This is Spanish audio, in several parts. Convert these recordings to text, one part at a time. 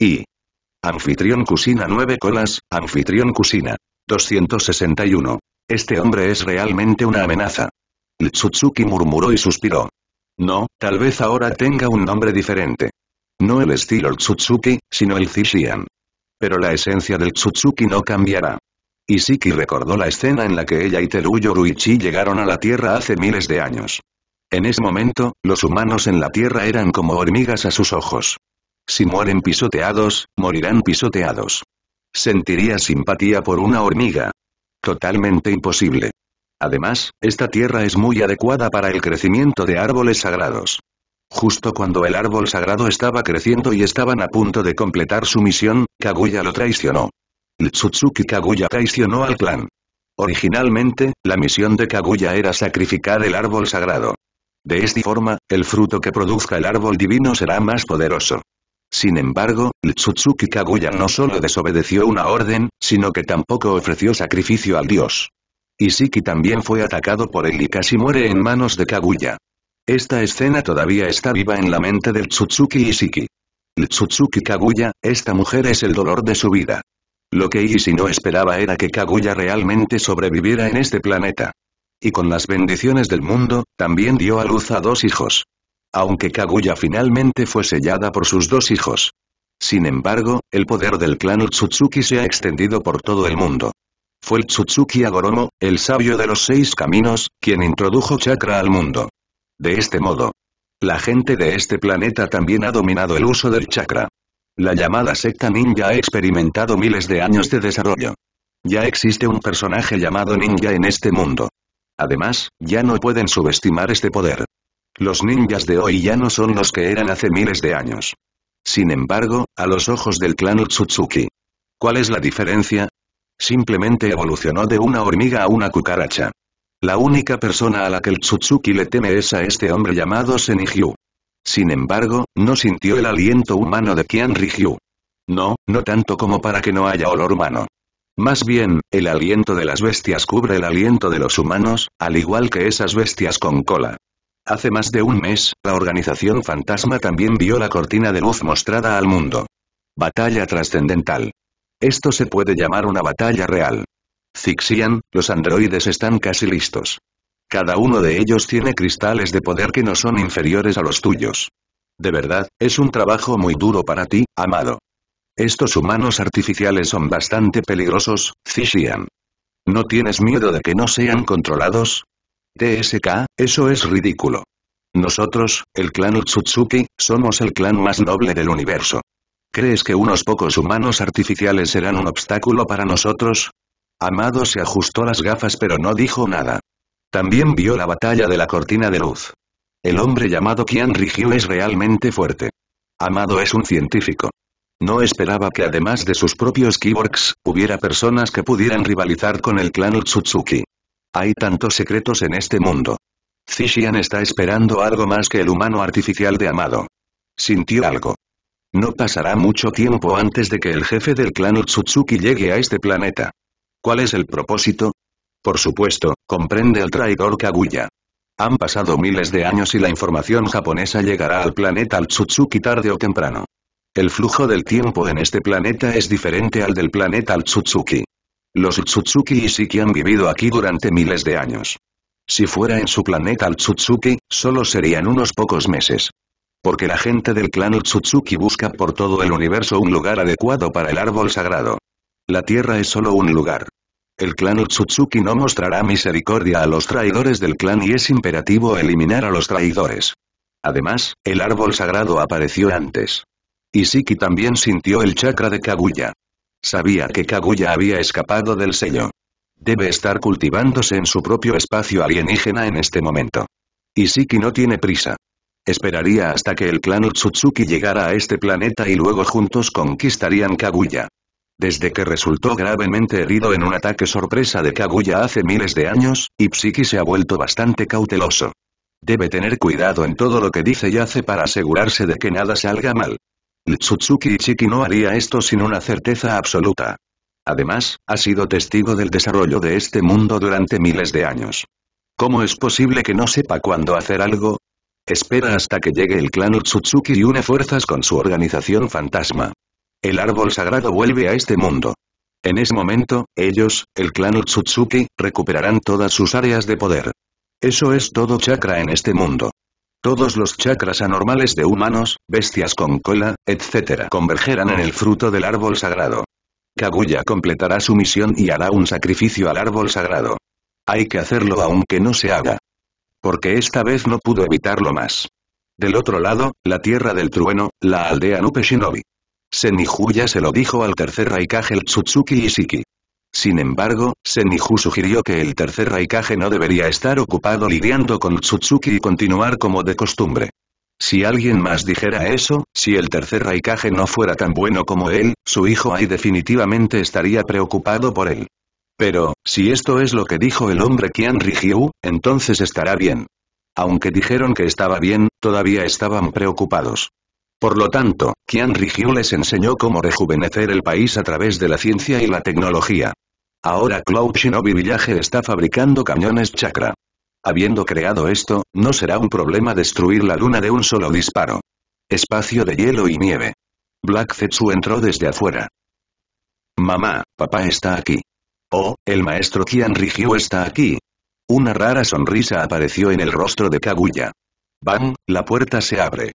Y. Anfitrión Cusina 9 colas, Anfitrión Cusina. 261. Este hombre es realmente una amenaza. Tsutsuki murmuró y suspiró. No, tal vez ahora tenga un nombre diferente. No el estilo Tsutsuki, sino el Zishian. Pero la esencia del Tsutsuki no cambiará. Isiki recordó la escena en la que ella y Teruyo Ruichi llegaron a la Tierra hace miles de años. En ese momento, los humanos en la Tierra eran como hormigas a sus ojos. Si mueren pisoteados, morirán pisoteados. Sentiría simpatía por una hormiga. Totalmente imposible. Además, esta tierra es muy adecuada para el crecimiento de árboles sagrados. Justo cuando el árbol sagrado estaba creciendo y estaban a punto de completar su misión, Kaguya lo traicionó. Tsutsuki Kaguya traicionó al clan. Originalmente, la misión de Kaguya era sacrificar el árbol sagrado. De esta forma, el fruto que produzca el árbol divino será más poderoso. Sin embargo, Tsutsuki Kaguya no solo desobedeció una orden, sino que tampoco ofreció sacrificio al dios. Isiki también fue atacado por él y casi muere en manos de Kaguya. Esta escena todavía está viva en la mente del Tsutsuki Isiki. Tsutsuki Kaguya, esta mujer es el dolor de su vida. Lo que Isi no esperaba era que Kaguya realmente sobreviviera en este planeta. Y con las bendiciones del mundo, también dio a luz a dos hijos aunque Kaguya finalmente fue sellada por sus dos hijos. Sin embargo, el poder del clan Utsutsuki se ha extendido por todo el mundo. Fue el Tsutsuki Agoromo, el sabio de los seis caminos, quien introdujo chakra al mundo. De este modo, la gente de este planeta también ha dominado el uso del chakra. La llamada secta ninja ha experimentado miles de años de desarrollo. Ya existe un personaje llamado ninja en este mundo. Además, ya no pueden subestimar este poder. Los ninjas de hoy ya no son los que eran hace miles de años. Sin embargo, a los ojos del clan Utsutsuki. ¿Cuál es la diferencia? Simplemente evolucionó de una hormiga a una cucaracha. La única persona a la que el Tsutsuki le teme es a este hombre llamado Senihyu. Sin embargo, no sintió el aliento humano de Kian Rigyu. No, no tanto como para que no haya olor humano. Más bien, el aliento de las bestias cubre el aliento de los humanos, al igual que esas bestias con cola. Hace más de un mes, la organización fantasma también vio la cortina de luz mostrada al mundo. Batalla trascendental. Esto se puede llamar una batalla real. Zixian, los androides están casi listos. Cada uno de ellos tiene cristales de poder que no son inferiores a los tuyos. De verdad, es un trabajo muy duro para ti, amado. Estos humanos artificiales son bastante peligrosos, Zixian. ¿No tienes miedo de que no sean controlados? TSK, eso es ridículo. Nosotros, el clan Utsutsuki, somos el clan más noble del universo. ¿Crees que unos pocos humanos artificiales serán un obstáculo para nosotros? Amado se ajustó las gafas pero no dijo nada. También vio la batalla de la cortina de luz. El hombre llamado Kian Rigyu es realmente fuerte. Amado es un científico. No esperaba que además de sus propios Keyworks, hubiera personas que pudieran rivalizar con el clan Utsutsuki. Hay tantos secretos en este mundo. Zishian está esperando algo más que el humano artificial de Amado. Sintió algo. No pasará mucho tiempo antes de que el jefe del clan Utsutsuki llegue a este planeta. ¿Cuál es el propósito? Por supuesto, comprende el traidor Kaguya. Han pasado miles de años y la información japonesa llegará al planeta Utsutsuki tarde o temprano. El flujo del tiempo en este planeta es diferente al del planeta Utsutsuki. Los Tsutsuki y Siki han vivido aquí durante miles de años. Si fuera en su planeta el Tsutsuki, solo serían unos pocos meses. Porque la gente del clan Utsutsuki busca por todo el universo un lugar adecuado para el árbol sagrado. La Tierra es solo un lugar. El clan Utsutsuki no mostrará misericordia a los traidores del clan y es imperativo eliminar a los traidores. Además, el árbol sagrado apareció antes. Y Siki también sintió el chakra de Kaguya. Sabía que Kaguya había escapado del sello. Debe estar cultivándose en su propio espacio alienígena en este momento. Isiki no tiene prisa. Esperaría hasta que el clan Utsutsuki llegara a este planeta y luego juntos conquistarían Kaguya. Desde que resultó gravemente herido en un ataque sorpresa de Kaguya hace miles de años, Ipsiki se ha vuelto bastante cauteloso. Debe tener cuidado en todo lo que dice y hace para asegurarse de que nada salga mal. Tsutsuki Chiki no haría esto sin una certeza absoluta. Además, ha sido testigo del desarrollo de este mundo durante miles de años. ¿Cómo es posible que no sepa cuándo hacer algo? Espera hasta que llegue el clan Utsutsuki y une fuerzas con su organización fantasma. El árbol sagrado vuelve a este mundo. En ese momento, ellos, el clan Utsutsuki, recuperarán todas sus áreas de poder. Eso es todo chakra en este mundo. Todos los chakras anormales de humanos, bestias con cola, etc. convergerán en el fruto del árbol sagrado. Kaguya completará su misión y hará un sacrificio al árbol sagrado. Hay que hacerlo aunque no se haga. Porque esta vez no pudo evitarlo más. Del otro lado, la tierra del trueno, la aldea Nupe Shinobi. Senijuya se lo dijo al tercer Raikage el Tsutsuki Isiki. Sin embargo, Senihu sugirió que el tercer Raikage no debería estar ocupado lidiando con Tsutsuki y continuar como de costumbre. Si alguien más dijera eso, si el tercer Raikage no fuera tan bueno como él, su hijo ahí definitivamente estaría preocupado por él. Pero, si esto es lo que dijo el hombre Kian Rihyu, entonces estará bien. Aunque dijeron que estaba bien, todavía estaban preocupados. Por lo tanto, Qian Rigiu les enseñó cómo rejuvenecer el país a través de la ciencia y la tecnología. Ahora Cloud Shinobi Village está fabricando cañones chakra. Habiendo creado esto, no será un problema destruir la luna de un solo disparo. Espacio de hielo y nieve. Black Zetsu entró desde afuera. Mamá, papá está aquí. Oh, el maestro Kian Rijiu está aquí. Una rara sonrisa apareció en el rostro de Kaguya. Bang, la puerta se abre.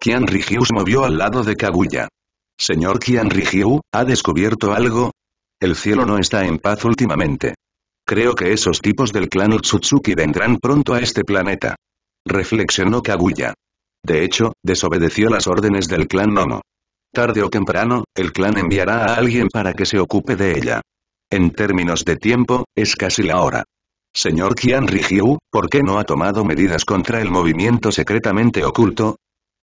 Kian se movió al lado de Kaguya. Señor Kian ¿ha descubierto algo? El cielo no está en paz últimamente. Creo que esos tipos del clan Utsutsuki vendrán pronto a este planeta. Reflexionó Kaguya. De hecho, desobedeció las órdenes del clan Nomo. Tarde o temprano, el clan enviará a alguien para que se ocupe de ella. En términos de tiempo, es casi la hora. Señor Kian Rigyu, ¿por qué no ha tomado medidas contra el movimiento secretamente oculto?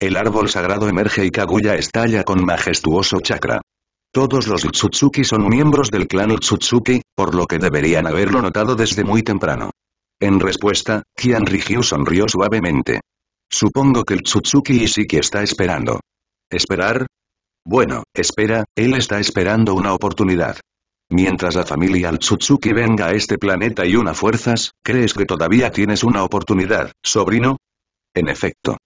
El árbol sagrado emerge y Kaguya estalla con majestuoso chakra. Todos los Tsutsuki son miembros del clan Tsutsuki, por lo que deberían haberlo notado desde muy temprano. En respuesta, Kian Rigyu sonrió suavemente. Supongo que el Tsutsuki Isiki está esperando. ¿Esperar? Bueno, espera, él está esperando una oportunidad. Mientras la familia Tsutsuki venga a este planeta y una fuerzas, ¿crees que todavía tienes una oportunidad, sobrino? En efecto.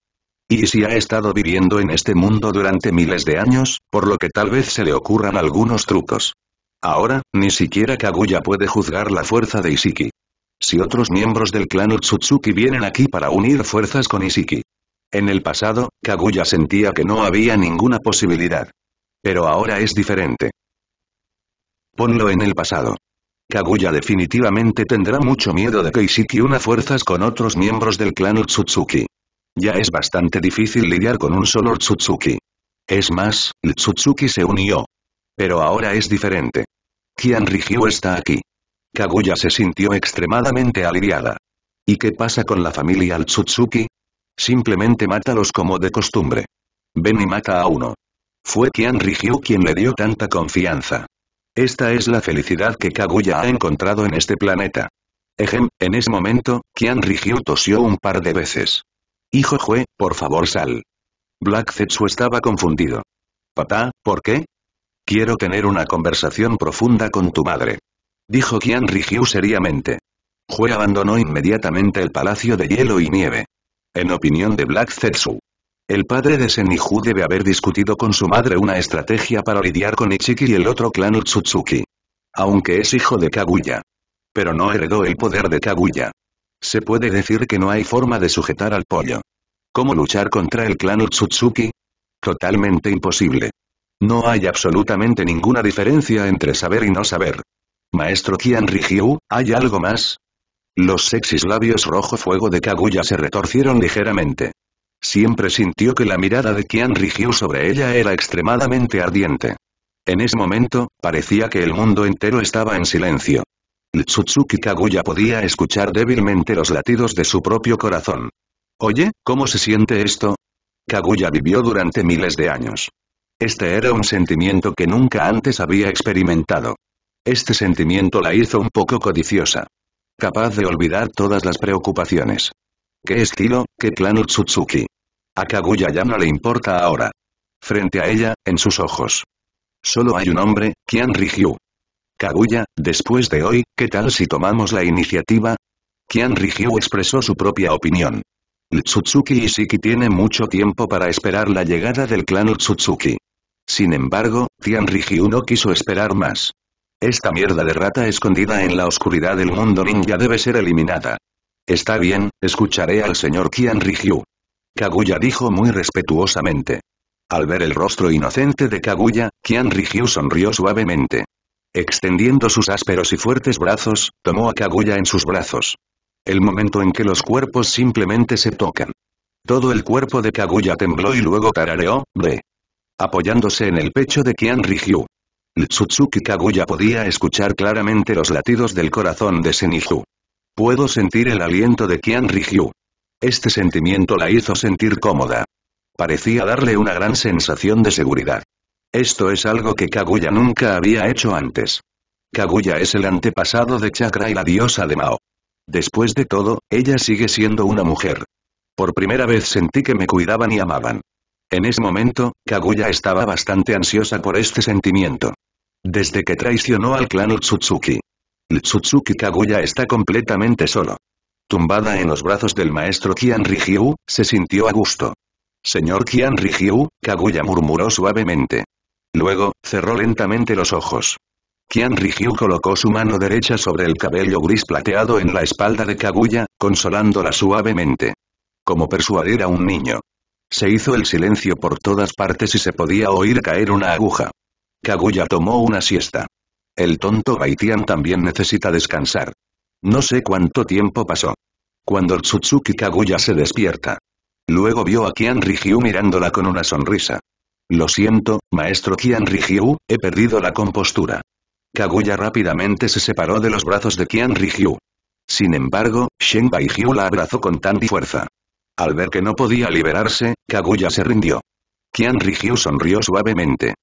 Y si ha estado viviendo en este mundo durante miles de años, por lo que tal vez se le ocurran algunos trucos. Ahora, ni siquiera Kaguya puede juzgar la fuerza de Isiki. Si otros miembros del clan Utsutsuki vienen aquí para unir fuerzas con Isiki. En el pasado, Kaguya sentía que no había ninguna posibilidad. Pero ahora es diferente. Ponlo en el pasado. Kaguya definitivamente tendrá mucho miedo de que Isiki una fuerzas con otros miembros del clan Utsutsuki. Ya es bastante difícil lidiar con un solo Tsutsuki. Es más, el Tsutsuki se unió. Pero ahora es diferente. Kian Rigyu está aquí. Kaguya se sintió extremadamente aliviada. ¿Y qué pasa con la familia al Tsutsuki? Simplemente mátalos como de costumbre. Ven y mata a uno. Fue Kian Rigyu quien le dio tanta confianza. Esta es la felicidad que Kaguya ha encontrado en este planeta. Ejem, en ese momento, Kian Rigyu tosió un par de veces. Hijo Jue, por favor sal. Black Zetsu estaba confundido. Papá, ¿por qué? Quiero tener una conversación profunda con tu madre. Dijo Qian Rijiu seriamente. Jue abandonó inmediatamente el Palacio de Hielo y Nieve. En opinión de Black Zetsu. El padre de Senihu debe haber discutido con su madre una estrategia para lidiar con Ichiki y el otro clan Utsutsuki. Aunque es hijo de Kaguya. Pero no heredó el poder de Kaguya. Se puede decir que no hay forma de sujetar al pollo. ¿Cómo luchar contra el clan Utsutsuki? Totalmente imposible. No hay absolutamente ninguna diferencia entre saber y no saber. Maestro Kian Rijiu, ¿hay algo más? Los sexys labios rojo fuego de Kaguya se retorcieron ligeramente. Siempre sintió que la mirada de Kian Rijiu sobre ella era extremadamente ardiente. En ese momento, parecía que el mundo entero estaba en silencio. Utsutsuki Kaguya podía escuchar débilmente los latidos de su propio corazón. Oye, ¿cómo se siente esto? Kaguya vivió durante miles de años. Este era un sentimiento que nunca antes había experimentado. Este sentimiento la hizo un poco codiciosa. Capaz de olvidar todas las preocupaciones. ¿Qué estilo, qué clan Tsutsuki? A Kaguya ya no le importa ahora. Frente a ella, en sus ojos. Solo hay un hombre, Kian Rigyu. Kaguya, después de hoy, ¿qué tal si tomamos la iniciativa? Kian Rigyu expresó su propia opinión. Tsutsuki y Shiki tiene mucho tiempo para esperar la llegada del clan Tsutsuki. Sin embargo, riju no quiso esperar más. Esta mierda de rata escondida en la oscuridad del mundo ninja debe ser eliminada. Está bien, escucharé al señor Rijiu. Kaguya dijo muy respetuosamente. Al ver el rostro inocente de Kaguya, riju sonrió suavemente. Extendiendo sus ásperos y fuertes brazos, tomó a Kaguya en sus brazos el momento en que los cuerpos simplemente se tocan. Todo el cuerpo de Kaguya tembló y luego tarareó, de. Apoyándose en el pecho de Kian Rihyu. Tsutsuki Kaguya podía escuchar claramente los latidos del corazón de Senihu. Puedo sentir el aliento de Kian Ryu. Este sentimiento la hizo sentir cómoda. Parecía darle una gran sensación de seguridad. Esto es algo que Kaguya nunca había hecho antes. Kaguya es el antepasado de Chakra y la diosa de Mao. Después de todo, ella sigue siendo una mujer. Por primera vez sentí que me cuidaban y amaban. En ese momento, Kaguya estaba bastante ansiosa por este sentimiento. Desde que traicionó al clan Utsutsuki. Utsutsuki Kaguya está completamente solo. Tumbada en los brazos del maestro Kian Rihyu, se sintió a gusto. Señor Kian Rihyu, Kaguya murmuró suavemente. Luego, cerró lentamente los ojos. Qian Rigyu colocó su mano derecha sobre el cabello gris plateado en la espalda de Kaguya, consolándola suavemente. Como persuadir a un niño. Se hizo el silencio por todas partes y se podía oír caer una aguja. Kaguya tomó una siesta. El tonto Baitian también necesita descansar. No sé cuánto tiempo pasó. Cuando Tsutsuki Kaguya se despierta. Luego vio a Qian Rigyu mirándola con una sonrisa. Lo siento, maestro Kian Rigyu, he perdido la compostura. Kaguya rápidamente se separó de los brazos de Qian Rihyu. Sin embargo, Shen Baihyu la abrazó con tanta fuerza. Al ver que no podía liberarse, Kaguya se rindió. Qian Rihyu sonrió suavemente.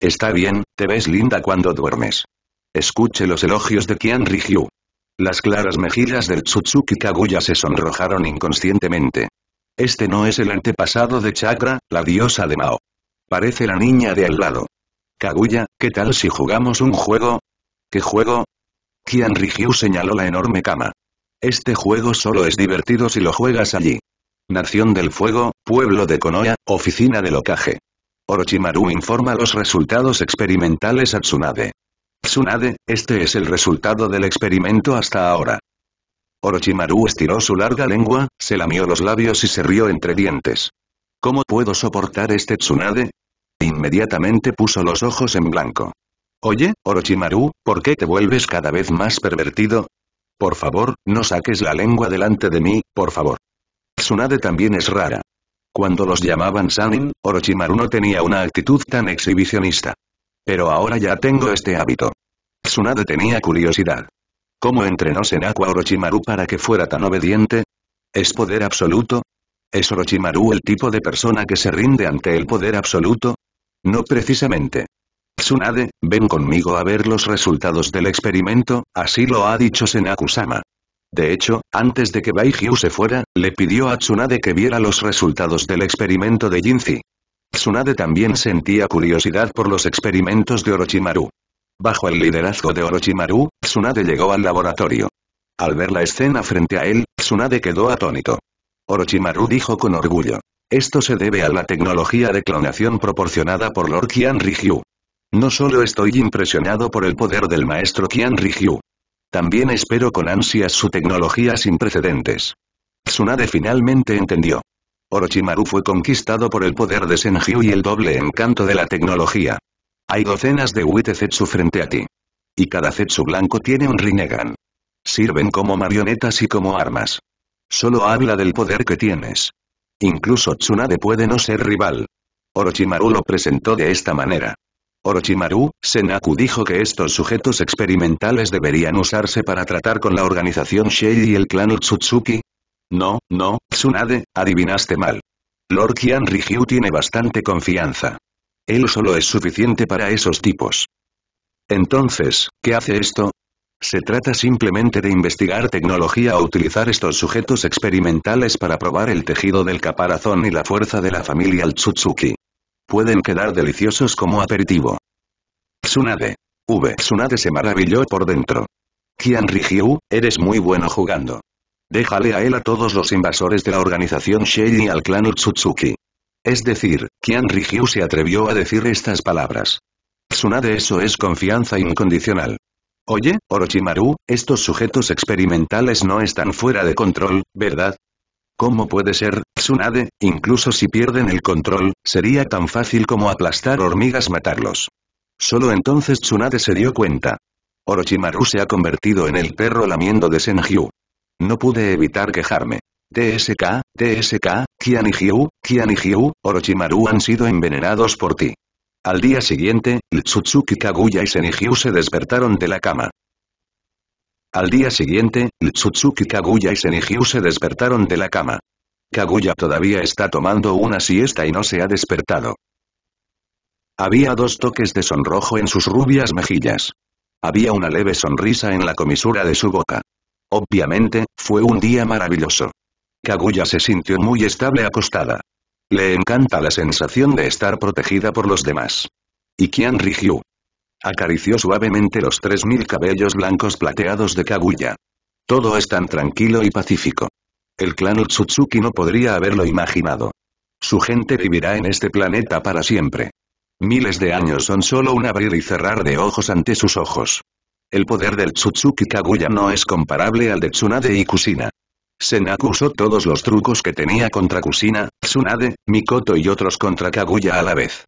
Está bien, te ves linda cuando duermes. Escuche los elogios de Qian Rihyu. Las claras mejillas del Tsutsuki Kaguya se sonrojaron inconscientemente. Este no es el antepasado de Chakra, la diosa de Mao. Parece la niña de al lado. Kaguya, ¿qué tal si jugamos un juego? ¿Qué juego? Kian señaló la enorme cama. Este juego solo es divertido si lo juegas allí. Nación del Fuego, Pueblo de Konoya, Oficina de locaje. Orochimaru informa los resultados experimentales a Tsunade. Tsunade, este es el resultado del experimento hasta ahora. Orochimaru estiró su larga lengua, se lamió los labios y se rió entre dientes. ¿Cómo puedo soportar este Tsunade? Inmediatamente puso los ojos en blanco. Oye, Orochimaru, ¿por qué te vuelves cada vez más pervertido? Por favor, no saques la lengua delante de mí, por favor. Tsunade también es rara. Cuando los llamaban Sanin, Orochimaru no tenía una actitud tan exhibicionista. Pero ahora ya tengo este hábito. Tsunade tenía curiosidad. ¿Cómo entrenó a Orochimaru para que fuera tan obediente? ¿Es poder absoluto? ¿Es Orochimaru el tipo de persona que se rinde ante el poder absoluto? No precisamente. Tsunade, ven conmigo a ver los resultados del experimento, así lo ha dicho Senakusama. De hecho, antes de que Baihyu se fuera, le pidió a Tsunade que viera los resultados del experimento de Jinzi. Tsunade también sentía curiosidad por los experimentos de Orochimaru. Bajo el liderazgo de Orochimaru, Tsunade llegó al laboratorio. Al ver la escena frente a él, Tsunade quedó atónito. Orochimaru dijo con orgullo. Esto se debe a la tecnología de clonación proporcionada por Lord Qian Ryu. No solo estoy impresionado por el poder del maestro Qian Ryu. También espero con ansias su tecnología sin precedentes. Tsunade finalmente entendió. Orochimaru fue conquistado por el poder de Senju y el doble encanto de la tecnología. Hay docenas de Zetsu frente a ti. Y cada Zetsu blanco tiene un Rinnegan. Sirven como marionetas y como armas. Solo habla del poder que tienes. Incluso Tsunade puede no ser rival. Orochimaru lo presentó de esta manera. Orochimaru, Senaku dijo que estos sujetos experimentales deberían usarse para tratar con la organización Shei y el clan Utsutsuki. No, no, Tsunade, adivinaste mal. Lord Kian Rihyu tiene bastante confianza. Él solo es suficiente para esos tipos. Entonces, ¿qué hace esto? Se trata simplemente de investigar tecnología o utilizar estos sujetos experimentales para probar el tejido del caparazón y la fuerza de la familia Tsutsuki. Pueden quedar deliciosos como aperitivo. Tsunade. V. Tsunade se maravilló por dentro. Kian Rijiu, eres muy bueno jugando. Déjale a él a todos los invasores de la organización Shell y al clan Utsutsuki. Es decir, Kian Rijiu se atrevió a decir estas palabras. Tsunade eso es confianza incondicional. Oye, Orochimaru, estos sujetos experimentales no están fuera de control, ¿verdad? ¿Cómo puede ser, Tsunade, incluso si pierden el control, sería tan fácil como aplastar hormigas matarlos? Solo entonces Tsunade se dio cuenta. Orochimaru se ha convertido en el perro lamiendo de Senju. No pude evitar quejarme. TSK, TSK, Kianihyu, Kianihyu, Orochimaru han sido envenenados por ti. Al día siguiente, Tsutsuki Kaguya y Senijiu se despertaron de la cama. Al día siguiente, Kaguya y Senigiu se despertaron de la cama. Kaguya todavía está tomando una siesta y no se ha despertado. Había dos toques de sonrojo en sus rubias mejillas. Había una leve sonrisa en la comisura de su boca. Obviamente, fue un día maravilloso. Kaguya se sintió muy estable acostada. Le encanta la sensación de estar protegida por los demás. Y Qian Rijiu. Acarició suavemente los tres mil cabellos blancos plateados de Kaguya. Todo es tan tranquilo y pacífico. El clan Utsutsuki no podría haberlo imaginado. Su gente vivirá en este planeta para siempre. Miles de años son solo un abrir y cerrar de ojos ante sus ojos. El poder del Tsutsuki Kaguya no es comparable al de Tsunade y Kusina. Senak usó todos los trucos que tenía contra Kusina, Tsunade, Mikoto y otros contra Kaguya a la vez.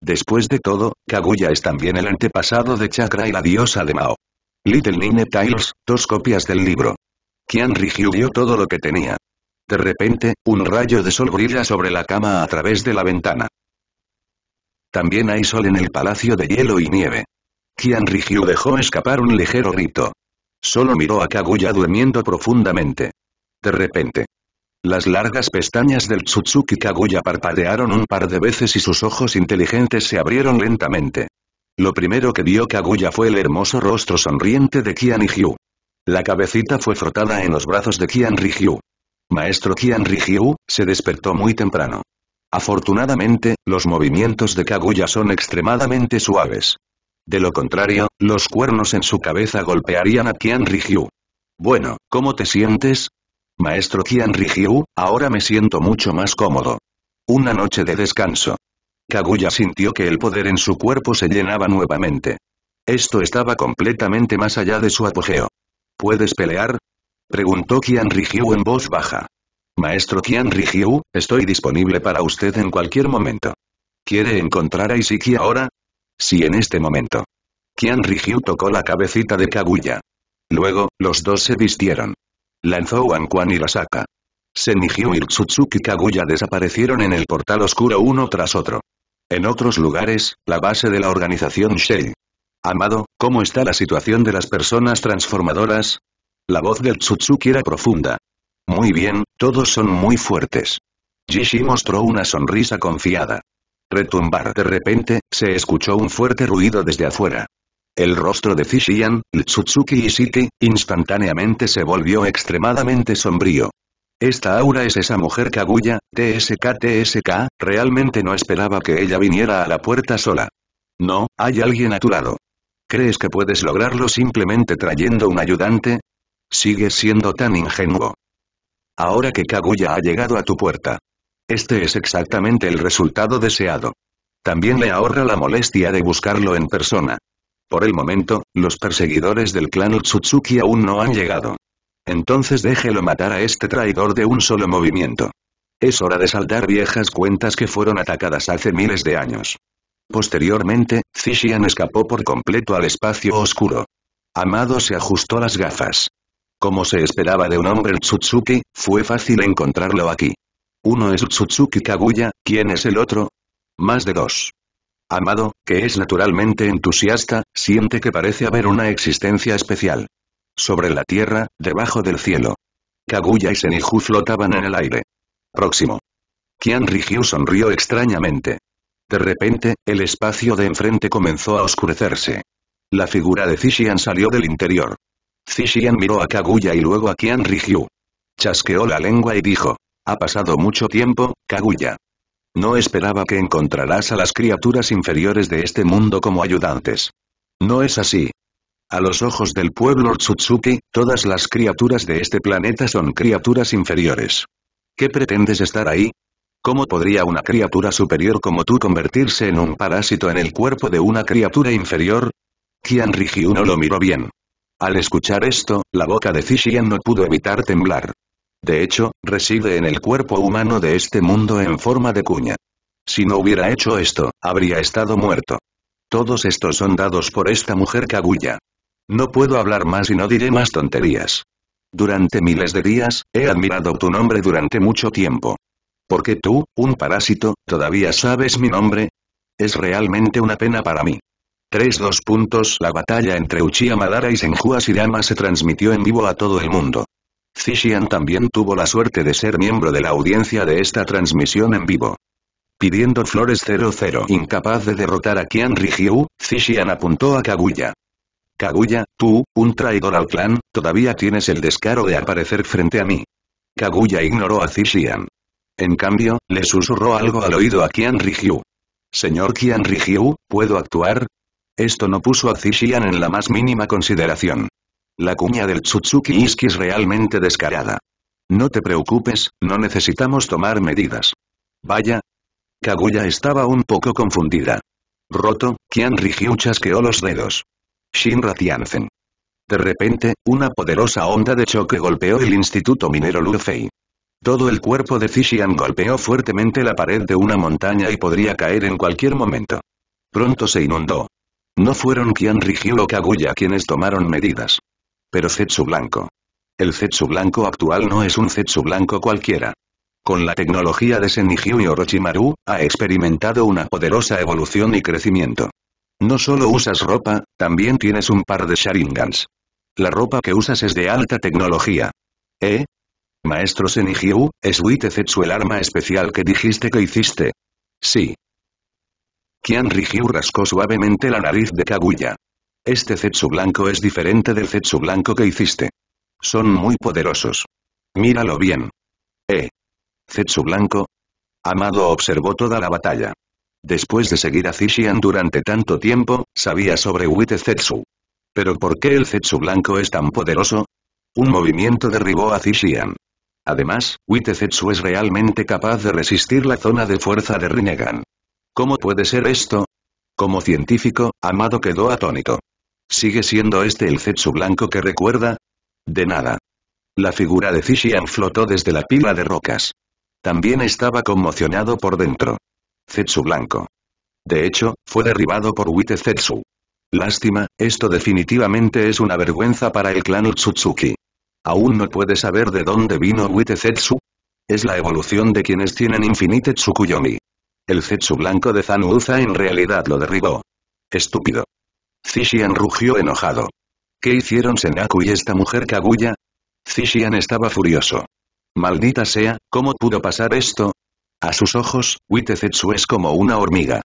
Después de todo, Kaguya es también el antepasado de Chakra y la diosa de Mao. Little Nine Tales, dos copias del libro. Kian Rigyu dio todo lo que tenía. De repente, un rayo de sol brilla sobre la cama a través de la ventana. También hay sol en el Palacio de Hielo y Nieve. Kian Rigyu dejó escapar un ligero rito. Solo miró a Kaguya durmiendo profundamente de repente. Las largas pestañas del Tsutsuki Kaguya parpadearon un par de veces y sus ojos inteligentes se abrieron lentamente. Lo primero que vio Kaguya fue el hermoso rostro sonriente de Kian Hyu. La cabecita fue frotada en los brazos de Kian Rijiu. Maestro Kian Rijiu, se despertó muy temprano. Afortunadamente, los movimientos de Kaguya son extremadamente suaves. De lo contrario, los cuernos en su cabeza golpearían a Kian Rijiu. Bueno, ¿cómo te sientes? Maestro Qian Rijiu, ahora me siento mucho más cómodo. Una noche de descanso. Kaguya sintió que el poder en su cuerpo se llenaba nuevamente. Esto estaba completamente más allá de su apogeo. ¿Puedes pelear? Preguntó Qian Rijiu en voz baja. Maestro Qian Rijiu, estoy disponible para usted en cualquier momento. ¿Quiere encontrar a Isiki ahora? Sí en este momento. Qian Rijiu tocó la cabecita de Kaguya. Luego, los dos se vistieron lanzó Kwan y la saca. Senihyu y Tsutsuki Kaguya desaparecieron en el portal oscuro uno tras otro. En otros lugares, la base de la organización Shei. Amado, ¿cómo está la situación de las personas transformadoras? La voz del Tsutsuki era profunda. Muy bien, todos son muy fuertes. Jishi mostró una sonrisa confiada. Retumbar de repente, se escuchó un fuerte ruido desde afuera. El rostro de Fishian, Tsutsuki y Shiki, instantáneamente se volvió extremadamente sombrío. Esta aura es esa mujer Kaguya, TSK TSK, realmente no esperaba que ella viniera a la puerta sola. No, hay alguien a tu lado. ¿Crees que puedes lograrlo simplemente trayendo un ayudante? Sigues siendo tan ingenuo. Ahora que Kaguya ha llegado a tu puerta. Este es exactamente el resultado deseado. También le ahorra la molestia de buscarlo en persona. Por el momento, los perseguidores del clan Utsutsuki aún no han llegado. Entonces déjelo matar a este traidor de un solo movimiento. Es hora de saldar viejas cuentas que fueron atacadas hace miles de años. Posteriormente, Zishian escapó por completo al espacio oscuro. Amado se ajustó las gafas. Como se esperaba de un hombre Utsutsuki, fue fácil encontrarlo aquí. Uno es Utsutsuki Kaguya, ¿quién es el otro? Más de dos. Amado, que es naturalmente entusiasta, siente que parece haber una existencia especial. Sobre la tierra, debajo del cielo. Kaguya y Senihu flotaban en el aire. Próximo. Kian Rijiu sonrió extrañamente. De repente, el espacio de enfrente comenzó a oscurecerse. La figura de Zishian salió del interior. Zixian miró a Kaguya y luego a Kian Rijiu. Chasqueó la lengua y dijo. Ha pasado mucho tiempo, Kaguya. No esperaba que encontrarás a las criaturas inferiores de este mundo como ayudantes. No es así. A los ojos del pueblo Tsutsuki, todas las criaturas de este planeta son criaturas inferiores. ¿Qué pretendes estar ahí? ¿Cómo podría una criatura superior como tú convertirse en un parásito en el cuerpo de una criatura inferior? Kian Rigiu no lo miró bien. Al escuchar esto, la boca de Zishian no pudo evitar temblar. De hecho, reside en el cuerpo humano de este mundo en forma de cuña. Si no hubiera hecho esto, habría estado muerto. Todos estos son dados por esta mujer Kaguya. No puedo hablar más y no diré más tonterías. Durante miles de días, he admirado tu nombre durante mucho tiempo. ¿Por qué tú, un parásito, todavía sabes mi nombre? Es realmente una pena para mí. 3. 2 puntos La batalla entre Uchiha Madara y Senju Asirama se transmitió en vivo a todo el mundo. Zixian también tuvo la suerte de ser miembro de la audiencia de esta transmisión en vivo. Pidiendo flores 00 incapaz de derrotar a Qian Rijiu, Zixian apuntó a Kaguya. Kaguya, tú, un traidor al clan, todavía tienes el descaro de aparecer frente a mí. Kaguya ignoró a Zixian. En cambio, le susurró algo al oído a Qian Rijiu. Señor Qian Rijiu, ¿puedo actuar? Esto no puso a Zixian en la más mínima consideración. La cuña del Tsutsuki Iski es realmente descarada. No te preocupes, no necesitamos tomar medidas. Vaya. Kaguya estaba un poco confundida. Roto, Kian Rigyu chasqueó los dedos. Shinra Tianzen. De repente, una poderosa onda de choque golpeó el Instituto Minero Lurfei. Todo el cuerpo de Zishian golpeó fuertemente la pared de una montaña y podría caer en cualquier momento. Pronto se inundó. No fueron Kian o Kaguya quienes tomaron medidas pero Zetsu blanco. El Zetsu blanco actual no es un Zetsu blanco cualquiera. Con la tecnología de Senijiu y Orochimaru, ha experimentado una poderosa evolución y crecimiento. No solo usas ropa, también tienes un par de Sharingans. La ropa que usas es de alta tecnología. ¿Eh? Maestro Senigyu, ¿es Zetsu el arma especial que dijiste que hiciste? Sí. Kian Rijiu rascó suavemente la nariz de Kaguya. Este Zetsu blanco es diferente del Zetsu blanco que hiciste. Son muy poderosos. Míralo bien. ¿Eh? Zetsu blanco? Amado observó toda la batalla. Después de seguir a Zishian durante tanto tiempo, sabía sobre Wite Zetsu. ¿Pero por qué el Zetsu blanco es tan poderoso? Un movimiento derribó a Zishian. Además, Wite Zetsu es realmente capaz de resistir la zona de fuerza de Rinnegan. ¿Cómo puede ser esto? Como científico, Amado quedó atónito. ¿Sigue siendo este el Zetsu blanco que recuerda? De nada. La figura de Zishian flotó desde la pila de rocas. También estaba conmocionado por dentro. Zetsu blanco. De hecho, fue derribado por Wite Zetsu. Lástima, esto definitivamente es una vergüenza para el clan Utsutsuki. ¿Aún no puede saber de dónde vino Wite Zetsu? Es la evolución de quienes tienen Infinite Tsukuyomi. El Zetsu blanco de Zanuza en realidad lo derribó. Estúpido. Zishian rugió enojado. ¿Qué hicieron Senaku y esta mujer Kaguya? Zishian estaba furioso. Maldita sea, ¿cómo pudo pasar esto? A sus ojos, Witezetsu es como una hormiga.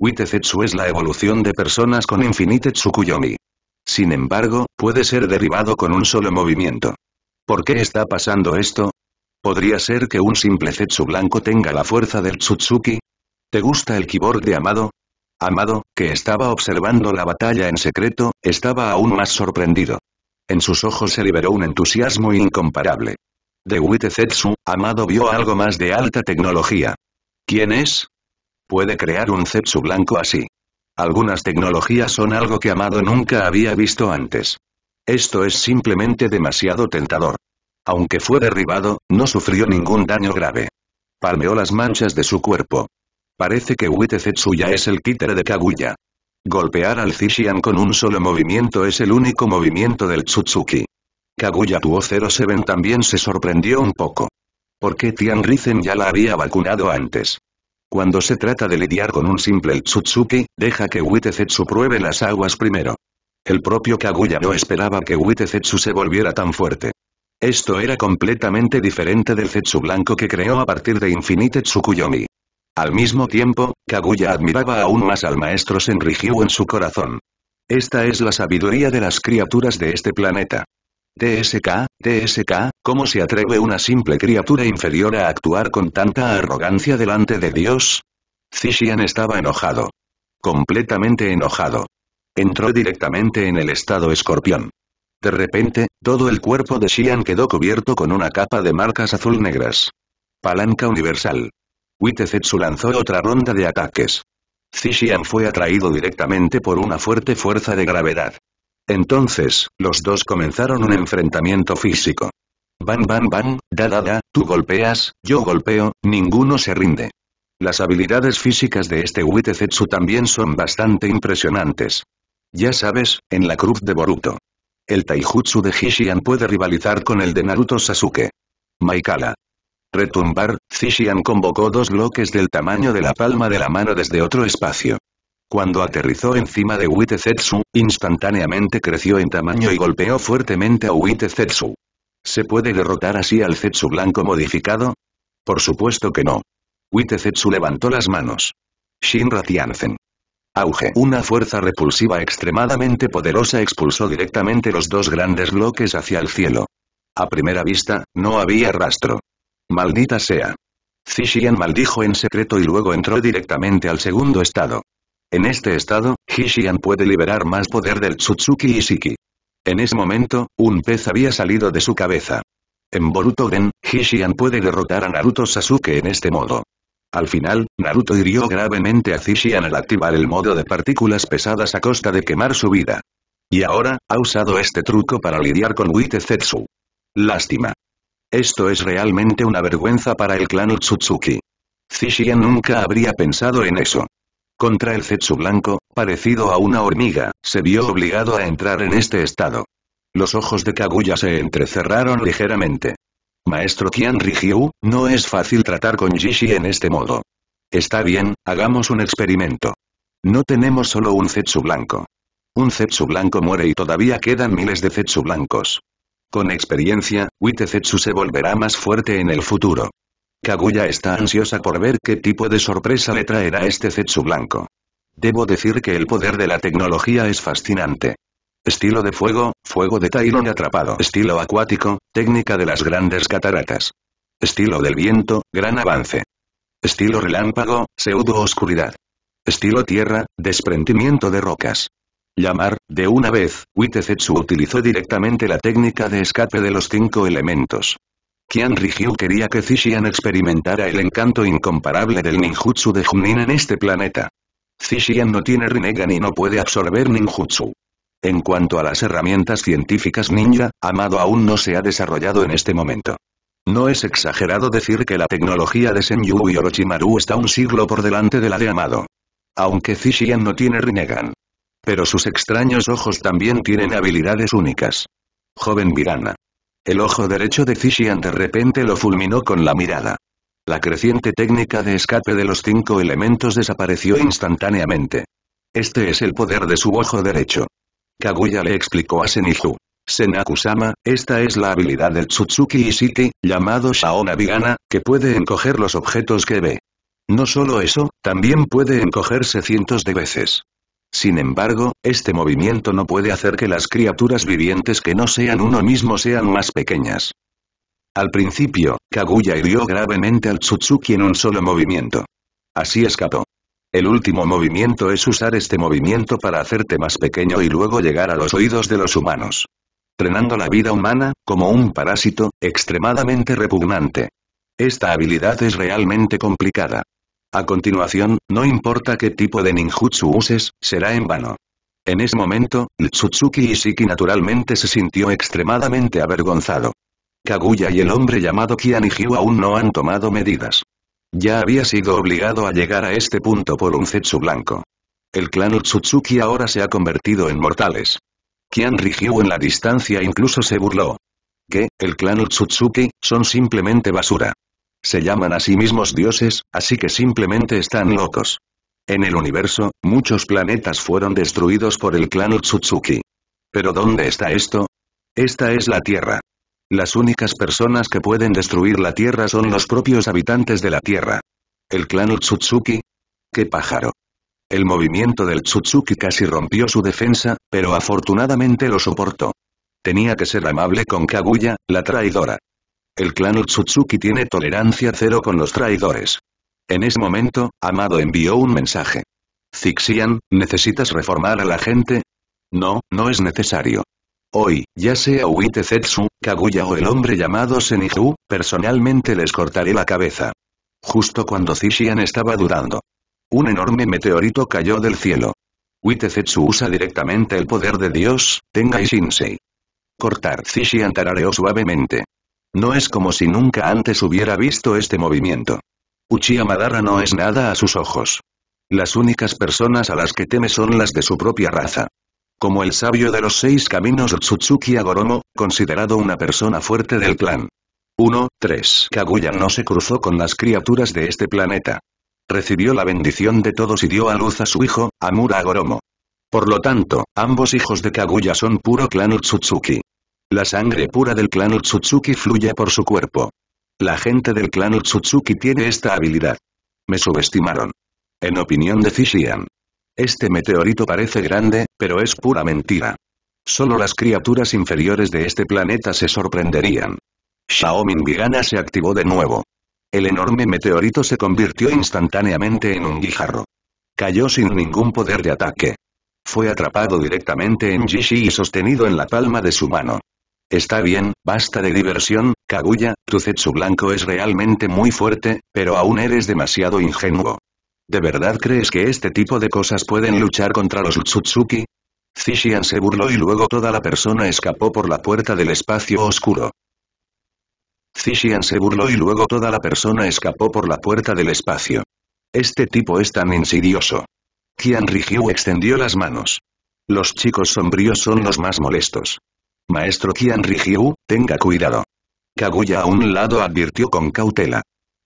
Witezetsu es la evolución de personas con infinite Tsukuyomi. Sin embargo, puede ser derribado con un solo movimiento. ¿Por qué está pasando esto? ¿Podría ser que un simple Zetsu blanco tenga la fuerza del Tsutsuki? ¿Te gusta el keyboard de Amado? Amado, que estaba observando la batalla en secreto, estaba aún más sorprendido. En sus ojos se liberó un entusiasmo incomparable. De Zetsu, Amado vio algo más de alta tecnología. ¿Quién es? Puede crear un Zetsu blanco así. Algunas tecnologías son algo que Amado nunca había visto antes. Esto es simplemente demasiado tentador. Aunque fue derribado, no sufrió ningún daño grave. Palmeó las manchas de su cuerpo. Parece que Witezetsuya ya es el títere de Kaguya. Golpear al Zishian con un solo movimiento es el único movimiento del Tsutsuki. Kaguya Tuo 07 también se sorprendió un poco. Porque Tian Risen ya la había vacunado antes. Cuando se trata de lidiar con un simple Tsutsuki, deja que Witezetsu pruebe las aguas primero. El propio Kaguya no esperaba que Zetsu se volviera tan fuerte. Esto era completamente diferente del Zetsu blanco que creó a partir de Infinite Tsukuyomi. Al mismo tiempo, Kaguya admiraba aún más al maestro Senryu en su corazón. Esta es la sabiduría de las criaturas de este planeta. TSK, TSK, ¿cómo se atreve una simple criatura inferior a actuar con tanta arrogancia delante de Dios? Zishian estaba enojado. Completamente enojado. Entró directamente en el estado escorpión. De repente, todo el cuerpo de Xian quedó cubierto con una capa de marcas azul negras. Palanca universal. Witezetsu lanzó otra ronda de ataques. Zishian fue atraído directamente por una fuerte fuerza de gravedad. Entonces, los dos comenzaron un enfrentamiento físico. Van bam van, da da da, tú golpeas, yo golpeo, ninguno se rinde. Las habilidades físicas de este Witezetsu también son bastante impresionantes. Ya sabes, en la cruz de Boruto. El taijutsu de Hishian puede rivalizar con el de Naruto Sasuke. Maikala retumbar, Xixian convocó dos bloques del tamaño de la palma de la mano desde otro espacio. Cuando aterrizó encima de Zetsu, instantáneamente creció en tamaño y golpeó fuertemente a Zetsu. ¿Se puede derrotar así al Zetsu blanco modificado? Por supuesto que no. Zetsu levantó las manos. Shinra Tianzen. Auge. Una fuerza repulsiva extremadamente poderosa expulsó directamente los dos grandes bloques hacia el cielo. A primera vista, no había rastro. Maldita sea. Zishian maldijo en secreto y luego entró directamente al segundo estado. En este estado, Hishian puede liberar más poder del Tsutsuki Isiki. En ese momento, un pez había salido de su cabeza. En boruto Gen, Hishian puede derrotar a Naruto Sasuke en este modo. Al final, Naruto hirió gravemente a Zishian al activar el modo de partículas pesadas a costa de quemar su vida. Y ahora, ha usado este truco para lidiar con Wite Zetsu. Lástima. Esto es realmente una vergüenza para el clan Utsutsuki. Zishian nunca habría pensado en eso. Contra el Zetsu blanco, parecido a una hormiga, se vio obligado a entrar en este estado. Los ojos de Kaguya se entrecerraron ligeramente. Maestro Kian Rihyu, no es fácil tratar con Jishi en este modo. Está bien, hagamos un experimento. No tenemos solo un Zetsu blanco. Un Zetsu blanco muere y todavía quedan miles de Zetsu blancos. Con experiencia, Zetsu se volverá más fuerte en el futuro. Kaguya está ansiosa por ver qué tipo de sorpresa le traerá este Zetsu blanco. Debo decir que el poder de la tecnología es fascinante. Estilo de fuego, fuego de Tylon atrapado. Estilo acuático, técnica de las grandes cataratas. Estilo del viento, gran avance. Estilo relámpago, pseudo oscuridad. Estilo tierra, desprendimiento de rocas llamar, de una vez, Witezetsu utilizó directamente la técnica de escape de los cinco elementos. Qian Rigyu quería que Zishian experimentara el encanto incomparable del ninjutsu de Junin en este planeta. Zishian no tiene Rinnegan y no puede absorber ninjutsu. En cuanto a las herramientas científicas ninja, Amado aún no se ha desarrollado en este momento. No es exagerado decir que la tecnología de Senyu y Orochimaru está un siglo por delante de la de Amado. Aunque Zishian no tiene Rinnegan, pero sus extraños ojos también tienen habilidades únicas. Joven Virana. El ojo derecho de Fishian de repente lo fulminó con la mirada. La creciente técnica de escape de los cinco elementos desapareció instantáneamente. Este es el poder de su ojo derecho. Kaguya le explicó a Senju. Senakusama, esta es la habilidad del Tsutsuki Isiki, llamado Shaona Vigana, que puede encoger los objetos que ve. No solo eso, también puede encogerse cientos de veces. Sin embargo, este movimiento no puede hacer que las criaturas vivientes que no sean uno mismo sean más pequeñas. Al principio, Kaguya hirió gravemente al Tsutsuki en un solo movimiento. Así escapó. El último movimiento es usar este movimiento para hacerte más pequeño y luego llegar a los oídos de los humanos. Trenando la vida humana, como un parásito, extremadamente repugnante. Esta habilidad es realmente complicada. A continuación, no importa qué tipo de ninjutsu uses, será en vano. En ese momento, Tsutsuki Ishiki naturalmente se sintió extremadamente avergonzado. Kaguya y el hombre llamado Hyu aún no han tomado medidas. Ya había sido obligado a llegar a este punto por un Zetsu blanco. El clan Tsutsuki ahora se ha convertido en mortales. Kian Rigyu en la distancia e incluso se burló. Que, el clan Tsutsuki, son simplemente basura. Se llaman a sí mismos dioses, así que simplemente están locos. En el universo, muchos planetas fueron destruidos por el clan Utsutsuki. ¿Pero dónde está esto? Esta es la Tierra. Las únicas personas que pueden destruir la Tierra son los propios habitantes de la Tierra. ¿El clan Utsutsuki? ¡Qué pájaro! El movimiento del Tsutsuki casi rompió su defensa, pero afortunadamente lo soportó. Tenía que ser amable con Kaguya, la traidora. El clan Otsutsuki tiene tolerancia cero con los traidores. En ese momento, Amado envió un mensaje. Zixian, ¿necesitas reformar a la gente? No, no es necesario. Hoy, ya sea Uite Kaguya o el hombre llamado Senihu, personalmente les cortaré la cabeza. Justo cuando Zixian estaba durando. Un enorme meteorito cayó del cielo. Zetsu usa directamente el poder de Dios, Tengai Shinsei. Cortar Zixian tarareó suavemente. No es como si nunca antes hubiera visto este movimiento. Uchiha Madara no es nada a sus ojos. Las únicas personas a las que teme son las de su propia raza. Como el sabio de los seis caminos Utsutsuki Agoromo, considerado una persona fuerte del clan. 1. 3. Kaguya no se cruzó con las criaturas de este planeta. Recibió la bendición de todos y dio a luz a su hijo, Amura Agoromo. Por lo tanto, ambos hijos de Kaguya son puro clan Utsutsuki. La sangre pura del clan Otsutsuki fluye por su cuerpo. La gente del clan Utsutsuki tiene esta habilidad. Me subestimaron. En opinión de Fishian. Este meteorito parece grande, pero es pura mentira. Solo las criaturas inferiores de este planeta se sorprenderían. Xiaomin Vigana se activó de nuevo. El enorme meteorito se convirtió instantáneamente en un guijarro. Cayó sin ningún poder de ataque. Fue atrapado directamente en Jishi y sostenido en la palma de su mano. Está bien, basta de diversión, Kaguya, tu Zetsu blanco es realmente muy fuerte, pero aún eres demasiado ingenuo. ¿De verdad crees que este tipo de cosas pueden luchar contra los Utsutsuki? Zishian se burló y luego toda la persona escapó por la puerta del espacio oscuro. Zishian se burló y luego toda la persona escapó por la puerta del espacio. Este tipo es tan insidioso. Qian Rijiu extendió las manos. Los chicos sombríos son los más molestos. Maestro Qian Rijiu, tenga cuidado. Kaguya a un lado advirtió con cautela.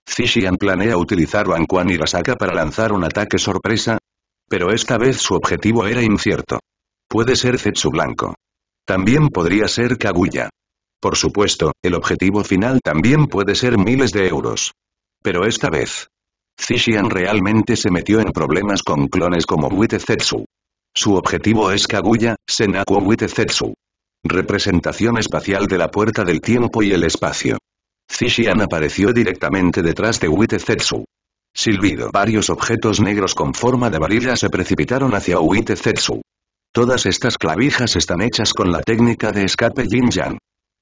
Zishian planea utilizar y Rasaka para lanzar un ataque sorpresa. Pero esta vez su objetivo era incierto. Puede ser Zetsu Blanco. También podría ser Kaguya. Por supuesto, el objetivo final también puede ser miles de euros. Pero esta vez. Zishian realmente se metió en problemas con clones como Witte Zetsu. Su objetivo es Kaguya, senaku Witte Zetsu. Representación espacial de la puerta del tiempo y el espacio. Xixian apareció directamente detrás de uite Zetsu. Silbido. Varios objetos negros con forma de varilla se precipitaron hacia uite Zetsu. Todas estas clavijas están hechas con la técnica de escape Yin-Yang.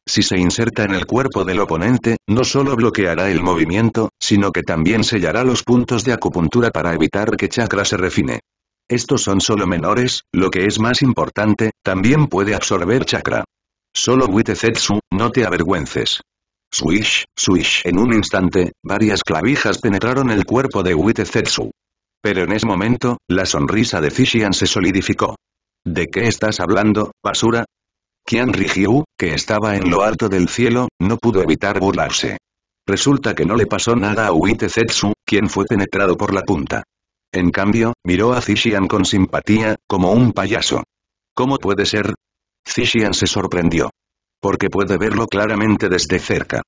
Si se inserta en el cuerpo del oponente, no solo bloqueará el movimiento, sino que también sellará los puntos de acupuntura para evitar que chakra se refine. Estos son solo menores, lo que es más importante, también puede absorber chakra. Solo Zetsu, no te avergüences. Swish, swish. En un instante, varias clavijas penetraron el cuerpo de Zetsu. Pero en ese momento, la sonrisa de Fishian se solidificó. ¿De qué estás hablando, basura? Qian Rijiu, que estaba en lo alto del cielo, no pudo evitar burlarse. Resulta que no le pasó nada a Zetsu, quien fue penetrado por la punta. En cambio, miró a Zixian con simpatía, como un payaso. ¿Cómo puede ser? Zixian se sorprendió. Porque puede verlo claramente desde cerca.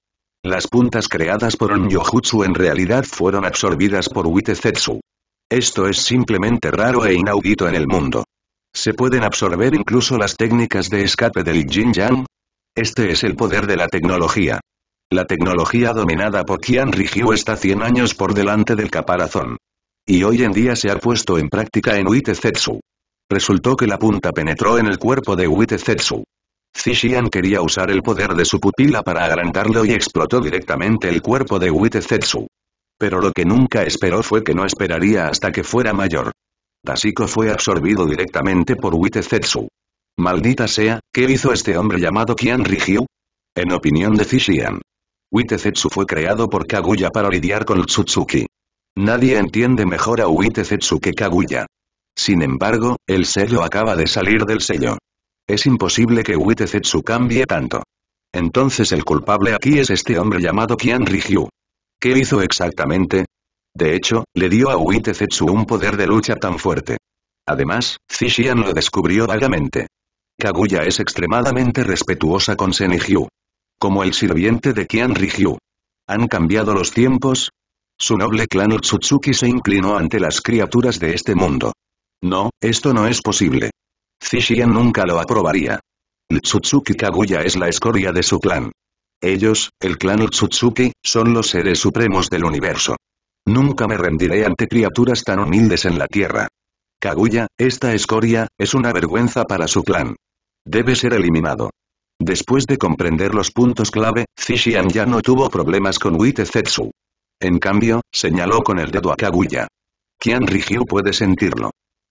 Las puntas creadas por un yojutsu en realidad fueron absorbidas por Zetsu. Esto es simplemente raro e inaudito en el mundo. ¿Se pueden absorber incluso las técnicas de escape del Jin Yang? Este es el poder de la tecnología. La tecnología dominada por Qian rigió está 100 años por delante del caparazón y hoy en día se ha puesto en práctica en Uitezetsu. Resultó que la punta penetró en el cuerpo de Uitezetsu. Zishian quería usar el poder de su pupila para agrandarlo y explotó directamente el cuerpo de Uitezetsu. Pero lo que nunca esperó fue que no esperaría hasta que fuera mayor. Tasiko fue absorbido directamente por Uitezetsu. Maldita sea, ¿qué hizo este hombre llamado Kian Rigyu? En opinión de Zishian. Uitezetsu fue creado por Kaguya para lidiar con Tsutsuki. Nadie entiende mejor a Uitezetsu que Kaguya. Sin embargo, el sello acaba de salir del sello. Es imposible que Zetsu cambie tanto. Entonces el culpable aquí es este hombre llamado Kian Rijiu. ¿Qué hizo exactamente? De hecho, le dio a Zetsu un poder de lucha tan fuerte. Además, Zishian lo descubrió vagamente. Kaguya es extremadamente respetuosa con Senigyu. Como el sirviente de Kian Rijiu. ¿Han cambiado los tiempos? Su noble clan Otsutsuki se inclinó ante las criaturas de este mundo. No, esto no es posible. Zishian nunca lo aprobaría. Tsutsuki Kaguya es la escoria de su clan. Ellos, el clan Utsutsuki, son los seres supremos del universo. Nunca me rendiré ante criaturas tan humildes en la tierra. Kaguya, esta escoria, es una vergüenza para su clan. Debe ser eliminado. Después de comprender los puntos clave, Zishian ya no tuvo problemas con Wite en cambio, señaló con el dedo a Kaguya. Qian Rigyu puede sentirlo.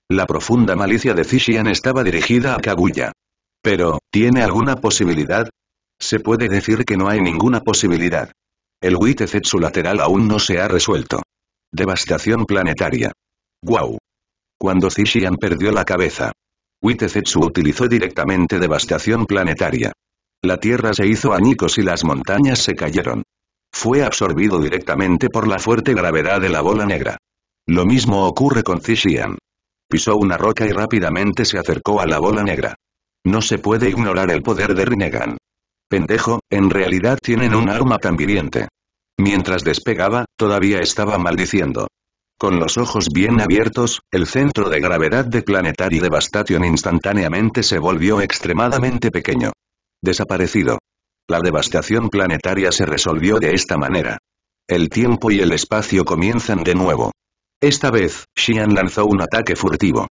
La profunda malicia de Cishian estaba dirigida a Kaguya. Pero, ¿tiene alguna posibilidad? Se puede decir que no hay ninguna posibilidad. El su lateral aún no se ha resuelto. Devastación planetaria. ¡Guau! Cuando Cishian perdió la cabeza. Zetsu utilizó directamente devastación planetaria. La tierra se hizo añicos y las montañas se cayeron fue absorbido directamente por la fuerte gravedad de la bola negra. Lo mismo ocurre con Cishian. Pisó una roca y rápidamente se acercó a la bola negra. No se puede ignorar el poder de Rinnegan. Pendejo, en realidad tienen un arma tan viviente. Mientras despegaba, todavía estaba maldiciendo. Con los ojos bien abiertos, el centro de gravedad de Planetary Devastation instantáneamente se volvió extremadamente pequeño. Desaparecido. La devastación planetaria se resolvió de esta manera. El tiempo y el espacio comienzan de nuevo. Esta vez, Xian lanzó un ataque furtivo.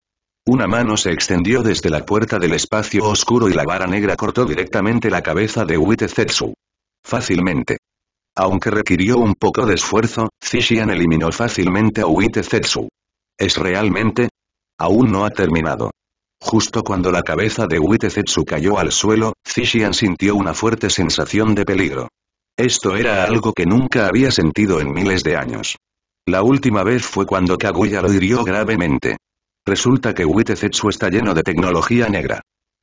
Una mano se extendió desde la puerta del espacio oscuro y la vara negra cortó directamente la cabeza de uite Zetsu. Fácilmente. Aunque requirió un poco de esfuerzo, Xian eliminó fácilmente a uite Zetsu. ¿Es realmente? Aún no ha terminado. Justo cuando la cabeza de Witezetsu cayó al suelo, Zishian sintió una fuerte sensación de peligro. Esto era algo que nunca había sentido en miles de años. La última vez fue cuando Kaguya lo hirió gravemente. Resulta que Witezetsu está lleno de tecnología negra.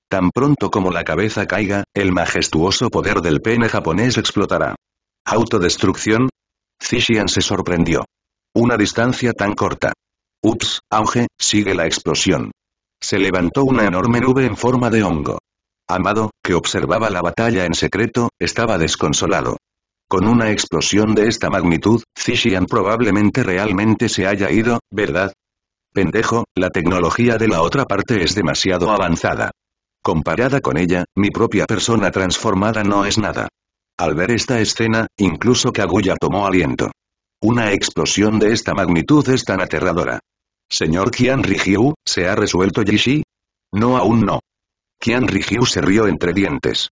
Tan pronto como la cabeza caiga, el majestuoso poder del pene japonés explotará. ¿Autodestrucción? Zishian se sorprendió. Una distancia tan corta. Ups, auge, sigue la explosión. Se levantó una enorme nube en forma de hongo. Amado, que observaba la batalla en secreto, estaba desconsolado. Con una explosión de esta magnitud, Zishian probablemente realmente se haya ido, ¿verdad? Pendejo, la tecnología de la otra parte es demasiado avanzada. Comparada con ella, mi propia persona transformada no es nada. Al ver esta escena, incluso Kaguya tomó aliento. Una explosión de esta magnitud es tan aterradora. Señor Qian Rihyu, ¿se ha resuelto Yishi? No aún no. Qian Rihyu se rió entre dientes.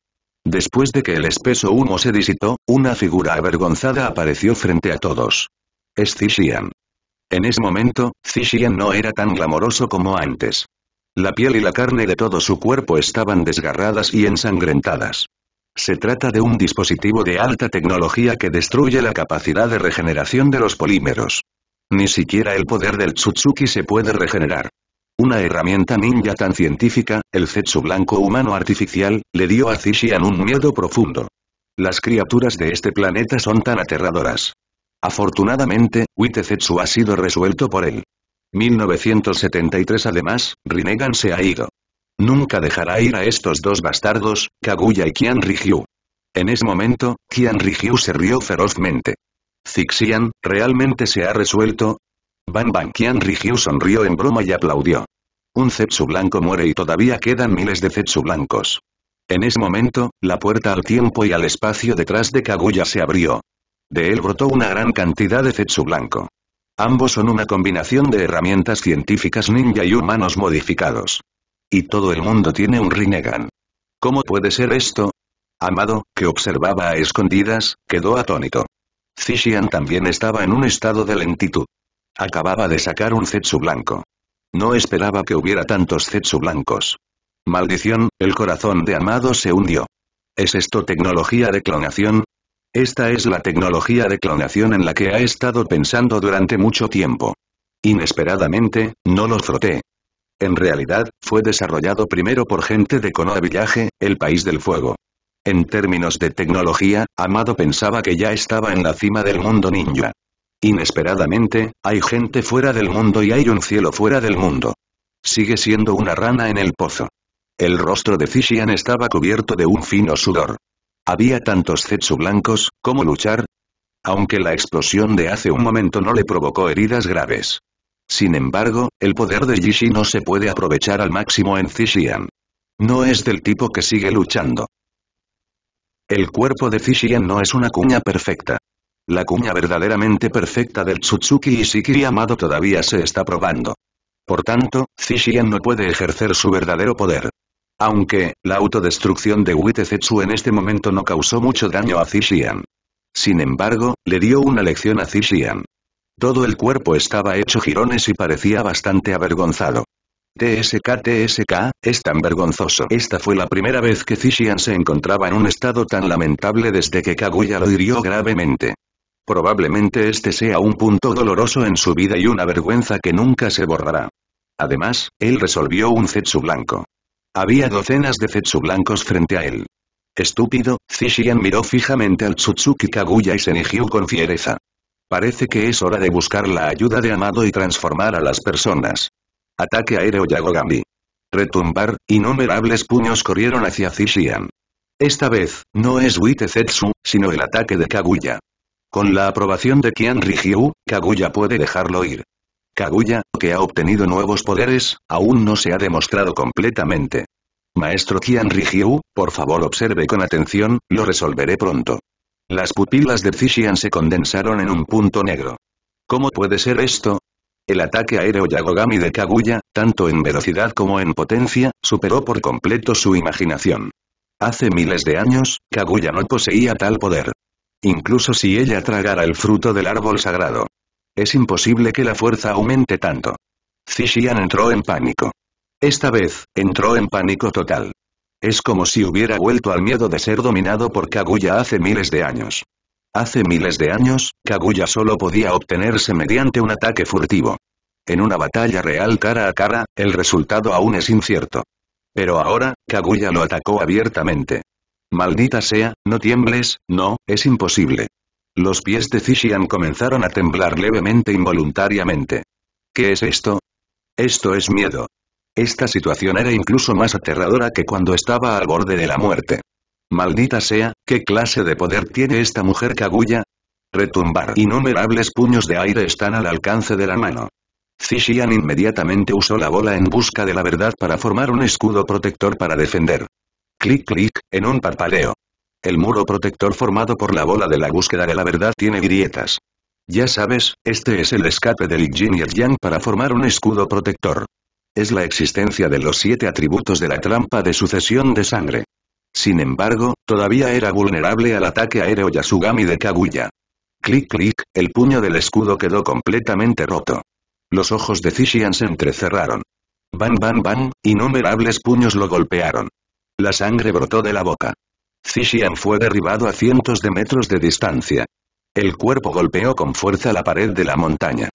Después de que el espeso humo se disitó, una figura avergonzada apareció frente a todos. Es Zixian. En ese momento, Zixian no era tan glamoroso como antes. La piel y la carne de todo su cuerpo estaban desgarradas y ensangrentadas. Se trata de un dispositivo de alta tecnología que destruye la capacidad de regeneración de los polímeros. Ni siquiera el poder del Tsutsuki se puede regenerar. Una herramienta ninja tan científica, el Zetsu blanco humano artificial, le dio a Zishian un miedo profundo. Las criaturas de este planeta son tan aterradoras. Afortunadamente, Zetsu ha sido resuelto por él. 1973 Además, Rinegan se ha ido. Nunca dejará ir a estos dos bastardos, Kaguya y Kian Rihyu. En ese momento, Kian Rihyu se rió ferozmente. Zixian, ¿realmente se ha resuelto? Ban Bankian sonrió en broma y aplaudió. Un Zetsu blanco muere y todavía quedan miles de Zetsu blancos. En ese momento, la puerta al tiempo y al espacio detrás de Kaguya se abrió. De él brotó una gran cantidad de Zetsu blanco. Ambos son una combinación de herramientas científicas ninja y humanos modificados. Y todo el mundo tiene un Rinnegan. ¿Cómo puede ser esto? Amado, que observaba a escondidas, quedó atónito. Zixian también estaba en un estado de lentitud. Acababa de sacar un Zetsu blanco. No esperaba que hubiera tantos Zetsu blancos. Maldición, el corazón de Amado se hundió. ¿Es esto tecnología de clonación? Esta es la tecnología de clonación en la que ha estado pensando durante mucho tiempo. Inesperadamente, no lo froté. En realidad, fue desarrollado primero por gente de Konoha Village, el país del fuego. En términos de tecnología, Amado pensaba que ya estaba en la cima del mundo ninja. Inesperadamente, hay gente fuera del mundo y hay un cielo fuera del mundo. Sigue siendo una rana en el pozo. El rostro de Fishian estaba cubierto de un fino sudor. Había tantos Zetsu blancos, ¿cómo luchar? Aunque la explosión de hace un momento no le provocó heridas graves. Sin embargo, el poder de Yishi no se puede aprovechar al máximo en Zixiang. No es del tipo que sigue luchando. El cuerpo de Zishian no es una cuña perfecta. La cuña verdaderamente perfecta del Tsutsuki Ishikiri amado todavía se está probando. Por tanto, Zishian no puede ejercer su verdadero poder. Aunque, la autodestrucción de Witezetsu en este momento no causó mucho daño a Zishian. Sin embargo, le dio una lección a Zishian. Todo el cuerpo estaba hecho jirones y parecía bastante avergonzado. TSK TSK, es tan vergonzoso. Esta fue la primera vez que Zishian se encontraba en un estado tan lamentable desde que Kaguya lo hirió gravemente. Probablemente este sea un punto doloroso en su vida y una vergüenza que nunca se borrará. Además, él resolvió un Zetsu blanco. Había docenas de Zetsu blancos frente a él. Estúpido, Zishian miró fijamente al Tsutsuki Kaguya y se enigió con fiereza. Parece que es hora de buscar la ayuda de Amado y transformar a las personas. Ataque aéreo Yagogami. Retumbar, innumerables puños corrieron hacia Zishian. Esta vez, no es Zetsu, sino el ataque de Kaguya. Con la aprobación de Kian Rijiu, Kaguya puede dejarlo ir. Kaguya, que ha obtenido nuevos poderes, aún no se ha demostrado completamente. Maestro Kian Rijiu, por favor observe con atención, lo resolveré pronto. Las pupilas de Zishian se condensaron en un punto negro. ¿Cómo puede ser esto? El ataque aéreo Yagogami de Kaguya, tanto en velocidad como en potencia, superó por completo su imaginación. Hace miles de años, Kaguya no poseía tal poder. Incluso si ella tragara el fruto del árbol sagrado. Es imposible que la fuerza aumente tanto. Zishian entró en pánico. Esta vez, entró en pánico total. Es como si hubiera vuelto al miedo de ser dominado por Kaguya hace miles de años. Hace miles de años, Kaguya solo podía obtenerse mediante un ataque furtivo. En una batalla real cara a cara, el resultado aún es incierto. Pero ahora, Kaguya lo atacó abiertamente. Maldita sea, no tiembles, no, es imposible. Los pies de Zishian comenzaron a temblar levemente involuntariamente. ¿Qué es esto? Esto es miedo. Esta situación era incluso más aterradora que cuando estaba al borde de la muerte. Maldita sea, ¿qué clase de poder tiene esta mujer Kaguya? Retumbar innumerables puños de aire están al alcance de la mano. Zixian inmediatamente usó la bola en busca de la verdad para formar un escudo protector para defender. Clic clic, en un parpadeo. El muro protector formado por la bola de la búsqueda de la verdad tiene grietas. Ya sabes, este es el escape del Jin y el Yang para formar un escudo protector. Es la existencia de los siete atributos de la trampa de sucesión de sangre. Sin embargo, todavía era vulnerable al ataque aéreo Yasugami de Kaguya. Clic clic, el puño del escudo quedó completamente roto. Los ojos de Zishian se entrecerraron. Bam bam bam, innumerables puños lo golpearon. La sangre brotó de la boca. Zishian fue derribado a cientos de metros de distancia. El cuerpo golpeó con fuerza la pared de la montaña.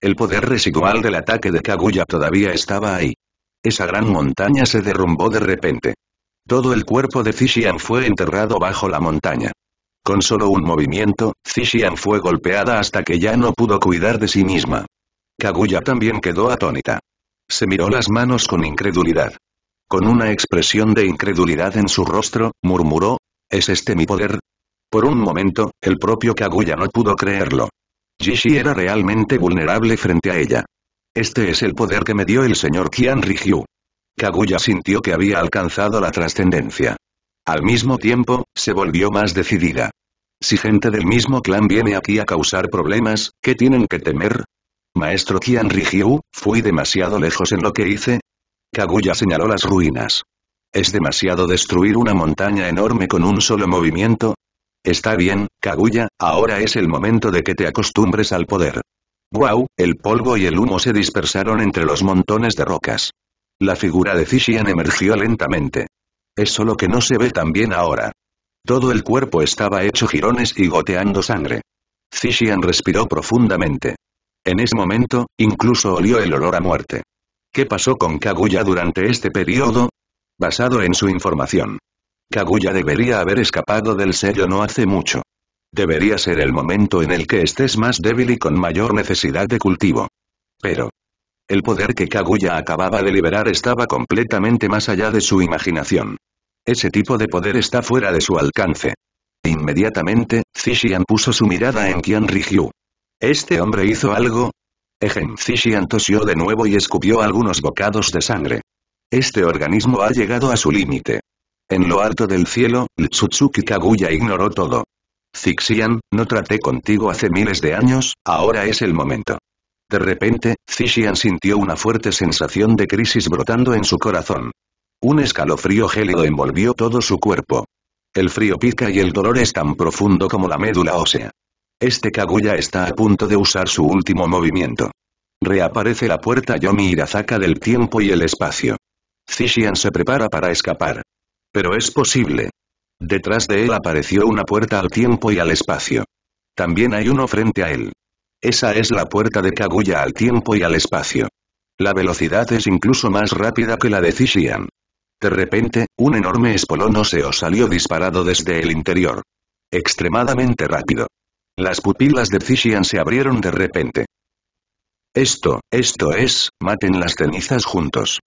El poder residual del ataque de Kaguya todavía estaba ahí. Esa gran montaña se derrumbó de repente. Todo el cuerpo de Zixian fue enterrado bajo la montaña. Con solo un movimiento, Zixian fue golpeada hasta que ya no pudo cuidar de sí misma. Kaguya también quedó atónita. Se miró las manos con incredulidad. Con una expresión de incredulidad en su rostro, murmuró, ¿Es este mi poder? Por un momento, el propio Kaguya no pudo creerlo. Jishi era realmente vulnerable frente a ella. Este es el poder que me dio el señor Qian Rijiu». Kaguya sintió que había alcanzado la trascendencia. Al mismo tiempo, se volvió más decidida. Si gente del mismo clan viene aquí a causar problemas, ¿qué tienen que temer? Maestro Qian Rigyu, ¿fui demasiado lejos en lo que hice? Kaguya señaló las ruinas. ¿Es demasiado destruir una montaña enorme con un solo movimiento? Está bien, Kaguya, ahora es el momento de que te acostumbres al poder. ¡Guau! El polvo y el humo se dispersaron entre los montones de rocas. La figura de Cishian emergió lentamente. Es solo que no se ve tan bien ahora. Todo el cuerpo estaba hecho jirones y goteando sangre. Zishian respiró profundamente. En ese momento, incluso olió el olor a muerte. ¿Qué pasó con Kaguya durante este periodo? Basado en su información. Kaguya debería haber escapado del sello no hace mucho. Debería ser el momento en el que estés más débil y con mayor necesidad de cultivo. Pero, el poder que Kaguya acababa de liberar estaba completamente más allá de su imaginación. Ese tipo de poder está fuera de su alcance. Inmediatamente, Zishian puso su mirada en Qian Rigyu. ¿Este hombre hizo algo? Ejen Zishian tosió de nuevo y escupió algunos bocados de sangre. Este organismo ha llegado a su límite. En lo alto del cielo, Tsutsuki Kaguya ignoró todo. Zixian, no traté contigo hace miles de años, ahora es el momento. De repente, Zixian sintió una fuerte sensación de crisis brotando en su corazón. Un escalofrío gélido envolvió todo su cuerpo. El frío pica y el dolor es tan profundo como la médula ósea. Este Kaguya está a punto de usar su último movimiento. Reaparece la puerta Yomi Irazaka del tiempo y el espacio. Zishian se prepara para escapar. Pero es posible. Detrás de él apareció una puerta al tiempo y al espacio. También hay uno frente a él. Esa es la puerta de Kaguya al tiempo y al espacio. La velocidad es incluso más rápida que la de Zishian. De repente, un enorme espolón óseo salió disparado desde el interior. Extremadamente rápido. Las pupilas de Zishian se abrieron de repente. Esto, esto es, maten las cenizas juntos.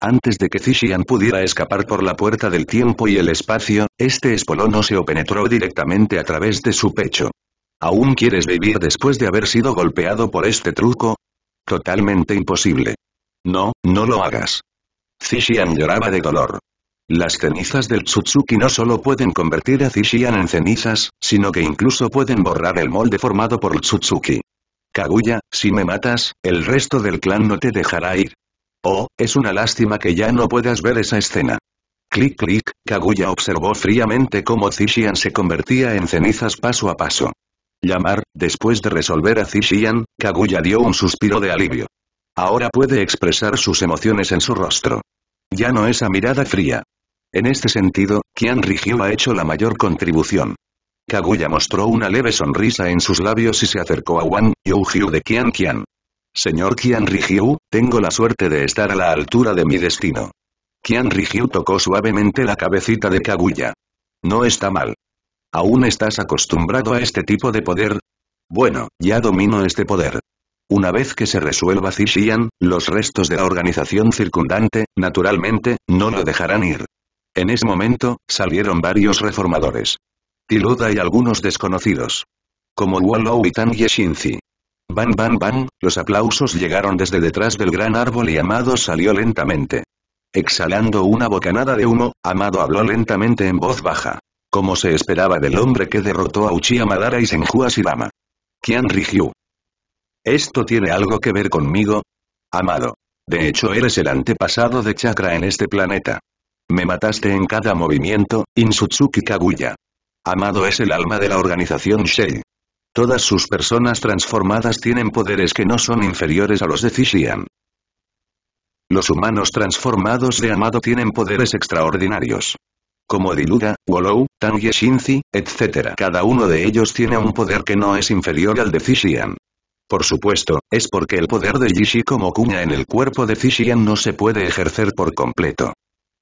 Antes de que Zishian pudiera escapar por la puerta del tiempo y el espacio, este espolón se penetró directamente a través de su pecho. ¿Aún quieres vivir después de haber sido golpeado por este truco? Totalmente imposible. No, no lo hagas. Zishian lloraba de dolor. Las cenizas del Tsutsuki no solo pueden convertir a Zishian en cenizas, sino que incluso pueden borrar el molde formado por el Tsutsuki. Kaguya, si me matas, el resto del clan no te dejará ir. Oh, es una lástima que ya no puedas ver esa escena. Clic clic, Kaguya observó fríamente cómo Zishian se convertía en cenizas paso a paso llamar, después de resolver a Zishian, Kaguya dio un suspiro de alivio. Ahora puede expresar sus emociones en su rostro. Ya no esa mirada fría. En este sentido, Kian Rijiu ha hecho la mayor contribución. Kaguya mostró una leve sonrisa en sus labios y se acercó a Wang Hyu de Qian Kian. Señor Kian Rijiu, tengo la suerte de estar a la altura de mi destino. Qian Rijiu tocó suavemente la cabecita de Kaguya. No está mal. ¿Aún estás acostumbrado a este tipo de poder? Bueno, ya domino este poder. Una vez que se resuelva Zixian, los restos de la organización circundante, naturalmente, no lo dejarán ir. En ese momento, salieron varios reformadores. Tiluda y algunos desconocidos. Como Wallow y Tan Yeshinzi. Van ban, van, los aplausos llegaron desde detrás del gran árbol y Amado salió lentamente. Exhalando una bocanada de humo, Amado habló lentamente en voz baja. Como se esperaba del hombre que derrotó a Uchiha Madara y Senju Asirama. Kian Rigyu. ¿Esto tiene algo que ver conmigo? Amado. De hecho eres el antepasado de Chakra en este planeta. Me mataste en cada movimiento, Insutsuki Kaguya. Amado es el alma de la organización Shei. Todas sus personas transformadas tienen poderes que no son inferiores a los de Zishian. Los humanos transformados de Amado tienen poderes extraordinarios como Diluga, Wolou, Tangye Shinzi, etc. Cada uno de ellos tiene un poder que no es inferior al de Zishian. Por supuesto, es porque el poder de Yishi como cuña en el cuerpo de Zishian no se puede ejercer por completo.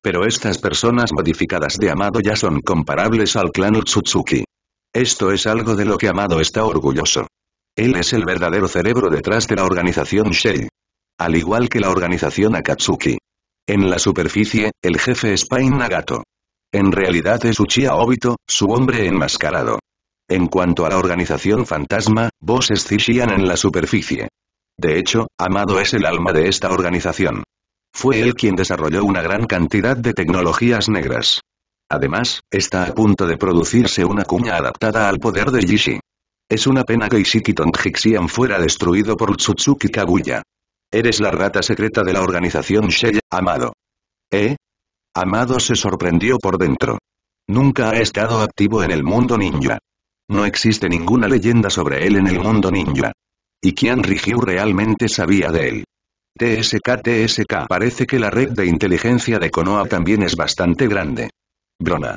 Pero estas personas modificadas de Amado ya son comparables al clan Utsutsuki. Esto es algo de lo que Amado está orgulloso. Él es el verdadero cerebro detrás de la organización Shei. Al igual que la organización Akatsuki. En la superficie, el jefe es Pain Nagato. En realidad es Uchiha Obito, su hombre enmascarado. En cuanto a la organización fantasma, es Zishian en la superficie. De hecho, Amado es el alma de esta organización. Fue él quien desarrolló una gran cantidad de tecnologías negras. Además, está a punto de producirse una cuña adaptada al poder de Yishi. Es una pena que Ishiki Tonjixian fuera destruido por Tsutsuki Kaguya. Eres la rata secreta de la organización Sheya, Amado. ¿Eh? Amado se sorprendió por dentro. Nunca ha estado activo en el mundo ninja. No existe ninguna leyenda sobre él en el mundo ninja. Y Kian Rigyu realmente sabía de él. TSK TSK parece que la red de inteligencia de Konoha también es bastante grande. Brona.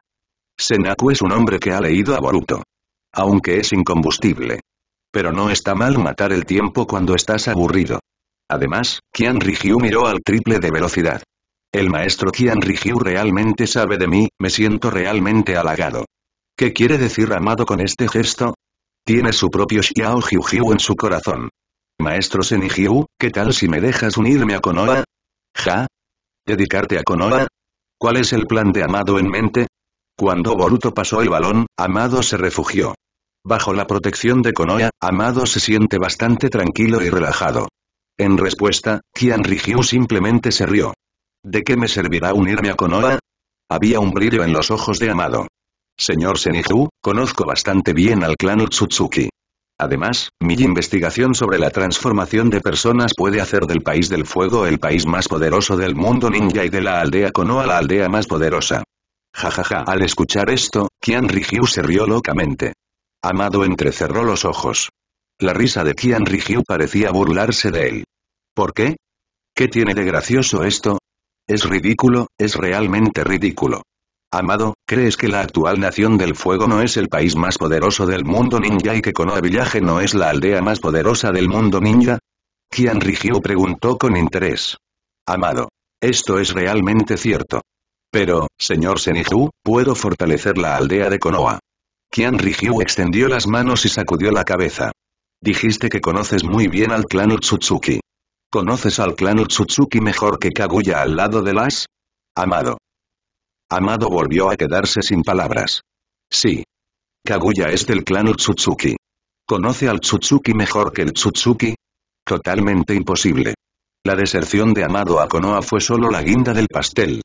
Senaku es un hombre que ha leído a Boruto. Aunque es incombustible. Pero no está mal matar el tiempo cuando estás aburrido. Además, Kian Rigyu miró al triple de velocidad. El maestro Qian Rijiu realmente sabe de mí, me siento realmente halagado. ¿Qué quiere decir amado con este gesto? Tiene su propio Xiao Jiu en su corazón. Maestro Senijiu, ¿qué tal si me dejas unirme a Konoha? ¿Ja? ¿Dedicarte a Konoha? ¿Cuál es el plan de Amado en mente? Cuando Boruto pasó el balón, Amado se refugió. Bajo la protección de Konoha, Amado se siente bastante tranquilo y relajado. En respuesta, Qian Rijiu simplemente se rió. ¿De qué me servirá unirme a Konoha? Había un brillo en los ojos de Amado. Señor Senihu, conozco bastante bien al clan Utsutsuki. Además, mi investigación sobre la transformación de personas puede hacer del País del Fuego el país más poderoso del mundo ninja y de la aldea Konoha la aldea más poderosa. Jajaja, ja, ja. al escuchar esto, Kian Riju se rió locamente. Amado entrecerró los ojos. La risa de Kian Riju parecía burlarse de él. ¿Por qué? ¿Qué tiene de gracioso esto? Es ridículo, es realmente ridículo. Amado, ¿crees que la actual Nación del Fuego no es el país más poderoso del mundo ninja y que Konoha Village no es la aldea más poderosa del mundo ninja? Kian Rigio preguntó con interés. Amado. Esto es realmente cierto. Pero, señor Senihu, puedo fortalecer la aldea de Konoha. Kian Rigyu extendió las manos y sacudió la cabeza. Dijiste que conoces muy bien al clan Utsutsuki. ¿Conoces al clan Utsutsuki mejor que Kaguya al lado de las? Amado. Amado volvió a quedarse sin palabras. Sí. Kaguya es del clan Utsutsuki. ¿Conoce al Tsutsuki mejor que el Tsutsuki? Totalmente imposible. La deserción de Amado a Konoha fue solo la guinda del pastel.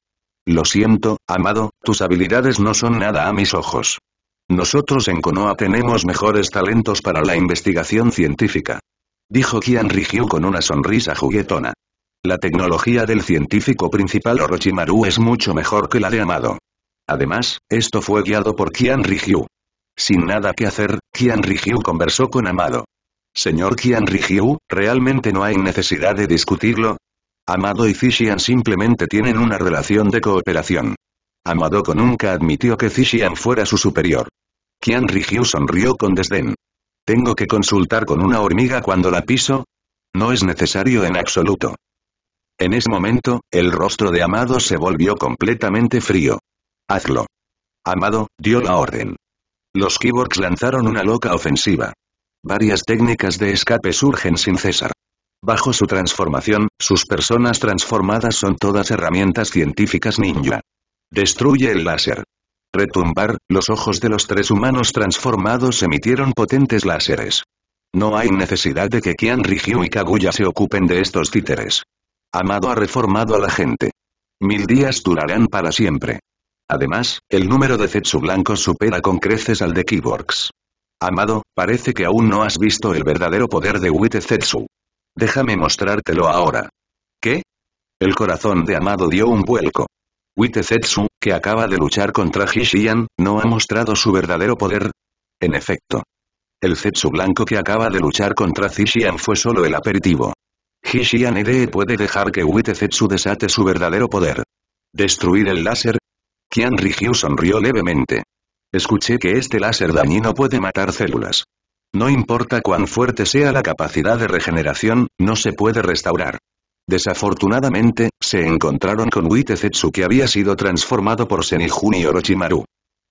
Lo siento, Amado, tus habilidades no son nada a mis ojos. Nosotros en Konoha tenemos mejores talentos para la investigación científica. Dijo Qian Rijiu con una sonrisa juguetona. La tecnología del científico principal Orochimaru es mucho mejor que la de Amado. Además, esto fue guiado por Kian Rijiu. Sin nada que hacer, Kian Rijiu conversó con Amado. Señor Kian Rijiu, realmente no hay necesidad de discutirlo. Amado y Zishian simplemente tienen una relación de cooperación. Amado nunca admitió que Zishian fuera su superior. Qian Rijiu sonrió con desdén. ¿Tengo que consultar con una hormiga cuando la piso? No es necesario en absoluto. En ese momento, el rostro de Amado se volvió completamente frío. Hazlo. Amado, dio la orden. Los cyborgs lanzaron una loca ofensiva. Varias técnicas de escape surgen sin cesar. Bajo su transformación, sus personas transformadas son todas herramientas científicas ninja. Destruye el láser retumbar, los ojos de los tres humanos transformados emitieron potentes láseres. No hay necesidad de que Kian Rigyu y Kaguya se ocupen de estos títeres. Amado ha reformado a la gente. Mil días durarán para siempre. Además, el número de Zetsu blancos supera con creces al de Kiborgs. Amado, parece que aún no has visto el verdadero poder de Witte Zetsu. Déjame mostrártelo ahora. ¿Qué? El corazón de Amado dio un vuelco. Witte Zetsu, que acaba de luchar contra Hishian, no ha mostrado su verdadero poder. En efecto. El Zetsu blanco que acaba de luchar contra Hishian fue solo el aperitivo. Hishian Ede puede dejar que Witte Zetsu desate su verdadero poder. ¿Destruir el láser? Kian Rigyu sonrió levemente. Escuché que este láser dañino puede matar células. No importa cuán fuerte sea la capacidad de regeneración, no se puede restaurar. Desafortunadamente, se encontraron con Zetsu que había sido transformado por Senijun y Orochimaru.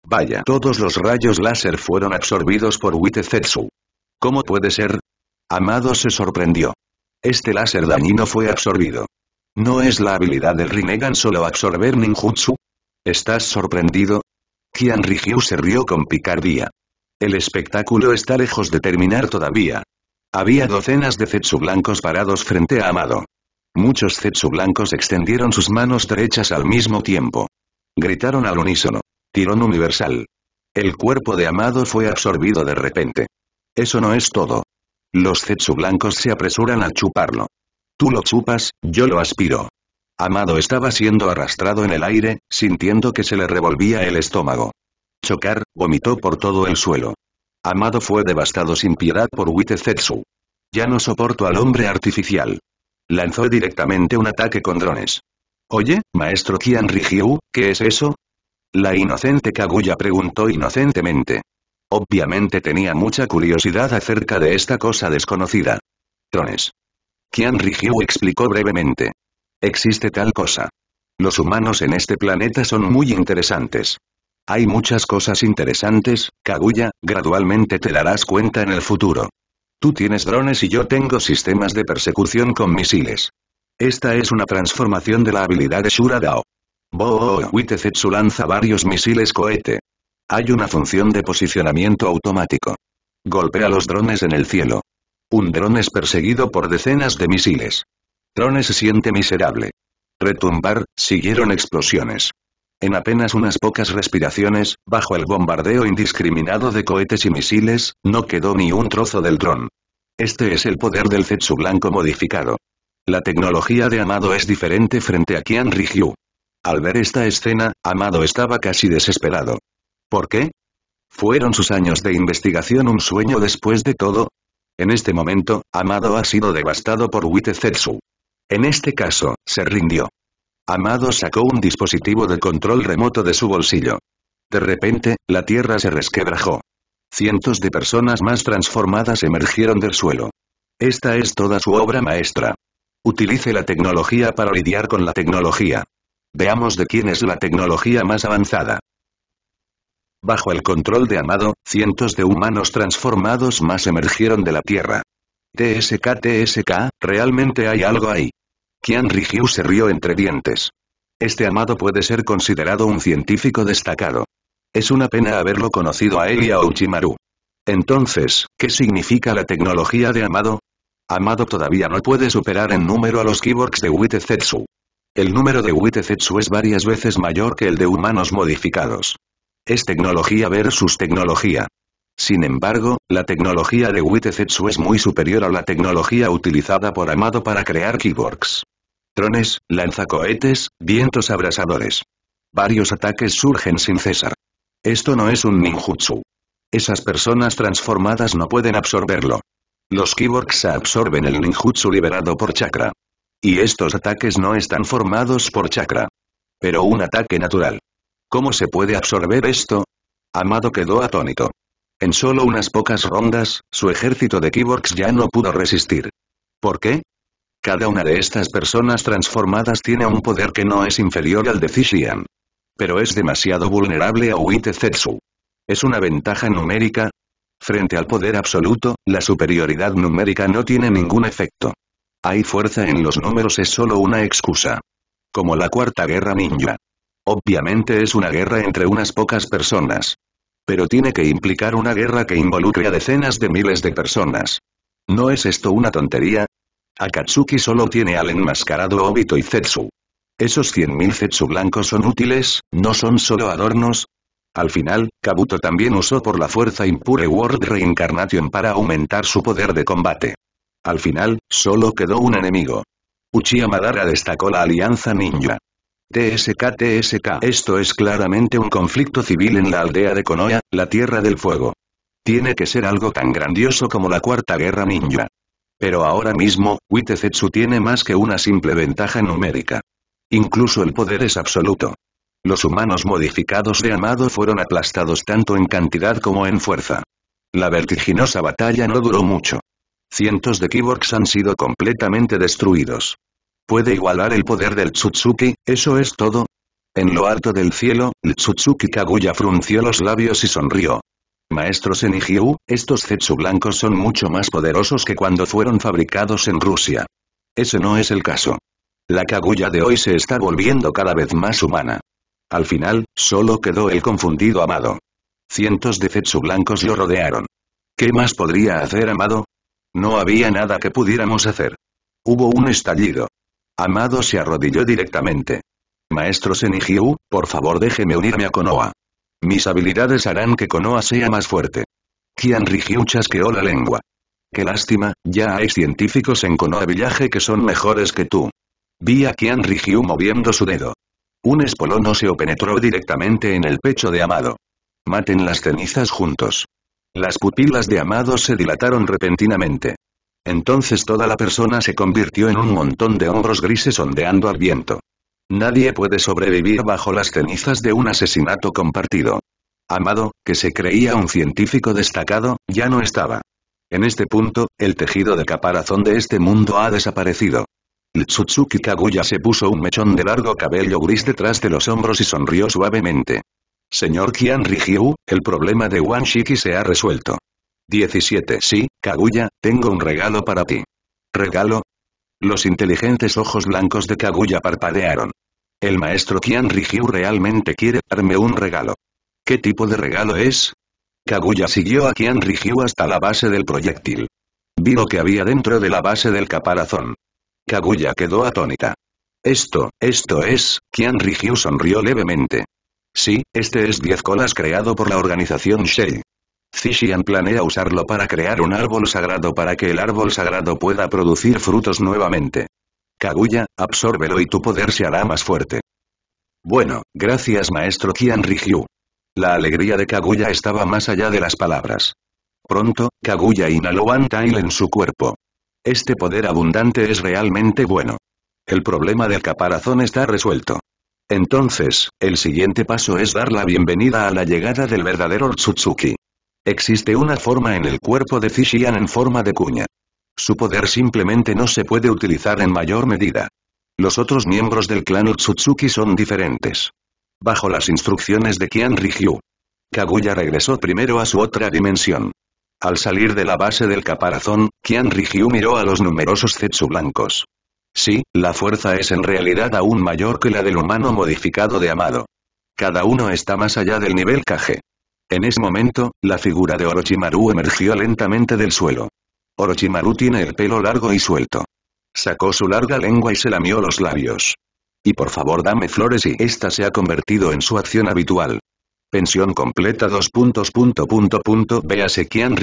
Vaya, todos los rayos láser fueron absorbidos por Zetsu ¿Cómo puede ser? Amado se sorprendió. Este láser dañino fue absorbido. ¿No es la habilidad del Rinnegan solo absorber ninjutsu? ¿Estás sorprendido? Kian Rigyu se rió con picardía. El espectáculo está lejos de terminar todavía. Había docenas de Zetsu blancos parados frente a Amado. Muchos zetsu blancos extendieron sus manos derechas al mismo tiempo. Gritaron al unísono. Tirón universal. El cuerpo de Amado fue absorbido de repente. Eso no es todo. Los zetsu blancos se apresuran a chuparlo. Tú lo chupas, yo lo aspiro. Amado estaba siendo arrastrado en el aire, sintiendo que se le revolvía el estómago. Chocar, vomitó por todo el suelo. Amado fue devastado sin piedad por Witte Zetsu. Ya no soporto al hombre artificial. Lanzó directamente un ataque con drones. Oye, maestro Qian Rijiu, ¿qué es eso? La inocente Kaguya preguntó inocentemente. Obviamente tenía mucha curiosidad acerca de esta cosa desconocida. Drones. Qian Rijiu explicó brevemente. Existe tal cosa. Los humanos en este planeta son muy interesantes. Hay muchas cosas interesantes, Kaguya, gradualmente te darás cuenta en el futuro. Tú tienes drones y yo tengo sistemas de persecución con misiles. Esta es una transformación de la habilidad de Shura Dao. lanza varios misiles cohete. Hay una función de posicionamiento automático. Golpea los drones en el cielo. Un dron es perseguido por decenas de misiles. Drones se siente miserable. Retumbar, siguieron explosiones. En apenas unas pocas respiraciones, bajo el bombardeo indiscriminado de cohetes y misiles, no quedó ni un trozo del dron. Este es el poder del Zetsu blanco modificado. La tecnología de Amado es diferente frente a Kian Rigyu. Al ver esta escena, Amado estaba casi desesperado. ¿Por qué? ¿Fueron sus años de investigación un sueño después de todo? En este momento, Amado ha sido devastado por Wite Zetsu. En este caso, se rindió. Amado sacó un dispositivo de control remoto de su bolsillo. De repente, la tierra se resquebrajó. Cientos de personas más transformadas emergieron del suelo. Esta es toda su obra maestra. Utilice la tecnología para lidiar con la tecnología. Veamos de quién es la tecnología más avanzada. Bajo el control de Amado, cientos de humanos transformados más emergieron de la Tierra. TSK TSK, realmente hay algo ahí. Qian Rigiu se rió entre dientes. Este amado puede ser considerado un científico destacado. Es una pena haberlo conocido a él y a Uchimaru. Entonces, ¿qué significa la tecnología de Amado? Amado todavía no puede superar en número a los keyboards de Zetsu. El número de Zetsu es varias veces mayor que el de humanos modificados. Es tecnología versus tecnología. Sin embargo, la tecnología de Zetsu es muy superior a la tecnología utilizada por Amado para crear Keyworks. Trones, lanzacohetes, vientos abrasadores. Varios ataques surgen sin cesar. Esto no es un ninjutsu. Esas personas transformadas no pueden absorberlo. Los Keyworks absorben el ninjutsu liberado por chakra. Y estos ataques no están formados por chakra. Pero un ataque natural. ¿Cómo se puede absorber esto? Amado quedó atónito. En solo unas pocas rondas, su ejército de Kivorks ya no pudo resistir. ¿Por qué? Cada una de estas personas transformadas tiene un poder que no es inferior al de Zishian. Pero es demasiado vulnerable a Zetsu. ¿Es una ventaja numérica? Frente al poder absoluto, la superioridad numérica no tiene ningún efecto. Hay fuerza en los números es solo una excusa. Como la Cuarta Guerra Ninja. Obviamente es una guerra entre unas pocas personas pero tiene que implicar una guerra que involucre a decenas de miles de personas. ¿No es esto una tontería? Akatsuki solo tiene al enmascarado Obito y Zetsu. Esos 100.000 Zetsu blancos son útiles, no son solo adornos. Al final, Kabuto también usó por la fuerza Impure World Reincarnation para aumentar su poder de combate. Al final, solo quedó un enemigo. Uchiha Madara destacó la alianza ninja. TSK-TSK. Esto es claramente un conflicto civil en la aldea de Konoya, la Tierra del Fuego. Tiene que ser algo tan grandioso como la Cuarta Guerra Ninja. Pero ahora mismo, Witezetsu tiene más que una simple ventaja numérica. Incluso el poder es absoluto. Los humanos modificados de Amado fueron aplastados tanto en cantidad como en fuerza. La vertiginosa batalla no duró mucho. Cientos de Kiborgs han sido completamente destruidos puede igualar el poder del Tsutsuki, eso es todo. En lo alto del cielo, el Tsutsuki Kaguya frunció los labios y sonrió. Maestro Senigiu, estos Zetsu blancos son mucho más poderosos que cuando fueron fabricados en Rusia. Ese no es el caso. La Kaguya de hoy se está volviendo cada vez más humana. Al final, solo quedó el confundido Amado. Cientos de Zetsu blancos lo rodearon. ¿Qué más podría hacer Amado? No había nada que pudiéramos hacer. Hubo un estallido. Amado se arrodilló directamente. Maestro Senigiu, por favor déjeme unirme a Konoha. Mis habilidades harán que Konoha sea más fuerte. Kian Rigiu chasqueó la lengua. Qué lástima, ya hay científicos en Konoa Villaje que son mejores que tú. Vi a Kian Rigiu moviendo su dedo. Un espolono se penetró directamente en el pecho de Amado. Maten las cenizas juntos. Las pupilas de Amado se dilataron repentinamente. Entonces toda la persona se convirtió en un montón de hombros grises ondeando al viento. Nadie puede sobrevivir bajo las cenizas de un asesinato compartido. Amado, que se creía un científico destacado, ya no estaba. En este punto, el tejido de caparazón de este mundo ha desaparecido. Tsutsuki Kaguya se puso un mechón de largo cabello gris detrás de los hombros y sonrió suavemente. Señor Kian Rihyu, el problema de Wanshiki se ha resuelto. 17 Sí, Kaguya, tengo un regalo para ti. ¿Regalo? Los inteligentes ojos blancos de Kaguya parpadearon. El maestro Kian Rijiu realmente quiere darme un regalo. ¿Qué tipo de regalo es? Kaguya siguió a Kian Rijiu hasta la base del proyectil. Vi lo que había dentro de la base del caparazón. Kaguya quedó atónita. Esto, esto es, Kian Rijiu sonrió levemente. Sí, este es 10 colas creado por la organización Shei. Zishian planea usarlo para crear un árbol sagrado para que el árbol sagrado pueda producir frutos nuevamente. Kaguya, absórbelo y tu poder se hará más fuerte. Bueno, gracias maestro Qian Rigyu. La alegría de Kaguya estaba más allá de las palabras. Pronto, Kaguya inhaló tail en su cuerpo. Este poder abundante es realmente bueno. El problema del caparazón está resuelto. Entonces, el siguiente paso es dar la bienvenida a la llegada del verdadero Tsutsuki. Existe una forma en el cuerpo de Zishian en forma de cuña. Su poder simplemente no se puede utilizar en mayor medida. Los otros miembros del clan Utsutsuki son diferentes. Bajo las instrucciones de Kian Rigyu, Kaguya regresó primero a su otra dimensión. Al salir de la base del caparazón, Kian Rigyu miró a los numerosos Zetsu blancos. Sí, la fuerza es en realidad aún mayor que la del humano modificado de Amado. Cada uno está más allá del nivel Kage. En ese momento, la figura de Orochimaru emergió lentamente del suelo. Orochimaru tiene el pelo largo y suelto. Sacó su larga lengua y se lamió los labios. Y por favor dame flores y esta se ha convertido en su acción habitual. Pensión completa 2 puntos punto punto véase Kian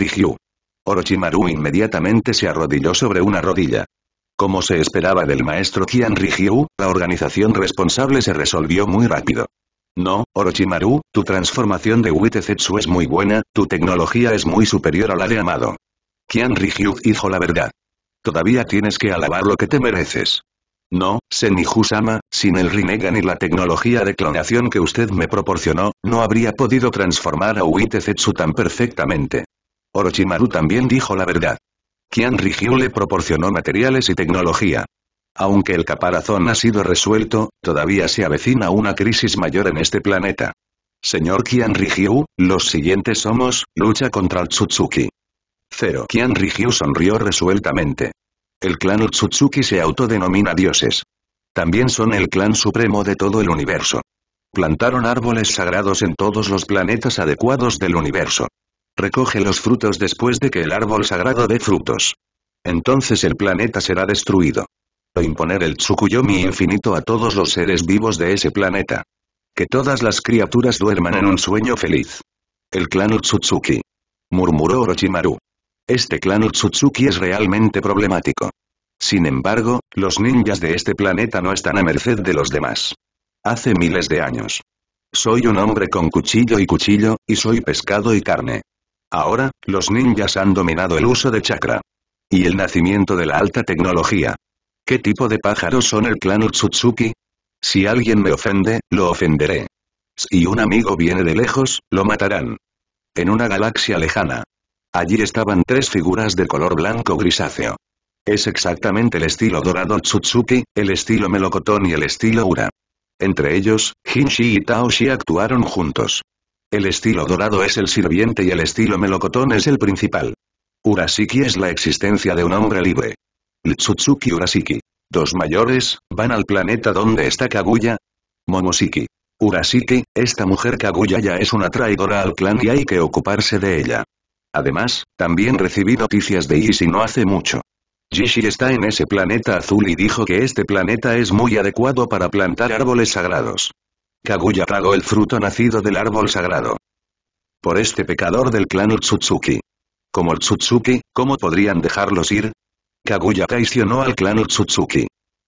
Orochimaru inmediatamente se arrodilló sobre una rodilla. Como se esperaba del maestro Kian Rigyu, la organización responsable se resolvió muy rápido. No, Orochimaru, tu transformación de Witezetsu es muy buena, tu tecnología es muy superior a la de Amado. Kian Rijiu dijo la verdad. Todavía tienes que alabar lo que te mereces. No, senju sin el Rinnegan y la tecnología de clonación que usted me proporcionó, no habría podido transformar a Uitezetsu tan perfectamente. Orochimaru también dijo la verdad. Kian Rijiu le proporcionó materiales y tecnología. Aunque el caparazón ha sido resuelto, todavía se avecina una crisis mayor en este planeta. Señor Kian Rijiu, los siguientes somos, lucha contra el Tsutsuki. Cero. Kian Rijiu sonrió resueltamente. El clan Tsutsuki se autodenomina dioses. También son el clan supremo de todo el universo. Plantaron árboles sagrados en todos los planetas adecuados del universo. Recoge los frutos después de que el árbol sagrado dé frutos. Entonces el planeta será destruido imponer el Tsukuyomi infinito a todos los seres vivos de ese planeta. Que todas las criaturas duerman en un sueño feliz. El clan Utsutsuki. Murmuró Orochimaru. Este clan Utsutsuki es realmente problemático. Sin embargo, los ninjas de este planeta no están a merced de los demás. Hace miles de años. Soy un hombre con cuchillo y cuchillo, y soy pescado y carne. Ahora, los ninjas han dominado el uso de chakra. Y el nacimiento de la alta tecnología. ¿Qué tipo de pájaros son el clan Utsutsuki? Si alguien me ofende, lo ofenderé. Si un amigo viene de lejos, lo matarán. En una galaxia lejana. Allí estaban tres figuras de color blanco grisáceo. Es exactamente el estilo dorado Tsutsuki, el estilo melocotón y el estilo Ura. Entre ellos, Hinshi y Taoshi actuaron juntos. El estilo dorado es el sirviente y el estilo melocotón es el principal. Urasiki es la existencia de un hombre libre. Tsutsuki Urasiki. Dos mayores, van al planeta donde está Kaguya. Momosiki. Urasiki, esta mujer Kaguya ya es una traidora al clan y hay que ocuparse de ella. Además, también recibí noticias de Yishi no hace mucho. Jishi está en ese planeta azul y dijo que este planeta es muy adecuado para plantar árboles sagrados. Kaguya tragó el fruto nacido del árbol sagrado. Por este pecador del clan Tsutsuki. Como Tsutsuki, ¿cómo podrían dejarlos ir? Kaguya traicionó al clan Utsutsuki.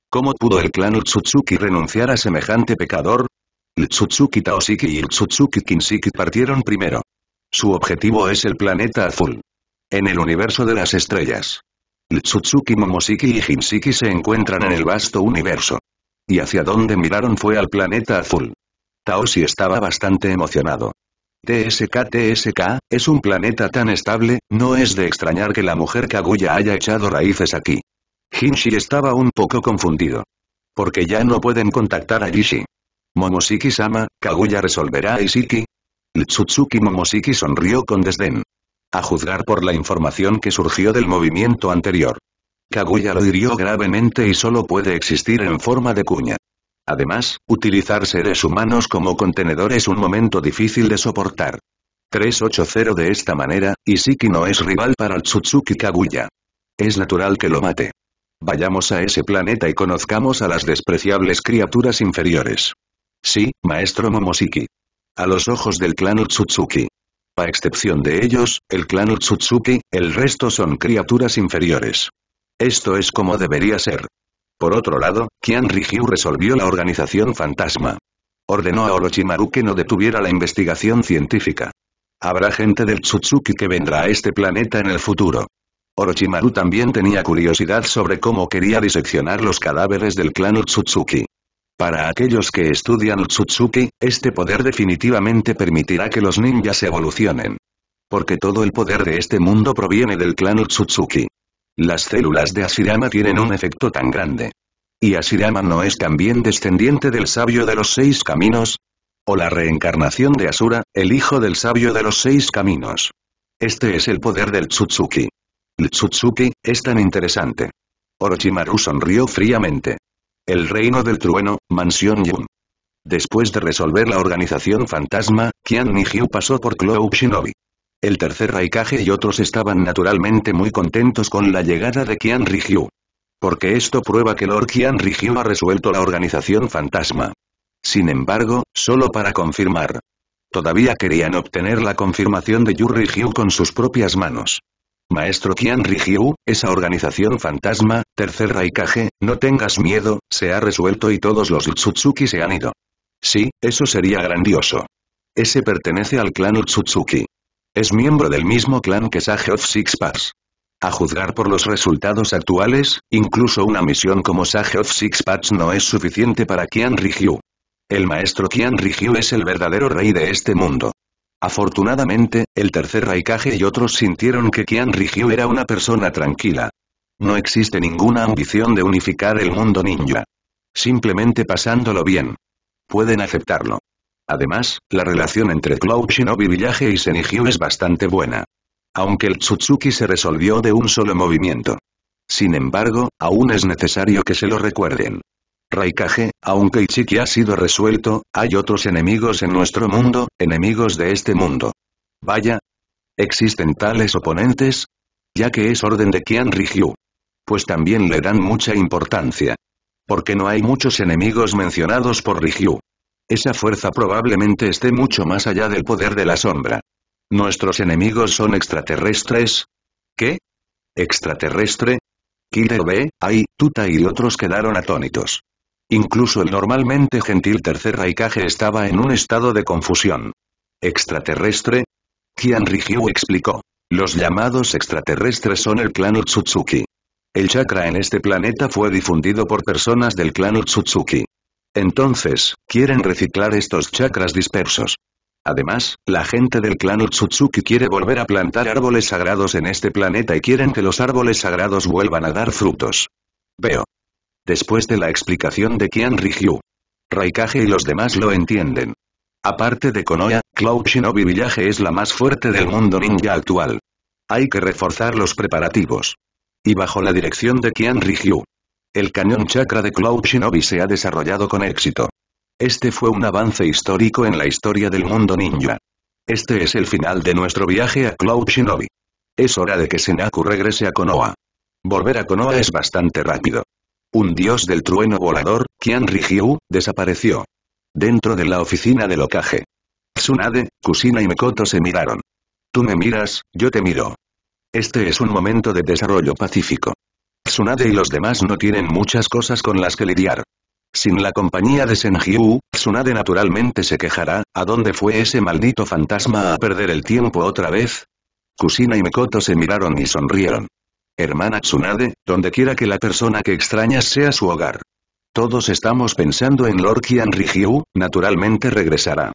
¿Cómo pudo el clan Utsutsuki renunciar a semejante pecador? El Taoshiki Taosiki y el partieron primero. Su objetivo es el planeta azul. En el universo de las estrellas. El Momoshiki Momosiki y Hinsiki se encuentran en el vasto universo. Y hacia donde miraron fue al planeta azul. Taoshi estaba bastante emocionado. TSK-TSK, es un planeta tan estable, no es de extrañar que la mujer Kaguya haya echado raíces aquí. Hinshi estaba un poco confundido. Porque ya no pueden contactar a Yishi. Momosiki-sama, Kaguya resolverá a Isiki. Tsutsuki Momosiki sonrió con desdén. A juzgar por la información que surgió del movimiento anterior. Kaguya lo hirió gravemente y solo puede existir en forma de cuña. Además, utilizar seres humanos como contenedor es un momento difícil de soportar. 380 de esta manera, Isiki no es rival para el Tsutsuki Kaguya. Es natural que lo mate. Vayamos a ese planeta y conozcamos a las despreciables criaturas inferiores. Sí, maestro Momosiki. A los ojos del clan Utsutsuki. A excepción de ellos, el clan Utsutsuki, el resto son criaturas inferiores. Esto es como debería ser. Por otro lado, Kian Rijiu resolvió la organización fantasma. Ordenó a Orochimaru que no detuviera la investigación científica. Habrá gente del Tsutsuki que vendrá a este planeta en el futuro. Orochimaru también tenía curiosidad sobre cómo quería diseccionar los cadáveres del clan Utsutsuki. Para aquellos que estudian Utsutsuki, este poder definitivamente permitirá que los ninjas evolucionen. Porque todo el poder de este mundo proviene del clan Utsutsuki. Las células de Asirama tienen un efecto tan grande. ¿Y Asirama no es también descendiente del sabio de los seis caminos? O la reencarnación de Asura, el hijo del sabio de los seis caminos. Este es el poder del Tsutsuki. El Tsutsuki, es tan interesante. Orochimaru sonrió fríamente. El reino del trueno, mansión Yun. Después de resolver la organización fantasma, Kian Nihyu pasó por Cloud Shinobi. El Tercer Raikage y otros estaban naturalmente muy contentos con la llegada de Kian Rigyu. Porque esto prueba que Lord Kian Rigyu ha resuelto la organización fantasma. Sin embargo, solo para confirmar. Todavía querían obtener la confirmación de Yu Rigyu con sus propias manos. Maestro Kian Rigyu, esa organización fantasma, tercer Raikage, no tengas miedo, se ha resuelto y todos los Utsutsuki se han ido. Sí, eso sería grandioso. Ese pertenece al clan Utsutsuki. Es miembro del mismo clan que Sage of Six Paths. A juzgar por los resultados actuales, incluso una misión como Sage of Six Paths no es suficiente para Qian Rihyu. El maestro Qian Rihyu es el verdadero rey de este mundo. Afortunadamente, el tercer Raikage y otros sintieron que Qian Rihyu era una persona tranquila. No existe ninguna ambición de unificar el mundo ninja. Simplemente pasándolo bien. Pueden aceptarlo. Además, la relación entre Cloud Shinobi Village y Senijiu es bastante buena. Aunque el Tsutsuki se resolvió de un solo movimiento. Sin embargo, aún es necesario que se lo recuerden. Raikage, aunque Ichiki ha sido resuelto, hay otros enemigos en nuestro mundo, enemigos de este mundo. Vaya. ¿Existen tales oponentes? Ya que es orden de Kian Rijiu. Pues también le dan mucha importancia. Porque no hay muchos enemigos mencionados por Rijiu. Esa fuerza probablemente esté mucho más allá del poder de la sombra. ¿Nuestros enemigos son extraterrestres? ¿Qué? ¿Extraterrestre? B, Ai, Tuta y otros quedaron atónitos. Incluso el normalmente gentil tercer Raikage estaba en un estado de confusión. ¿Extraterrestre? Kian Rigyu explicó. Los llamados extraterrestres son el clan Utsutsuki. El chakra en este planeta fue difundido por personas del clan Utsutsuki. Entonces, quieren reciclar estos chakras dispersos. Además, la gente del clan Utsutsuki quiere volver a plantar árboles sagrados en este planeta y quieren que los árboles sagrados vuelvan a dar frutos. Veo. Después de la explicación de Kian Rigyu, Raikage y los demás lo entienden. Aparte de Konoha, Cloud Shinobi Village es la más fuerte del mundo ninja actual. Hay que reforzar los preparativos. Y bajo la dirección de Kian Rigyu, el cañón chakra de Cloud Shinobi se ha desarrollado con éxito. Este fue un avance histórico en la historia del mundo ninja. Este es el final de nuestro viaje a Cloud Shinobi. Es hora de que Senaku regrese a Konoha. Volver a Konoha es bastante rápido. Un dios del trueno volador, Kian riju, desapareció. Dentro de la oficina del Okage. Tsunade, Kusina y Mekoto se miraron. Tú me miras, yo te miro. Este es un momento de desarrollo pacífico. Tsunade y los demás no tienen muchas cosas con las que lidiar. Sin la compañía de Senjiu, Tsunade naturalmente se quejará, ¿a dónde fue ese maldito fantasma a perder el tiempo otra vez? Kusina y Mekoto se miraron y sonrieron. Hermana Tsunade, donde quiera que la persona que extrañas sea su hogar. Todos estamos pensando en Lord Kian naturalmente regresará.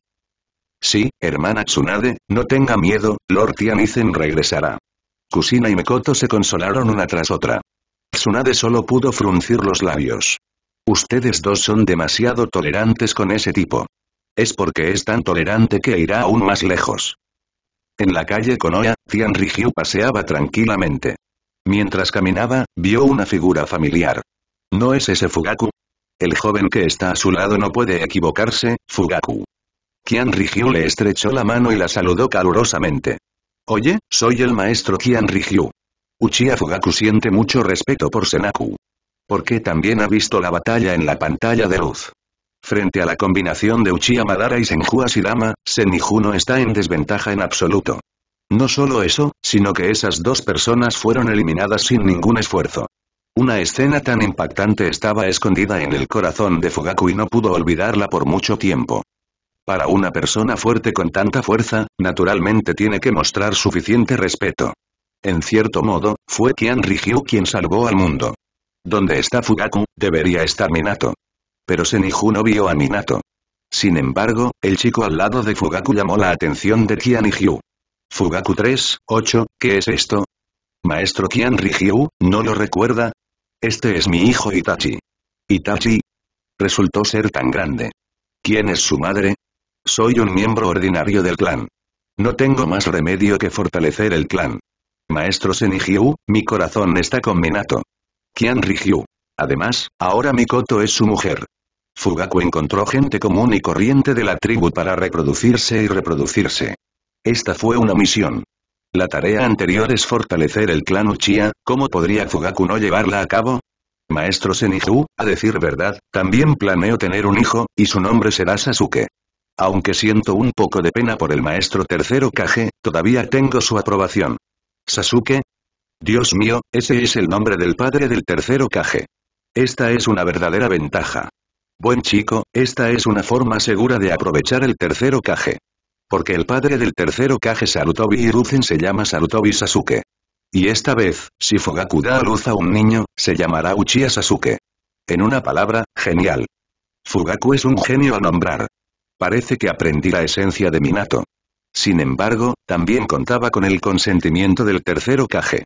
Sí, hermana Tsunade, no tenga miedo, Lord Tianizen regresará. Kusina y Mekoto se consolaron una tras otra. Tsunade solo pudo fruncir los labios. Ustedes dos son demasiado tolerantes con ese tipo. Es porque es tan tolerante que irá aún más lejos. En la calle Konoya, Tian Rigyu paseaba tranquilamente. Mientras caminaba, vio una figura familiar. ¿No es ese Fugaku? El joven que está a su lado no puede equivocarse, Fugaku. Kian Rigyu le estrechó la mano y la saludó calurosamente. Oye, soy el maestro Kian Uchiha Fugaku siente mucho respeto por Senaku. Porque también ha visto la batalla en la pantalla de luz. Frente a la combinación de Uchiha Madara y Senju Asirama, Senju no está en desventaja en absoluto. No solo eso, sino que esas dos personas fueron eliminadas sin ningún esfuerzo. Una escena tan impactante estaba escondida en el corazón de Fugaku y no pudo olvidarla por mucho tiempo. Para una persona fuerte con tanta fuerza, naturalmente tiene que mostrar suficiente respeto en cierto modo, fue Qian Rijiu quien salvó al mundo. ¿Dónde está Fugaku, debería estar Minato. Pero Senihu no vio a Minato. Sin embargo, el chico al lado de Fugaku llamó la atención de Kian Rijiu. Fugaku 3, 8, ¿qué es esto? Maestro Kian Rijiu, ¿no lo recuerda? Este es mi hijo Itachi. Itachi. Resultó ser tan grande. ¿Quién es su madre? Soy un miembro ordinario del clan. No tengo más remedio que fortalecer el clan. Maestro Senijiu, mi corazón está con Minato. Kian Además, ahora Mikoto es su mujer. Fugaku encontró gente común y corriente de la tribu para reproducirse y reproducirse. Esta fue una misión. La tarea anterior es fortalecer el clan Uchiha, ¿cómo podría Fugaku no llevarla a cabo? Maestro Senijiu, a decir verdad, también planeo tener un hijo, y su nombre será Sasuke. Aunque siento un poco de pena por el maestro tercero Kage, todavía tengo su aprobación. Sasuke. Dios mío, ese es el nombre del padre del tercero Kage. Esta es una verdadera ventaja. Buen chico, esta es una forma segura de aprovechar el tercero Kage. Porque el padre del tercero Kage Sarutobi Hiruzen se llama Sarutobi Sasuke. Y esta vez, si Fugaku da a luz a un niño, se llamará Uchiha Sasuke. En una palabra, genial. Fugaku es un genio a nombrar. Parece que aprendí la esencia de Minato. Sin embargo, también contaba con el consentimiento del tercero Kage.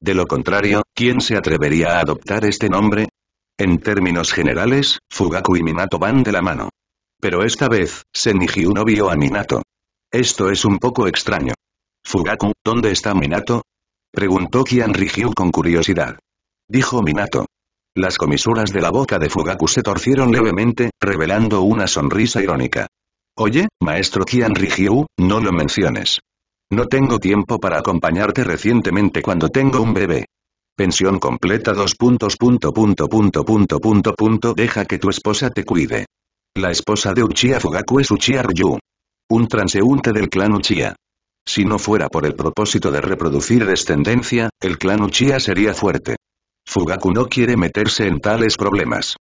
De lo contrario, ¿quién se atrevería a adoptar este nombre? En términos generales, Fugaku y Minato van de la mano. Pero esta vez, Senju no vio a Minato. Esto es un poco extraño. Fugaku, ¿dónde está Minato? Preguntó Kianryu con curiosidad. Dijo Minato. Las comisuras de la boca de Fugaku se torcieron levemente, revelando una sonrisa irónica. Oye, maestro Qian ryu no lo menciones. No tengo tiempo para acompañarte recientemente cuando tengo un bebé. Pensión completa dos puntos deja que tu esposa te cuide. La esposa de Uchiha Fugaku es Uchiha Ryu. Un transeúnte del clan Uchiha. Si no fuera por el propósito de reproducir descendencia, el clan Uchiha sería fuerte. Fugaku no quiere meterse en tales problemas.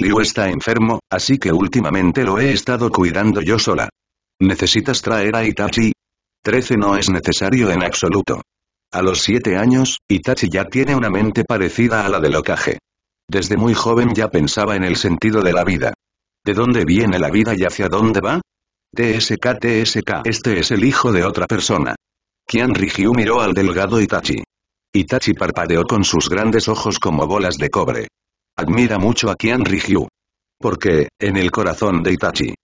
Liu está enfermo, así que últimamente lo he estado cuidando yo sola. ¿Necesitas traer a Itachi? Trece no es necesario en absoluto. A los siete años, Itachi ya tiene una mente parecida a la de locaje Desde muy joven ya pensaba en el sentido de la vida. ¿De dónde viene la vida y hacia dónde va? TSK TSK Este es el hijo de otra persona. Kian Rijiu miró al delgado Itachi. Itachi parpadeó con sus grandes ojos como bolas de cobre admira mucho a Kian Rigyu. Porque, en el corazón de Itachi,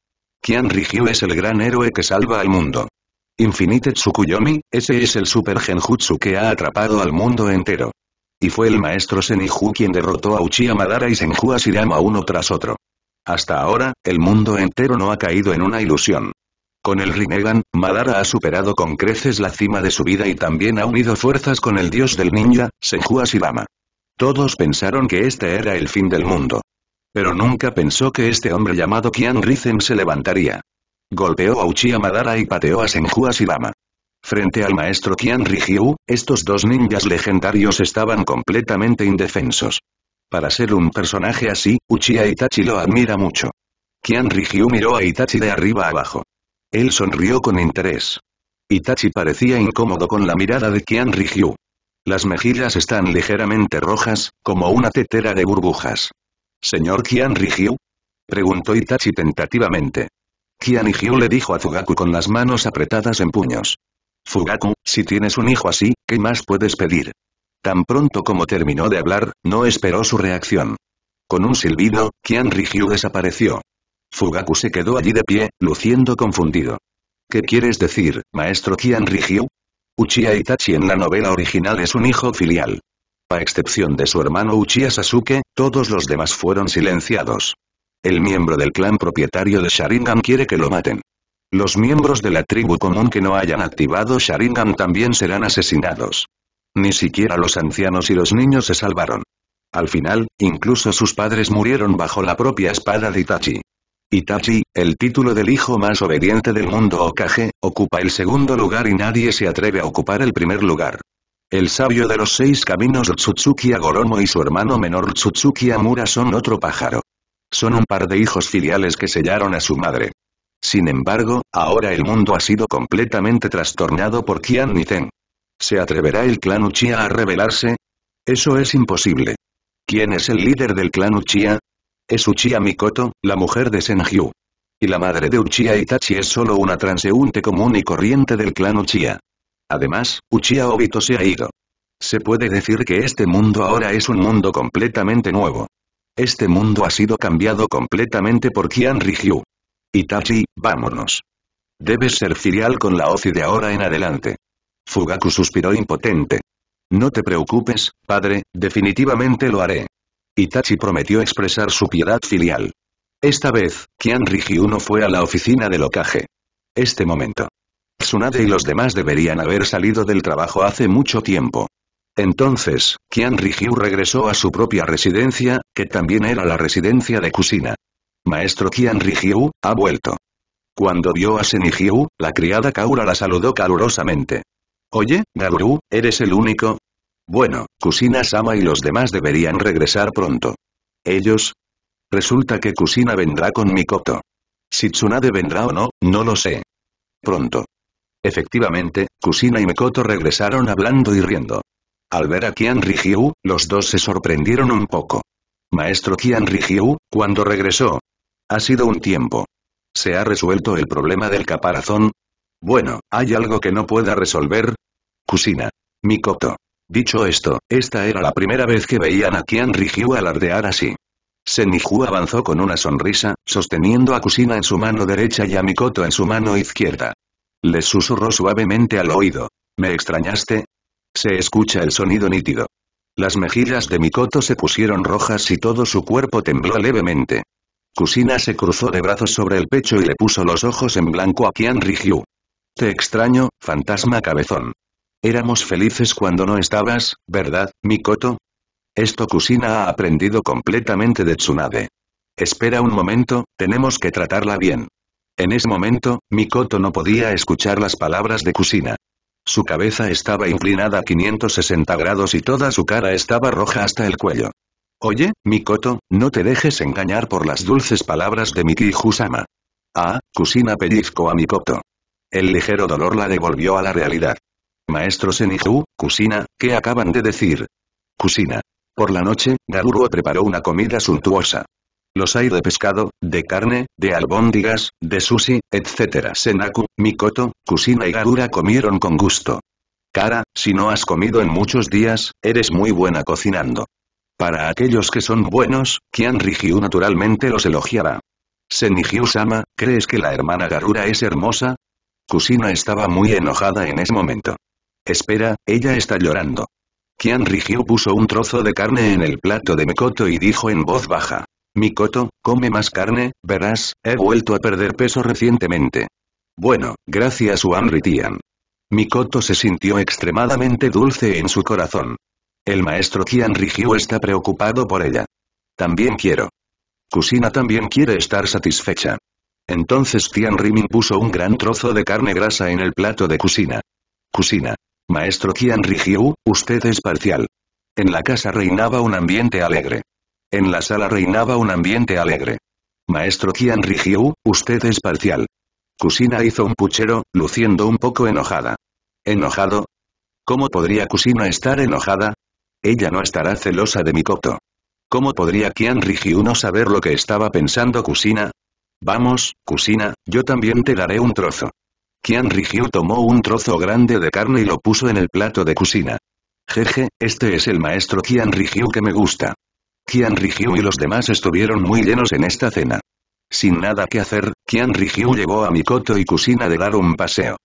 Kian Rigyu es el gran héroe que salva al mundo. Infinite Tsukuyomi, ese es el super genjutsu que ha atrapado al mundo entero. Y fue el maestro Senihu quien derrotó a Uchiha Madara y Senju Asirama uno tras otro. Hasta ahora, el mundo entero no ha caído en una ilusión. Con el Rinnegan, Madara ha superado con creces la cima de su vida y también ha unido fuerzas con el dios del ninja, Senju Asirama. Todos pensaron que este era el fin del mundo. Pero nunca pensó que este hombre llamado Kian Rizen se levantaría. Golpeó a Uchiha Madara y pateó a Senju Asirama. Frente al maestro Kian Rijiu, estos dos ninjas legendarios estaban completamente indefensos. Para ser un personaje así, Uchiha Itachi lo admira mucho. Kian Rijiu miró a Itachi de arriba abajo. Él sonrió con interés. Itachi parecía incómodo con la mirada de Kian Rijiu. Las mejillas están ligeramente rojas, como una tetera de burbujas. ¿Señor Kian Rigiu?» Preguntó Itachi tentativamente. Kian Rigiu le dijo a Fugaku con las manos apretadas en puños. Fugaku, si tienes un hijo así, ¿qué más puedes pedir? Tan pronto como terminó de hablar, no esperó su reacción. Con un silbido, Kian Rigiu desapareció. Fugaku se quedó allí de pie, luciendo confundido. ¿Qué quieres decir, maestro Qian Uchiha Itachi en la novela original es un hijo filial. A excepción de su hermano Uchiha Sasuke, todos los demás fueron silenciados. El miembro del clan propietario de Sharingan quiere que lo maten. Los miembros de la tribu común que no hayan activado Sharingan también serán asesinados. Ni siquiera los ancianos y los niños se salvaron. Al final, incluso sus padres murieron bajo la propia espada de Itachi. Itachi, el título del hijo más obediente del mundo Okage, ocupa el segundo lugar y nadie se atreve a ocupar el primer lugar. El sabio de los seis caminos Tsutsuki Agoromo y su hermano menor Tsutsuki Amura son otro pájaro. Son un par de hijos filiales que sellaron a su madre. Sin embargo, ahora el mundo ha sido completamente trastornado por Kian Niten. ¿Se atreverá el clan Uchiha a rebelarse? Eso es imposible. ¿Quién es el líder del clan Uchiha? Es Uchiha Mikoto, la mujer de Senju. Y la madre de Uchiha Itachi es solo una transeúnte común y corriente del clan Uchiha. Además, Uchiha Obito se ha ido. Se puede decir que este mundo ahora es un mundo completamente nuevo. Este mundo ha sido cambiado completamente por Kian Ryu. Itachi, vámonos. Debes ser filial con la OCI de ahora en adelante. Fugaku suspiró impotente. No te preocupes, padre, definitivamente lo haré. Itachi prometió expresar su piedad filial. Esta vez, Kian no fue a la oficina del locaje Este momento. Tsunade y los demás deberían haber salido del trabajo hace mucho tiempo. Entonces, Kian Rijiu regresó a su propia residencia, que también era la residencia de Kusina. Maestro Kian Rijiu, ha vuelto. Cuando vio a Senijiu, la criada Kaura la saludó calurosamente. Oye, Garuru, eres el único, bueno, Kusina-sama y los demás deberían regresar pronto. ¿Ellos? Resulta que Kusina vendrá con Mikoto. Si Tsunade vendrá o no, no lo sé. Pronto. Efectivamente, Kusina y Mikoto regresaron hablando y riendo. Al ver a Kian Rijiu, los dos se sorprendieron un poco. Maestro Kian Rijiu, cuando regresó? Ha sido un tiempo. ¿Se ha resuelto el problema del caparazón? Bueno, ¿hay algo que no pueda resolver? Kusina. Mikoto. Dicho esto, esta era la primera vez que veían a Kian Rijiu alardear así. Senihu avanzó con una sonrisa, sosteniendo a Kusina en su mano derecha y a Mikoto en su mano izquierda. Les susurró suavemente al oído. ¿Me extrañaste? Se escucha el sonido nítido. Las mejillas de Mikoto se pusieron rojas y todo su cuerpo tembló levemente. Kusina se cruzó de brazos sobre el pecho y le puso los ojos en blanco a Kian Rijiu. Te extraño, fantasma cabezón. Éramos felices cuando no estabas, ¿verdad, Mikoto? Esto Kusina ha aprendido completamente de Tsunade. Espera un momento, tenemos que tratarla bien. En ese momento, Mikoto no podía escuchar las palabras de Kusina. Su cabeza estaba inclinada a 560 grados y toda su cara estaba roja hasta el cuello. Oye, Mikoto, no te dejes engañar por las dulces palabras de Miki Husama. Ah, Kusina pellizco a Mikoto. El ligero dolor la devolvió a la realidad. Maestro Senihu, Kusina, ¿qué acaban de decir? Kusina. Por la noche, Garuro preparó una comida suntuosa. Los hay de pescado, de carne, de albóndigas, de sushi, etc. Senaku, Mikoto, Kusina y Garura comieron con gusto. Cara, si no has comido en muchos días, eres muy buena cocinando. Para aquellos que son buenos, Kian rigió naturalmente los elogiará. Senigyu-sama, ¿crees que la hermana Garura es hermosa? Kusina estaba muy enojada en ese momento. Espera, ella está llorando. Qian Rijiu puso un trozo de carne en el plato de Mikoto y dijo en voz baja. Mikoto, come más carne, verás, he vuelto a perder peso recientemente. Bueno, gracias Uamri Tian. Mikoto se sintió extremadamente dulce en su corazón. El maestro Kian Rijiu está preocupado por ella. También quiero. Kusina también quiere estar satisfecha. Entonces Tian Rimin puso un gran trozo de carne grasa en el plato de Kusina. Kusina, Maestro Qian Rijiu, usted es parcial. En la casa reinaba un ambiente alegre. En la sala reinaba un ambiente alegre. Maestro Qian Rijiu, usted es parcial. Kusina hizo un puchero, luciendo un poco enojada. ¿Enojado? ¿Cómo podría Kusina estar enojada? Ella no estará celosa de mi copto. ¿Cómo podría Qian Rijiu no saber lo que estaba pensando Kusina? Vamos, Kusina, yo también te daré un trozo. Qian Rijiu tomó un trozo grande de carne y lo puso en el plato de cocina. Jeje, este es el maestro Qian Rijiu que me gusta. Qian Rijiu y los demás estuvieron muy llenos en esta cena. Sin nada que hacer, Qian Rijiu llevó a Mikoto y Kusina de dar un paseo.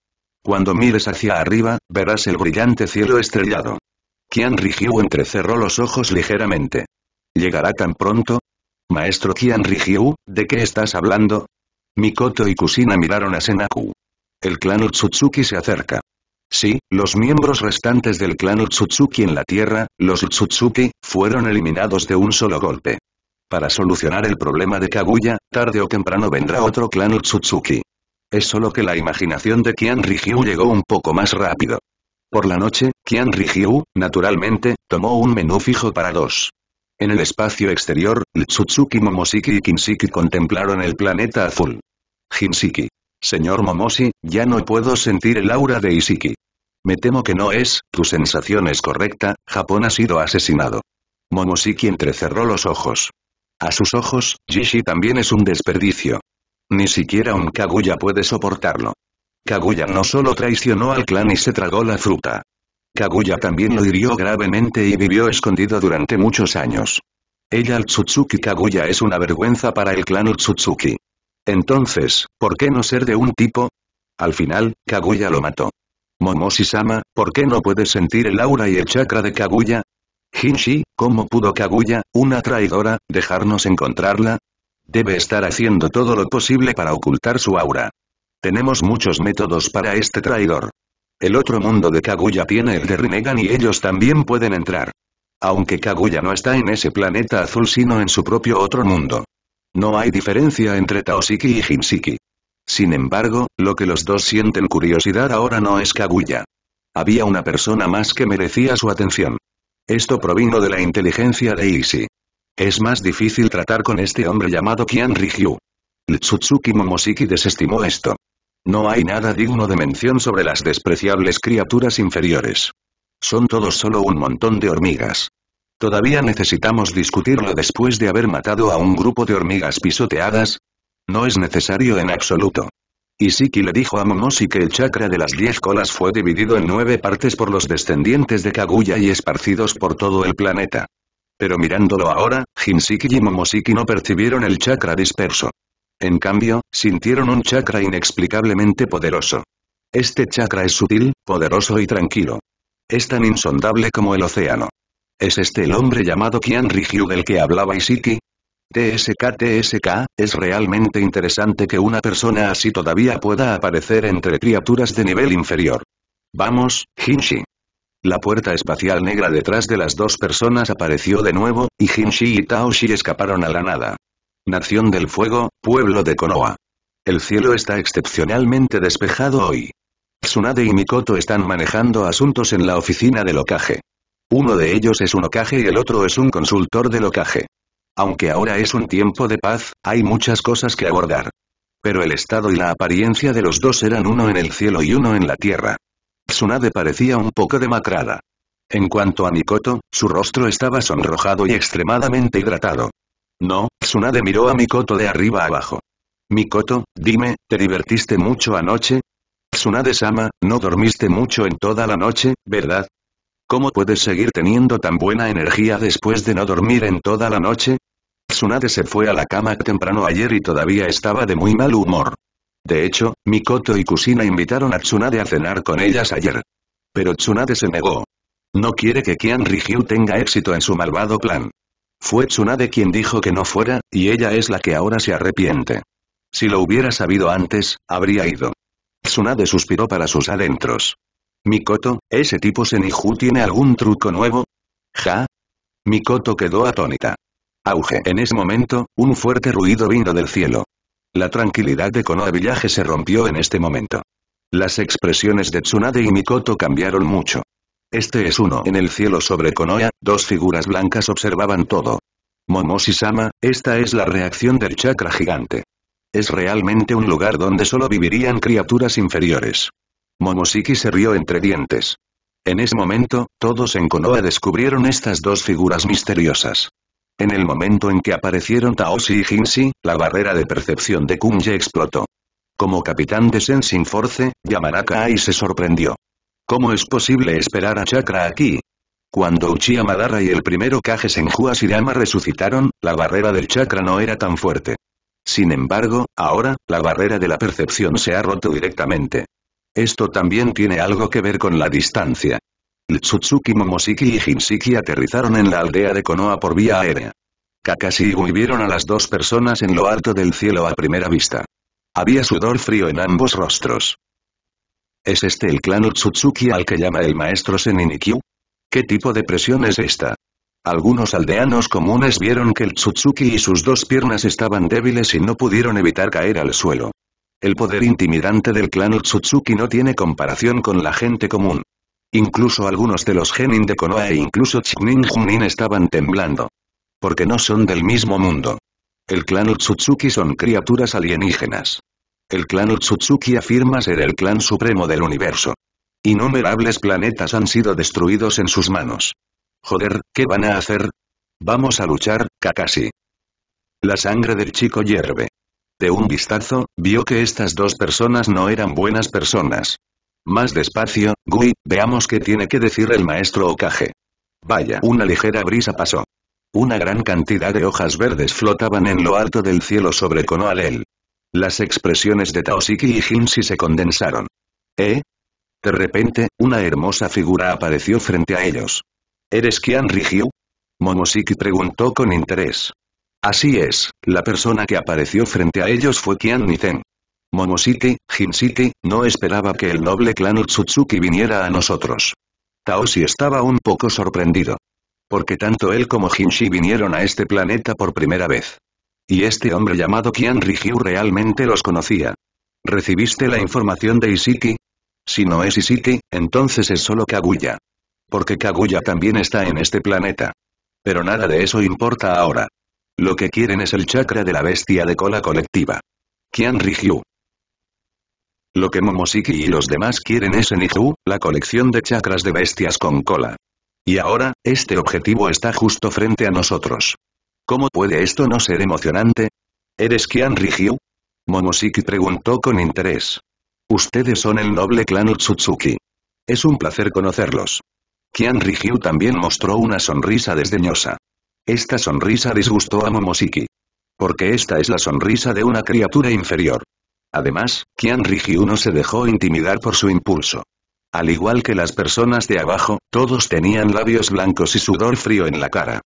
Cuando mires hacia arriba, verás el brillante cielo estrellado. Qian entre entrecerró los ojos ligeramente. ¿Llegará tan pronto? Maestro Qian Rijiu, ¿de qué estás hablando? Mikoto y Kusina miraron a Senaku. El clan Utsutsuki se acerca. Sí, los miembros restantes del clan Utsutsuki en la Tierra, los Utsutsuki, fueron eliminados de un solo golpe. Para solucionar el problema de Kaguya, tarde o temprano vendrá otro clan Utsutsuki. Es solo que la imaginación de Kian Rigyu llegó un poco más rápido. Por la noche, Kian Rigyu, naturalmente, tomó un menú fijo para dos. En el espacio exterior, Tsutsuki Momosiki y Kinsiki contemplaron el planeta azul. Hinsiki. Señor Momoshi, ya no puedo sentir el aura de Isiki. Me temo que no es, tu sensación es correcta, Japón ha sido asesinado. Momoshiki entrecerró los ojos. A sus ojos, Jishi también es un desperdicio. Ni siquiera un Kaguya puede soportarlo. Kaguya no solo traicionó al clan y se tragó la fruta. Kaguya también lo hirió gravemente y vivió escondido durante muchos años. Ella Tsutsuki Kaguya es una vergüenza para el clan Tsutsuki. Entonces, ¿por qué no ser de un tipo? Al final, Kaguya lo mató. Momoshi-sama, ¿por qué no puedes sentir el aura y el chakra de Kaguya? Hinshi, ¿cómo pudo Kaguya, una traidora, dejarnos encontrarla? Debe estar haciendo todo lo posible para ocultar su aura. Tenemos muchos métodos para este traidor. El otro mundo de Kaguya tiene el de Rinnegan y ellos también pueden entrar. Aunque Kaguya no está en ese planeta azul sino en su propio otro mundo. No hay diferencia entre Taosiki y Hinsiki. Sin embargo, lo que los dos sienten curiosidad ahora no es Kaguya. Había una persona más que merecía su atención. Esto provino de la inteligencia de Ishi. Es más difícil tratar con este hombre llamado Kian Rihyu. Tsutsuki Momosiki desestimó esto. No hay nada digno de mención sobre las despreciables criaturas inferiores. Son todos solo un montón de hormigas. ¿Todavía necesitamos discutirlo después de haber matado a un grupo de hormigas pisoteadas? No es necesario en absoluto. Isiki le dijo a Momosiki que el chakra de las diez colas fue dividido en nueve partes por los descendientes de Kaguya y esparcidos por todo el planeta. Pero mirándolo ahora, Hinsiki y Momosiki no percibieron el chakra disperso. En cambio, sintieron un chakra inexplicablemente poderoso. Este chakra es sutil, poderoso y tranquilo. Es tan insondable como el océano. ¿Es este el hombre llamado Kian Ryu del que hablaba Isiki? TSK TSK, es realmente interesante que una persona así todavía pueda aparecer entre criaturas de nivel inferior. Vamos, Hinshi. La puerta espacial negra detrás de las dos personas apareció de nuevo, y Hinshi y Taoshi escaparon a la nada. Nación del Fuego, pueblo de Konoha. El cielo está excepcionalmente despejado hoy. Tsunade y Mikoto están manejando asuntos en la oficina del okage. Uno de ellos es un ocaje y el otro es un consultor del ocaje. Aunque ahora es un tiempo de paz, hay muchas cosas que abordar. Pero el estado y la apariencia de los dos eran uno en el cielo y uno en la tierra. Tsunade parecía un poco demacrada. En cuanto a Mikoto, su rostro estaba sonrojado y extremadamente hidratado. No, Tsunade miró a Mikoto de arriba abajo. Mikoto, dime, ¿te divertiste mucho anoche? Tsunade-sama, no dormiste mucho en toda la noche, ¿verdad? ¿Cómo puedes seguir teniendo tan buena energía después de no dormir en toda la noche? Tsunade se fue a la cama temprano ayer y todavía estaba de muy mal humor. De hecho, Mikoto y Kusina invitaron a Tsunade a cenar con ellas ayer. Pero Tsunade se negó. No quiere que Kian Rigyu tenga éxito en su malvado plan. Fue Tsunade quien dijo que no fuera, y ella es la que ahora se arrepiente. Si lo hubiera sabido antes, habría ido. Tsunade suspiró para sus adentros. Mikoto, ¿ese tipo Senju tiene algún truco nuevo? ¿Ja? Mikoto quedó atónita. Auge. En ese momento, un fuerte ruido vino del cielo. La tranquilidad de Konoha Village se rompió en este momento. Las expresiones de Tsunade y Mikoto cambiaron mucho. Este es uno. En el cielo sobre Konoha, dos figuras blancas observaban todo. Momoshi-sama, esta es la reacción del chakra gigante. Es realmente un lugar donde solo vivirían criaturas inferiores. Momoshiki se rió entre dientes. En ese momento, todos en Konoha descubrieron estas dos figuras misteriosas. En el momento en que aparecieron Taoshi y Jinshi, la barrera de percepción de Kunji explotó. Como capitán de Sensing Force, Yamanaka Ai se sorprendió. ¿Cómo es posible esperar a Chakra aquí? Cuando Uchiha Madara y el primero Kage Senju resucitaron, la barrera del chakra no era tan fuerte. Sin embargo, ahora, la barrera de la percepción se ha roto directamente. Esto también tiene algo que ver con la distancia. Tsutsuki Momosiki y Hinsiki aterrizaron en la aldea de Konoha por vía aérea. Kakashi y vieron a las dos personas en lo alto del cielo a primera vista. Había sudor frío en ambos rostros. ¿Es este el clan Utsutsuki al que llama el maestro Seninikyu? ¿Qué tipo de presión es esta? Algunos aldeanos comunes vieron que el Tsutsuki y sus dos piernas estaban débiles y no pudieron evitar caer al suelo. El poder intimidante del clan Utsutsuki no tiene comparación con la gente común. Incluso algunos de los genin de Konoha e incluso Chiknin Junin estaban temblando. Porque no son del mismo mundo. El clan Utsutsuki son criaturas alienígenas. El clan Utsutsuki afirma ser el clan supremo del universo. Innumerables planetas han sido destruidos en sus manos. Joder, ¿qué van a hacer? Vamos a luchar, Kakashi. La sangre del chico hierve un vistazo, vio que estas dos personas no eran buenas personas. Más despacio, Gui, veamos qué tiene que decir el maestro Okage. Vaya, una ligera brisa pasó. Una gran cantidad de hojas verdes flotaban en lo alto del cielo sobre Konohalel. Las expresiones de Taosiki y Jinshi se condensaron. ¿Eh? De repente, una hermosa figura apareció frente a ellos. ¿Eres Kian Rigiu? Momosiki preguntó con interés. Así es, la persona que apareció frente a ellos fue Qian Nizen. Momoshiki, Hinshiki, no esperaba que el noble clan Utsutsuki viniera a nosotros. Taoshi estaba un poco sorprendido. Porque tanto él como Jinshi vinieron a este planeta por primera vez. Y este hombre llamado Qian Rijiu realmente los conocía. ¿Recibiste la información de Isiki? Si no es Isiki, entonces es solo Kaguya. Porque Kaguya también está en este planeta. Pero nada de eso importa ahora. Lo que quieren es el chakra de la bestia de cola colectiva. Kian Ryu. Lo que Momosiki y los demás quieren es Eniju, la colección de chakras de bestias con cola. Y ahora, este objetivo está justo frente a nosotros. ¿Cómo puede esto no ser emocionante? ¿Eres Kian Ryu? Momosiki preguntó con interés. Ustedes son el noble clan Utsutsuki. Es un placer conocerlos. Kian Ryu también mostró una sonrisa desdeñosa. Esta sonrisa disgustó a Momoshiki. Porque esta es la sonrisa de una criatura inferior. Además, Kian Rijiu no se dejó intimidar por su impulso. Al igual que las personas de abajo, todos tenían labios blancos y sudor frío en la cara.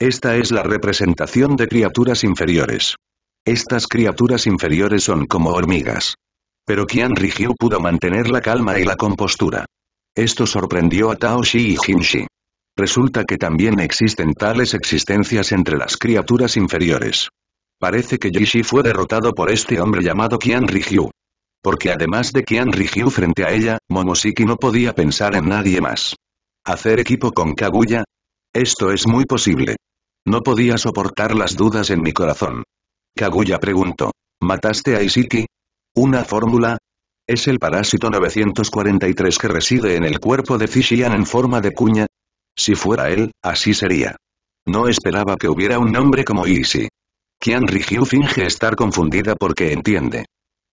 Esta es la representación de criaturas inferiores. Estas criaturas inferiores son como hormigas. Pero Kian Rijiu pudo mantener la calma y la compostura. Esto sorprendió a Tao Shi y Jinshi. Resulta que también existen tales existencias entre las criaturas inferiores. Parece que Yishi fue derrotado por este hombre llamado Kian Rijiu. Porque además de Qian Rijiu frente a ella, Momosiki no podía pensar en nadie más. ¿Hacer equipo con Kaguya? Esto es muy posible. No podía soportar las dudas en mi corazón. Kaguya preguntó. ¿Mataste a Isiki? ¿Una fórmula? Es el parásito 943 que reside en el cuerpo de Fishian en forma de cuña, si fuera él, así sería. No esperaba que hubiera un nombre como yishi Qian Rijiu finge estar confundida porque entiende.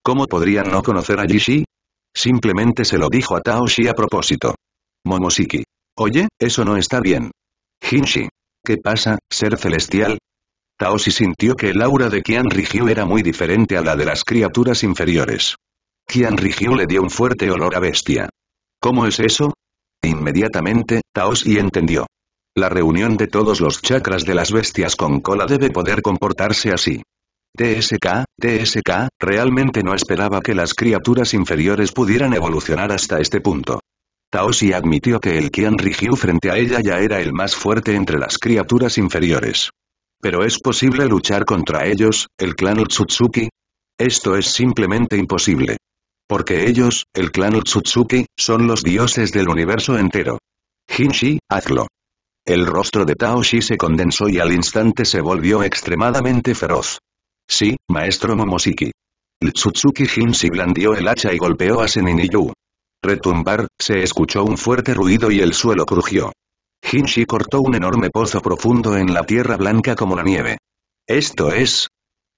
¿Cómo podrían no conocer a Yishi? Simplemente se lo dijo a Tao a propósito. Momosiki. Oye, eso no está bien. Hinshi. ¿Qué pasa, ser celestial? Taoshi sintió que el aura de Kian Rijiu era muy diferente a la de las criaturas inferiores. Qian Rijiu le dio un fuerte olor a bestia. ¿Cómo es eso? Inmediatamente, Taoshi entendió. La reunión de todos los chakras de las bestias con cola debe poder comportarse así. TSK, TSK, realmente no esperaba que las criaturas inferiores pudieran evolucionar hasta este punto. Taoshi admitió que el Qian Rigiu frente a ella ya era el más fuerte entre las criaturas inferiores. ¿Pero es posible luchar contra ellos, el clan Utsutsuki? Esto es simplemente imposible. Porque ellos, el clan Otsutsuki, son los dioses del universo entero. Hinshi, hazlo. El rostro de Taoshi se condensó y al instante se volvió extremadamente feroz. Sí, maestro Momosiki. Tsutsuki Hinshi blandió el hacha y golpeó a Seniniyu. Retumbar, se escuchó un fuerte ruido y el suelo crujió. Hinshi cortó un enorme pozo profundo en la tierra blanca como la nieve. Esto es...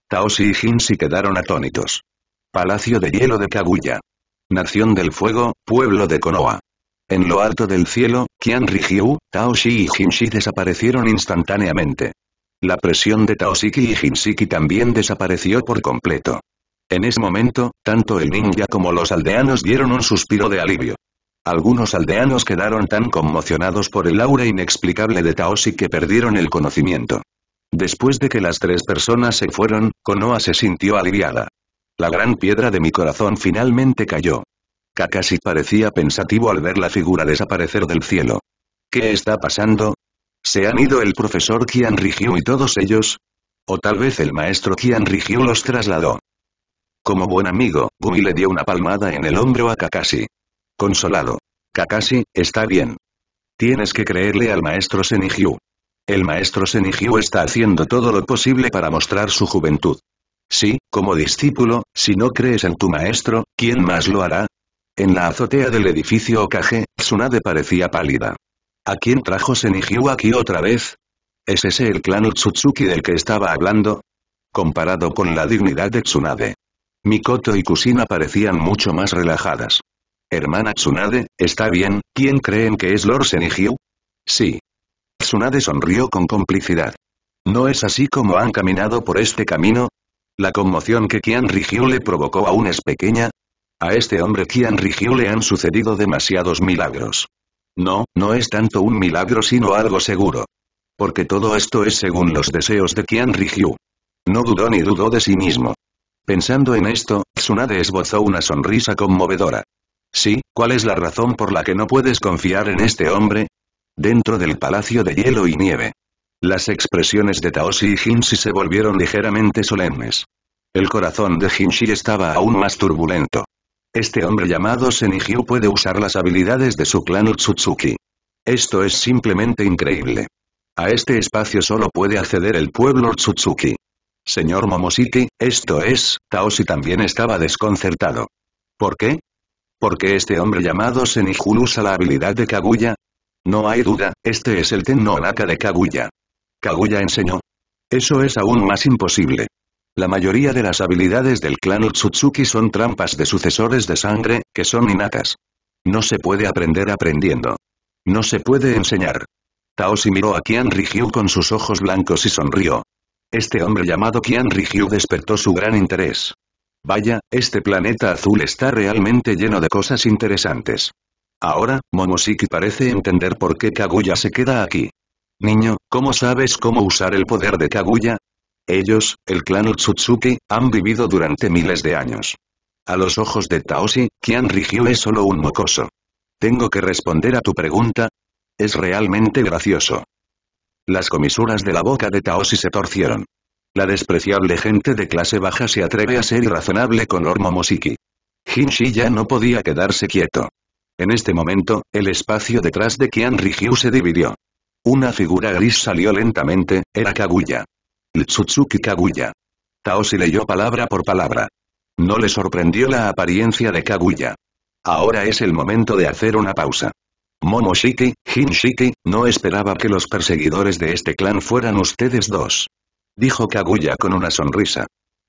Taoshi y Hinshi quedaron atónitos. Palacio de Hielo de Kaguya. Nación del Fuego, Pueblo de Konoha. En lo alto del cielo, Qian Rigyu, Taoshi y Jinshi desaparecieron instantáneamente. La presión de Taoshiki y Jinshiki también desapareció por completo. En ese momento, tanto el ninja como los aldeanos dieron un suspiro de alivio. Algunos aldeanos quedaron tan conmocionados por el aura inexplicable de Taoshi que perdieron el conocimiento. Después de que las tres personas se fueron, Konoha se sintió aliviada. La gran piedra de mi corazón finalmente cayó. Kakashi parecía pensativo al ver la figura desaparecer del cielo. ¿Qué está pasando? ¿Se han ido el profesor Kian y todos ellos? ¿O tal vez el maestro Kian los trasladó? Como buen amigo, Gumi le dio una palmada en el hombro a Kakashi. Consolado. Kakashi, está bien. Tienes que creerle al maestro Senigyu. El maestro Senigyu está haciendo todo lo posible para mostrar su juventud. Sí, como discípulo, si no crees en tu maestro, ¿quién más lo hará? En la azotea del edificio Okage, Tsunade parecía pálida. ¿A quién trajo Senijiu aquí otra vez? ¿Es ese el clan Utsutsuki del que estaba hablando? Comparado con la dignidad de Tsunade. Mikoto y Kusina parecían mucho más relajadas. Hermana Tsunade, está bien, ¿quién creen que es Lord Senijiu? Sí. Tsunade sonrió con complicidad. ¿No es así como han caminado por este camino, la conmoción que Qian Rigiu le provocó aún es pequeña. A este hombre Qian Rigiu le han sucedido demasiados milagros. No, no es tanto un milagro sino algo seguro. Porque todo esto es según los deseos de Qian Rigiu. No dudó ni dudó de sí mismo. Pensando en esto, Tsunade esbozó una sonrisa conmovedora. Sí, ¿cuál es la razón por la que no puedes confiar en este hombre? Dentro del Palacio de Hielo y Nieve. Las expresiones de Taoshi y Hinshi se volvieron ligeramente solemnes. El corazón de Hinshi estaba aún más turbulento. Este hombre llamado Senijiu puede usar las habilidades de su clan Utsutsuki. Esto es simplemente increíble. A este espacio solo puede acceder el pueblo Utsutsuki. Señor Momoshiki, esto es, Taoshi también estaba desconcertado. ¿Por qué? Porque este hombre llamado Senigyu usa la habilidad de Kaguya? No hay duda, este es el Tenno de Kaguya. Kaguya enseñó. Eso es aún más imposible. La mayoría de las habilidades del clan Utsutsuki son trampas de sucesores de sangre, que son innatas. No se puede aprender aprendiendo. No se puede enseñar. Taoshi miró a Kian Rijiu con sus ojos blancos y sonrió. Este hombre llamado Kian Rijiu despertó su gran interés. Vaya, este planeta azul está realmente lleno de cosas interesantes. Ahora, Momoshiki parece entender por qué Kaguya se queda aquí. Niño, ¿cómo sabes cómo usar el poder de Kaguya? Ellos, el clan Otsutsuki, han vivido durante miles de años. A los ojos de Taoshi, Kian Rigyu es solo un mocoso. ¿Tengo que responder a tu pregunta? Es realmente gracioso. Las comisuras de la boca de Taoshi se torcieron. La despreciable gente de clase baja se atreve a ser irrazonable con Lord Mosiki. ya no podía quedarse quieto. En este momento, el espacio detrás de Kian Rigyu se dividió. Una figura gris salió lentamente, era Kaguya. El Kaguya. Taoshi leyó palabra por palabra. No le sorprendió la apariencia de Kaguya. Ahora es el momento de hacer una pausa. Momoshiki, Hinshiki, no esperaba que los perseguidores de este clan fueran ustedes dos. Dijo Kaguya con una sonrisa.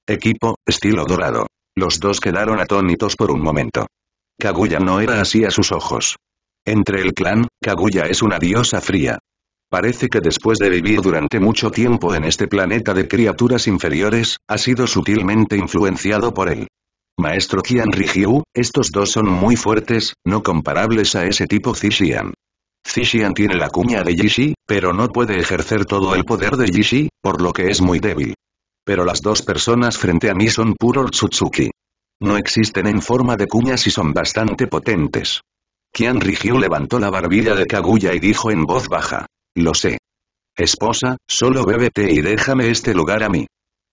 Equipo, estilo dorado. Los dos quedaron atónitos por un momento. Kaguya no era así a sus ojos. Entre el clan, Kaguya es una diosa fría. Parece que después de vivir durante mucho tiempo en este planeta de criaturas inferiores, ha sido sutilmente influenciado por él. Maestro Qian Rijiu, estos dos son muy fuertes, no comparables a ese tipo Zixian. Zixian tiene la cuña de Yishi, pero no puede ejercer todo el poder de Yishi, por lo que es muy débil. Pero las dos personas frente a mí son puro Tsutsuki. No existen en forma de cuñas y son bastante potentes. Qian Rijiu levantó la barbilla de Kaguya y dijo en voz baja. Lo sé. Esposa, solo bébete y déjame este lugar a mí.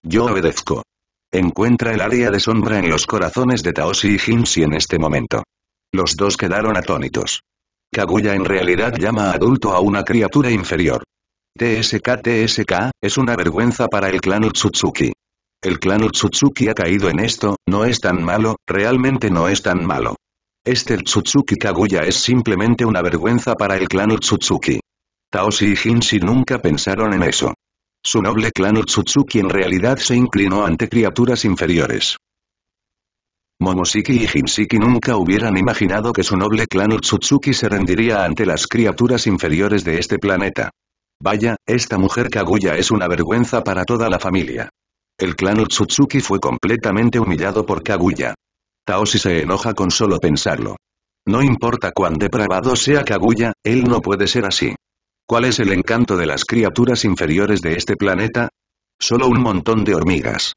Yo obedezco. Encuentra el área de sombra en los corazones de Taoshi y Jinxi en este momento. Los dos quedaron atónitos. Kaguya en realidad llama adulto a una criatura inferior. TSK TSK, es una vergüenza para el clan Utsutsuki. El clan Utsutsuki ha caído en esto, no es tan malo, realmente no es tan malo. Este Utsutsuki Kaguya es simplemente una vergüenza para el clan Utsutsuki. Taoshi y Jinshi nunca pensaron en eso. Su noble clan Utsutsuki en realidad se inclinó ante criaturas inferiores. Momosiki y Jinshiki nunca hubieran imaginado que su noble clan Utsutsuki se rendiría ante las criaturas inferiores de este planeta. Vaya, esta mujer Kaguya es una vergüenza para toda la familia. El clan Utsutsuki fue completamente humillado por Kaguya. Taoshi se enoja con solo pensarlo. No importa cuán depravado sea Kaguya, él no puede ser así. ¿Cuál es el encanto de las criaturas inferiores de este planeta? Solo un montón de hormigas.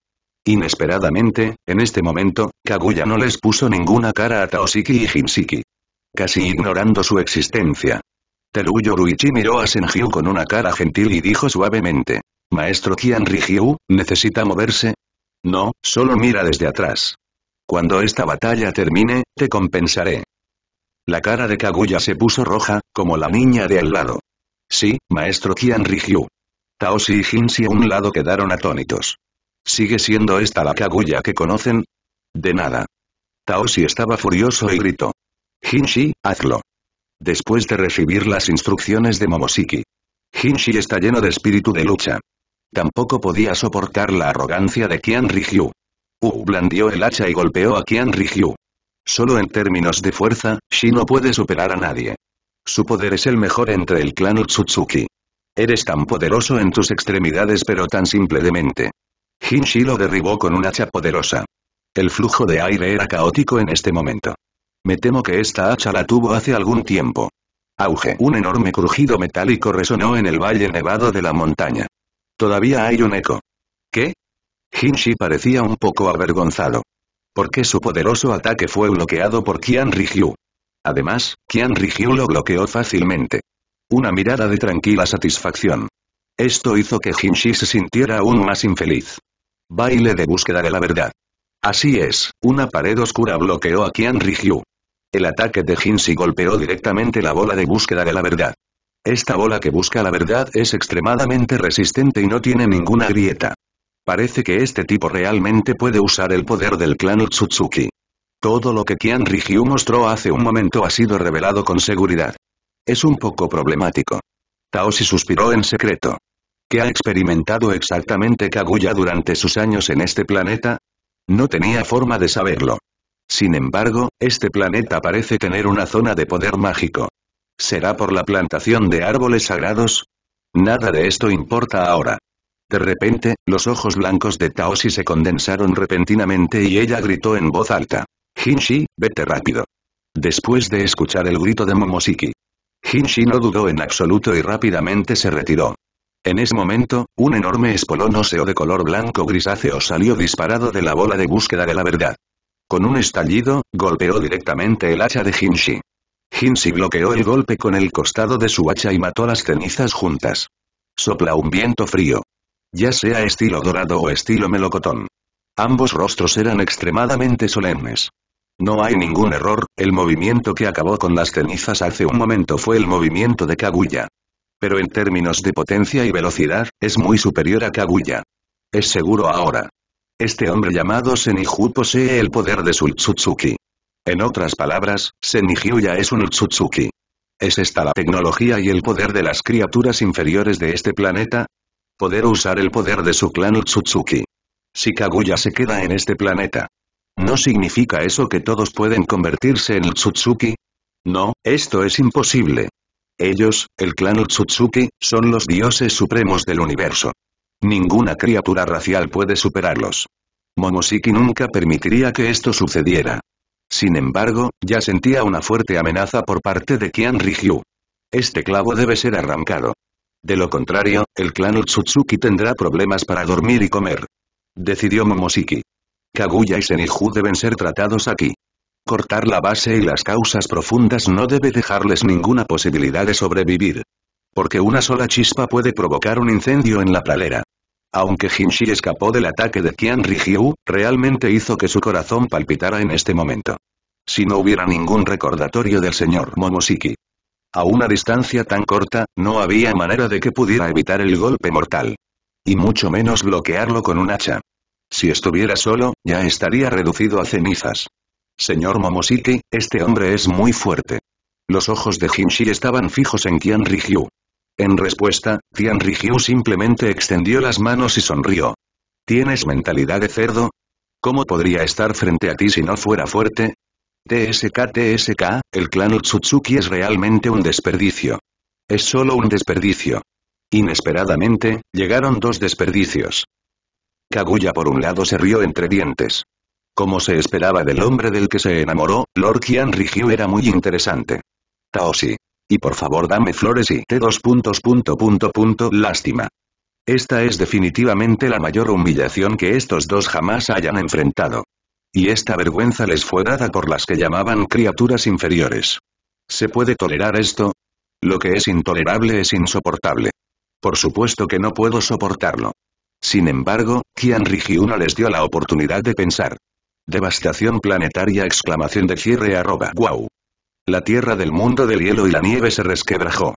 Inesperadamente, en este momento, Kaguya no les puso ninguna cara a Taosiki y Hinsiki. Casi ignorando su existencia. Teruyo Ruichi miró a Senjiu con una cara gentil y dijo suavemente. Maestro Kian Rihyu, ¿necesita moverse? No, solo mira desde atrás. Cuando esta batalla termine, te compensaré. La cara de Kaguya se puso roja, como la niña de al lado. Sí, maestro Qian Rigyu. Taosi y Si a un lado quedaron atónitos. ¿Sigue siendo esta la Kaguya que conocen? De nada. Taoshi estaba furioso y gritó. Jinshi, hazlo. Después de recibir las instrucciones de Momosiki. Jinshi está lleno de espíritu de lucha. Tampoco podía soportar la arrogancia de Qian Rigyu. U uh, blandió el hacha y golpeó a Qian Rigyu. Solo en términos de fuerza, Shi no puede superar a nadie. Su poder es el mejor entre el clan Utsutsuki. Eres tan poderoso en tus extremidades pero tan simple de mente. lo derribó con un hacha poderosa. El flujo de aire era caótico en este momento. Me temo que esta hacha la tuvo hace algún tiempo. Auge. Un enorme crujido metálico resonó en el valle nevado de la montaña. Todavía hay un eco. ¿Qué? Hinshi parecía un poco avergonzado. ¿Por qué su poderoso ataque fue bloqueado por Qian Ryu? Además, Kian Ryu lo bloqueó fácilmente. Una mirada de tranquila satisfacción. Esto hizo que Jinxi se sintiera aún más infeliz. Baile de búsqueda de la verdad. Así es, una pared oscura bloqueó a Qian Rijiu. El ataque de Jinxi golpeó directamente la bola de búsqueda de la verdad. Esta bola que busca la verdad es extremadamente resistente y no tiene ninguna grieta. Parece que este tipo realmente puede usar el poder del clan Utsutsuki. Todo lo que Qian Rihyu mostró hace un momento ha sido revelado con seguridad. Es un poco problemático. Taosi suspiró en secreto. ¿Qué ha experimentado exactamente Kaguya durante sus años en este planeta? No tenía forma de saberlo. Sin embargo, este planeta parece tener una zona de poder mágico. ¿Será por la plantación de árboles sagrados? Nada de esto importa ahora. De repente, los ojos blancos de Taosi se condensaron repentinamente y ella gritó en voz alta. Hinshi, vete rápido. Después de escuchar el grito de Momosiki, Hinshi no dudó en absoluto y rápidamente se retiró. En ese momento, un enorme espolón óseo de color blanco grisáceo salió disparado de la bola de búsqueda de la verdad. Con un estallido, golpeó directamente el hacha de Hinshi. Hinshi bloqueó el golpe con el costado de su hacha y mató las cenizas juntas. Sopla un viento frío. Ya sea estilo dorado o estilo melocotón. Ambos rostros eran extremadamente solemnes. No hay ningún error, el movimiento que acabó con las cenizas hace un momento fue el movimiento de Kaguya. Pero en términos de potencia y velocidad, es muy superior a Kaguya. Es seguro ahora. Este hombre llamado Senihu posee el poder de su En otras palabras, Senju ya es un Utsutsuki. ¿Es esta la tecnología y el poder de las criaturas inferiores de este planeta? Poder usar el poder de su clan Utsutsuki. Si Kaguya se queda en este planeta, ¿No significa eso que todos pueden convertirse en Tsutsuki? No, esto es imposible. Ellos, el clan Utsutsuki, son los dioses supremos del universo. Ninguna criatura racial puede superarlos. Momosiki nunca permitiría que esto sucediera. Sin embargo, ya sentía una fuerte amenaza por parte de Kian Ryu. Este clavo debe ser arrancado. De lo contrario, el clan Otsutsuki tendrá problemas para dormir y comer. Decidió Momosiki. Kaguya y Senihu deben ser tratados aquí. Cortar la base y las causas profundas no debe dejarles ninguna posibilidad de sobrevivir. Porque una sola chispa puede provocar un incendio en la pralera. Aunque Hinshi escapó del ataque de Kian Rihyu, realmente hizo que su corazón palpitara en este momento. Si no hubiera ningún recordatorio del señor Momoshiki. A una distancia tan corta, no había manera de que pudiera evitar el golpe mortal. Y mucho menos bloquearlo con un hacha. Si estuviera solo, ya estaría reducido a cenizas. Señor Momoshiki, este hombre es muy fuerte. Los ojos de Jinshi estaban fijos en Tian Rihyu. En respuesta, Tian simplemente extendió las manos y sonrió. ¿Tienes mentalidad de cerdo? ¿Cómo podría estar frente a ti si no fuera fuerte? TSK TSK, el clan Utsutsuki es realmente un desperdicio. Es solo un desperdicio. Inesperadamente, llegaron dos desperdicios. Kaguya por un lado se rió entre dientes. Como se esperaba del hombre del que se enamoró, Lord Kian Rigiu era muy interesante. Taoshi. Y por favor dame flores y te dos puntos punto punto punto lástima. Esta es definitivamente la mayor humillación que estos dos jamás hayan enfrentado. Y esta vergüenza les fue dada por las que llamaban criaturas inferiores. ¿Se puede tolerar esto? Lo que es intolerable es insoportable. Por supuesto que no puedo soportarlo. Sin embargo, Qian no les dio la oportunidad de pensar. Devastación planetaria exclamación de cierre arroba wow. La tierra del mundo del hielo y la nieve se resquebrajó.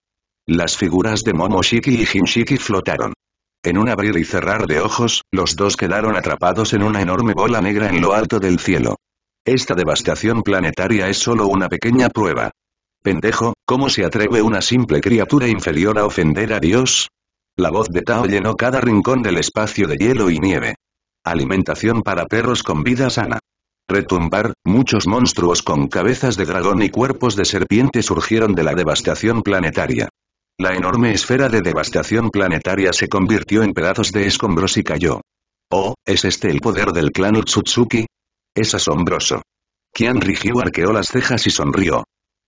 Las figuras de Momoshiki y Hinshiki flotaron. En un abrir y cerrar de ojos, los dos quedaron atrapados en una enorme bola negra en lo alto del cielo. Esta devastación planetaria es solo una pequeña prueba. Pendejo, ¿cómo se atreve una simple criatura inferior a ofender a Dios? La voz de Tao llenó cada rincón del espacio de hielo y nieve. Alimentación para perros con vida sana. Retumbar, muchos monstruos con cabezas de dragón y cuerpos de serpiente surgieron de la devastación planetaria. La enorme esfera de devastación planetaria se convirtió en pedazos de escombros y cayó. Oh, ¿es este el poder del clan Utsutsuki? Es asombroso. Kian Rigui arqueó las cejas y sonrió.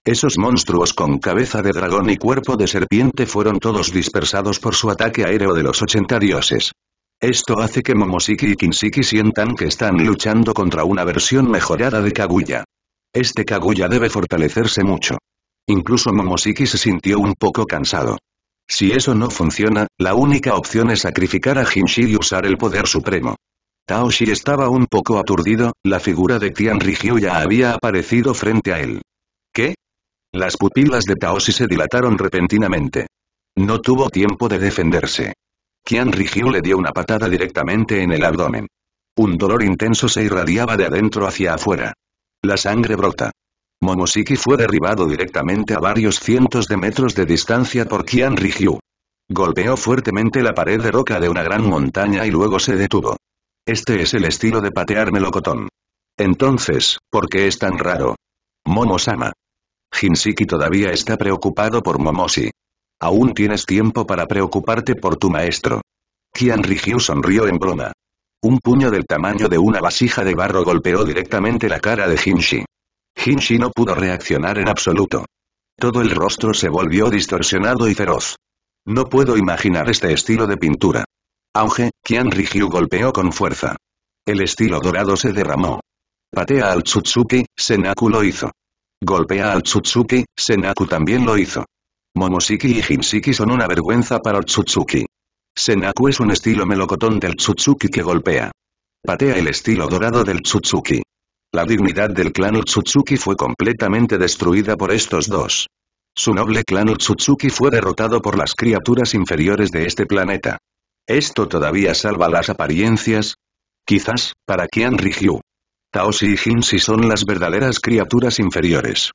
Esos monstruos con cabeza de dragón y cuerpo de serpiente fueron todos dispersados por su ataque aéreo de los 80 dioses. Esto hace que Momosiki y Kinsiki sientan que están luchando contra una versión mejorada de Kaguya. Este Kaguya debe fortalecerse mucho. Incluso Momosiki se sintió un poco cansado. Si eso no funciona, la única opción es sacrificar a Hinshi y usar el poder supremo. Taoshi estaba un poco aturdido, la figura de Tian Rigyu ya había aparecido frente a él. Las pupilas de Taoshi se dilataron repentinamente. No tuvo tiempo de defenderse. Qian Rijiu le dio una patada directamente en el abdomen. Un dolor intenso se irradiaba de adentro hacia afuera. La sangre brota. Momosiki fue derribado directamente a varios cientos de metros de distancia por Qian Rijiu. Golpeó fuertemente la pared de roca de una gran montaña y luego se detuvo. Este es el estilo de patear melocotón. Entonces, ¿por qué es tan raro? Momosama. Jinsiki todavía está preocupado por Momoshi. Aún tienes tiempo para preocuparte por tu maestro. Kian Rigyu sonrió en broma. Un puño del tamaño de una vasija de barro golpeó directamente la cara de Hinshi. Hinshi no pudo reaccionar en absoluto. Todo el rostro se volvió distorsionado y feroz. No puedo imaginar este estilo de pintura. Auge, Kian Rigyu golpeó con fuerza. El estilo dorado se derramó. Patea al Tsutsuki, Senaku lo hizo. Golpea al Tsutsuki, Senaku también lo hizo. Momoshiki y Hinsuki son una vergüenza para el Tsutsuki. Senaku es un estilo melocotón del Tsutsuki que golpea. Patea el estilo dorado del Tsutsuki. La dignidad del clan Tsutsuki fue completamente destruida por estos dos. Su noble clan Tsutsuki fue derrotado por las criaturas inferiores de este planeta. ¿Esto todavía salva las apariencias? Quizás, para Kian Riju si y Jinshi son las verdaderas criaturas inferiores.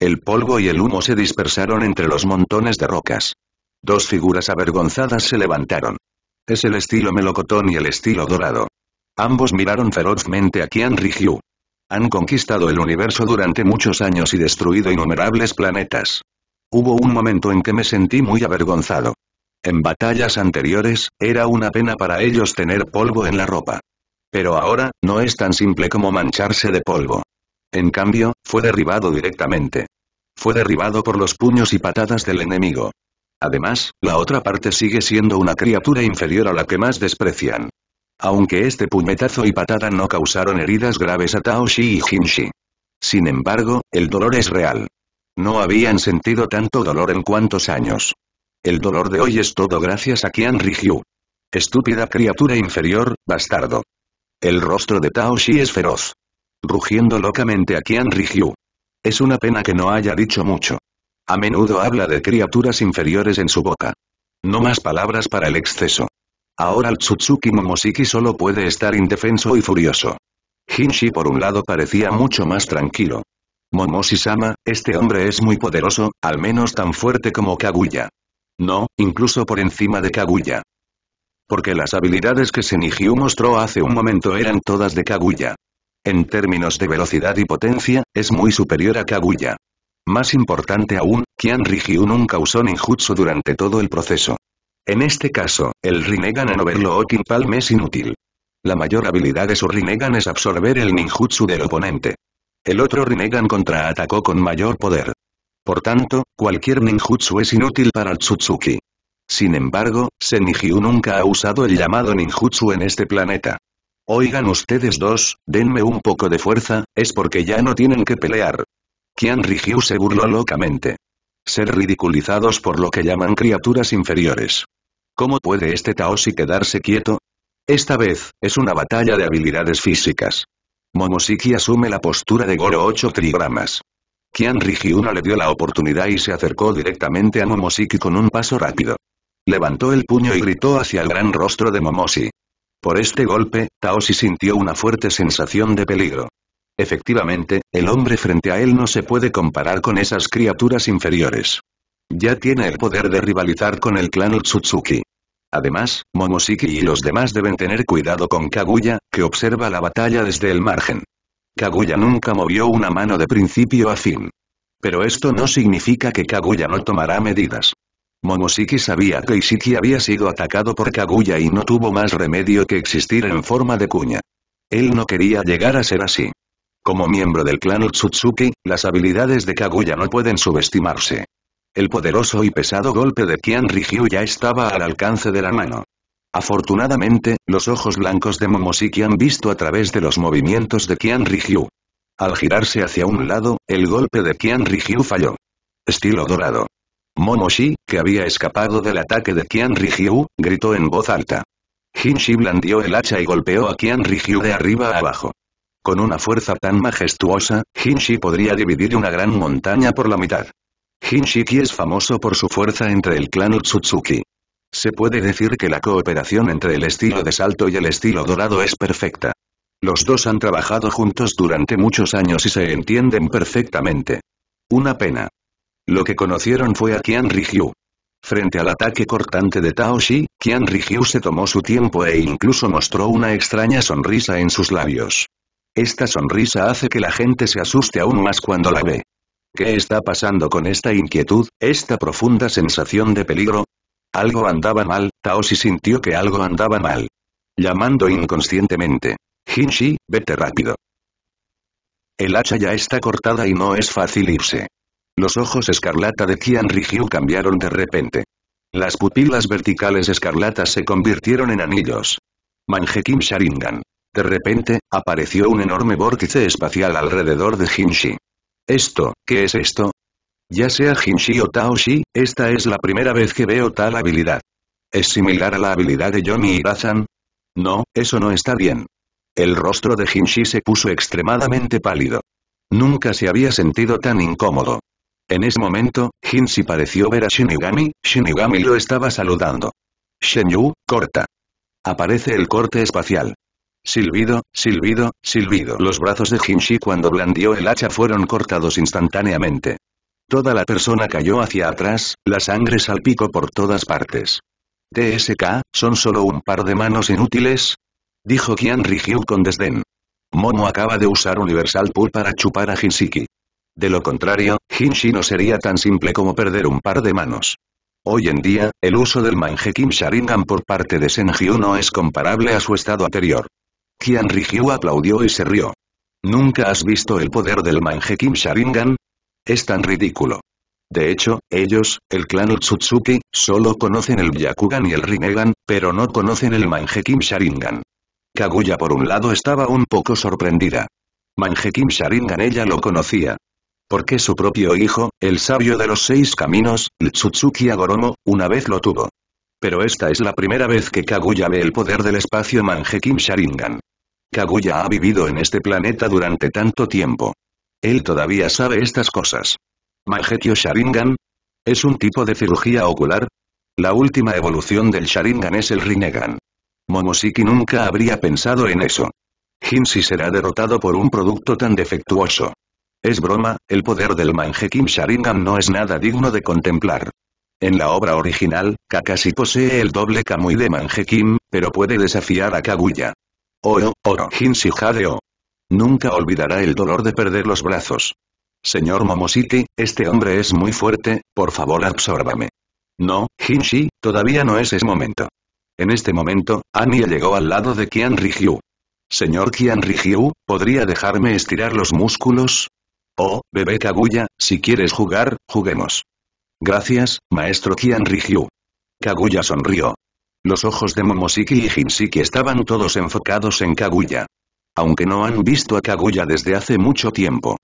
El polvo y el humo se dispersaron entre los montones de rocas. Dos figuras avergonzadas se levantaron. Es el estilo melocotón y el estilo dorado. Ambos miraron ferozmente a Qian Ryu. Han conquistado el universo durante muchos años y destruido innumerables planetas. Hubo un momento en que me sentí muy avergonzado. En batallas anteriores, era una pena para ellos tener polvo en la ropa. Pero ahora, no es tan simple como mancharse de polvo. En cambio, fue derribado directamente. Fue derribado por los puños y patadas del enemigo. Además, la otra parte sigue siendo una criatura inferior a la que más desprecian. Aunque este puñetazo y patada no causaron heridas graves a Taoshi y Jinshi. Sin embargo, el dolor es real. No habían sentido tanto dolor en cuantos años. El dolor de hoy es todo gracias a Qian Rijiu. Estúpida criatura inferior, bastardo. El rostro de Taoshi es feroz. Rugiendo locamente a Qian Es una pena que no haya dicho mucho. A menudo habla de criaturas inferiores en su boca. No más palabras para el exceso. Ahora el Tsutsuki Momosiki solo puede estar indefenso y furioso. Hinshi por un lado parecía mucho más tranquilo. Momoshi-sama, este hombre es muy poderoso, al menos tan fuerte como Kaguya. No, incluso por encima de Kaguya. Porque las habilidades que Senigyu mostró hace un momento eran todas de Kaguya. En términos de velocidad y potencia, es muy superior a Kaguya. Más importante aún, Kian Rijiu nunca usó ninjutsu durante todo el proceso. En este caso, el Rinnegan en Overlooking Palm es inútil. La mayor habilidad de su Rinnegan es absorber el ninjutsu del oponente. El otro Rinnegan contraatacó con mayor poder. Por tanto, cualquier ninjutsu es inútil para Tsutsuki. Sin embargo, Senijiu nunca ha usado el llamado ninjutsu en este planeta. Oigan ustedes dos, denme un poco de fuerza, es porque ya no tienen que pelear. Qian Rigyu se burló locamente. Ser ridiculizados por lo que llaman criaturas inferiores. ¿Cómo puede este Taoshi quedarse quieto? Esta vez, es una batalla de habilidades físicas. Momosiki asume la postura de Goro 8 trigramas. Kian Rigyu no le dio la oportunidad y se acercó directamente a Momosiki con un paso rápido. Levantó el puño y gritó hacia el gran rostro de Momoshi. Por este golpe, Taoshi sintió una fuerte sensación de peligro. Efectivamente, el hombre frente a él no se puede comparar con esas criaturas inferiores. Ya tiene el poder de rivalizar con el clan Utsutsuki. Además, Momoshiki y los demás deben tener cuidado con Kaguya, que observa la batalla desde el margen. Kaguya nunca movió una mano de principio a fin. Pero esto no significa que Kaguya no tomará medidas. Momosiki sabía que Ishiki había sido atacado por Kaguya y no tuvo más remedio que existir en forma de cuña. Él no quería llegar a ser así. Como miembro del clan Utsutsuki, las habilidades de Kaguya no pueden subestimarse. El poderoso y pesado golpe de Kian Rigyu ya estaba al alcance de la mano. Afortunadamente, los ojos blancos de Momosiki han visto a través de los movimientos de Kian Rigyu. Al girarse hacia un lado, el golpe de Kian Rigyu falló. Estilo dorado. Momoshi, que había escapado del ataque de Kian Rijiu, gritó en voz alta. Hinshi blandió el hacha y golpeó a Kian Rijiu de arriba a abajo. Con una fuerza tan majestuosa, Hinshi podría dividir una gran montaña por la mitad. Ki es famoso por su fuerza entre el clan Utsutsuki. Se puede decir que la cooperación entre el estilo de salto y el estilo dorado es perfecta. Los dos han trabajado juntos durante muchos años y se entienden perfectamente. Una pena. Lo que conocieron fue a Qian Rijiu. Frente al ataque cortante de Tao Shi, Qian Rijiu se tomó su tiempo e incluso mostró una extraña sonrisa en sus labios. Esta sonrisa hace que la gente se asuste aún más cuando la ve. ¿Qué está pasando con esta inquietud, esta profunda sensación de peligro? Algo andaba mal, Tao Taoshi sintió que algo andaba mal. Llamando inconscientemente. Shi, vete rápido. El hacha ya está cortada y no es fácil irse. Los ojos escarlata de Qian Rijiu cambiaron de repente. Las pupilas verticales escarlatas se convirtieron en anillos. Kim Sharingan. De repente, apareció un enorme vórtice espacial alrededor de Jinshi. ¿Esto, qué es esto? Ya sea Jinshi o Taoshi, esta es la primera vez que veo tal habilidad. ¿Es similar a la habilidad de Yomi Razan? No, eso no está bien. El rostro de Jinshi se puso extremadamente pálido. Nunca se había sentido tan incómodo. En ese momento, Jinshi pareció ver a Shinigami, Shinigami lo estaba saludando. Shenyu, corta. Aparece el corte espacial. Silbido, silbido, silbido. Los brazos de Jinshi cuando blandió el hacha fueron cortados instantáneamente. Toda la persona cayó hacia atrás, la sangre salpicó por todas partes. TSK, ¿son solo un par de manos inútiles? Dijo Kian Rihyu con desdén. Momo acaba de usar Universal Pool para chupar a Jinshiki. De lo contrario, Hinshi no sería tan simple como perder un par de manos. Hoy en día, el uso del Kim Sharingan por parte de Senju no es comparable a su estado anterior. Qian Rijiu aplaudió y se rió. ¿Nunca has visto el poder del Kim Sharingan? Es tan ridículo. De hecho, ellos, el clan Utsutsuki, solo conocen el Byakugan y el Rinnegan, pero no conocen el Kim Sharingan. Kaguya por un lado estaba un poco sorprendida. Kim Sharingan ella lo conocía, porque su propio hijo, el sabio de los seis caminos, Tsutsuki Agoromo, una vez lo tuvo. Pero esta es la primera vez que Kaguya ve el poder del espacio Mangekim Sharingan. Kaguya ha vivido en este planeta durante tanto tiempo. Él todavía sabe estas cosas. ¿Mangekyo Sharingan es un tipo de cirugía ocular. La última evolución del Sharingan es el Rinnegan. Momosiki nunca habría pensado en eso. Hinsi será derrotado por un producto tan defectuoso. Es broma, el poder del Mangekim Sharingan no es nada digno de contemplar. En la obra original, Kakashi posee el doble Kamui de Mangekim, pero puede desafiar a Kaguya. oh Oro, Hinshi jadeo. Nunca olvidará el dolor de perder los brazos. Señor Momoshiki, este hombre es muy fuerte, por favor absórbame. No, Hinshi, todavía no es ese momento. En este momento, Anya llegó al lado de Kian Rihyu. Señor Kian Rihyu, ¿podría dejarme estirar los músculos? Oh, bebé Kaguya, si quieres jugar, juguemos. Gracias, maestro Kian Rigyu. Kaguya sonrió. Los ojos de Momosiki y Jinsiki estaban todos enfocados en Kaguya. Aunque no han visto a Kaguya desde hace mucho tiempo.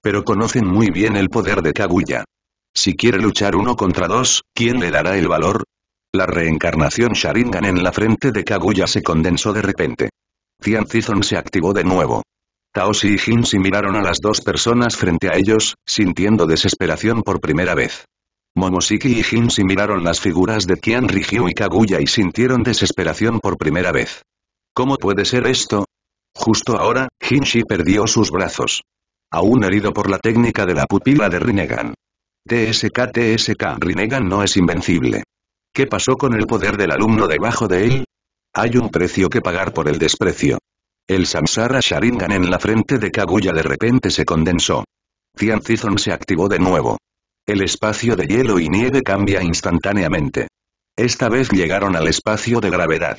Pero conocen muy bien el poder de Kaguya. Si quiere luchar uno contra dos, ¿quién le dará el valor? La reencarnación Sharingan en la frente de Kaguya se condensó de repente. Tian Zizong se activó de nuevo. Taoshi y Jin-si miraron a las dos personas frente a ellos, sintiendo desesperación por primera vez. Momoshiki y si miraron las figuras de Kian Rigyu y Kaguya y sintieron desesperación por primera vez. ¿Cómo puede ser esto? Justo ahora, si perdió sus brazos. Aún herido por la técnica de la pupila de Rinnegan. TSK TSK Rinegan no es invencible. ¿Qué pasó con el poder del alumno debajo de él? Hay un precio que pagar por el desprecio. El Samsara Sharingan en la frente de Kaguya de repente se condensó. Tian se activó de nuevo. El espacio de hielo y nieve cambia instantáneamente. Esta vez llegaron al espacio de gravedad.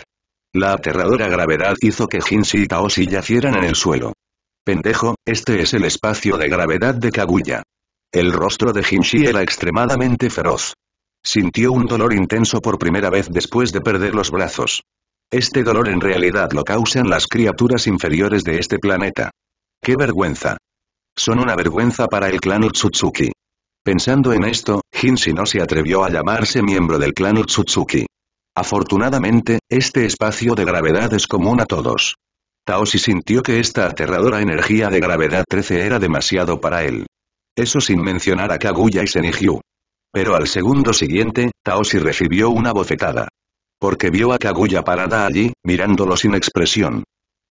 La aterradora gravedad hizo que Jinshi y Taoshi yacieran en el suelo. Pendejo, este es el espacio de gravedad de Kaguya. El rostro de Jinshi era extremadamente feroz. Sintió un dolor intenso por primera vez después de perder los brazos. Este dolor en realidad lo causan las criaturas inferiores de este planeta. ¡Qué vergüenza! Son una vergüenza para el clan Utsutsuki. Pensando en esto, si no se atrevió a llamarse miembro del clan Utsutsuki. Afortunadamente, este espacio de gravedad es común a todos. Taoshi sintió que esta aterradora energía de gravedad 13 era demasiado para él. Eso sin mencionar a Kaguya y Senihyu. Pero al segundo siguiente, Taoshi recibió una bofetada. Porque vio a Kaguya parada allí, mirándolo sin expresión.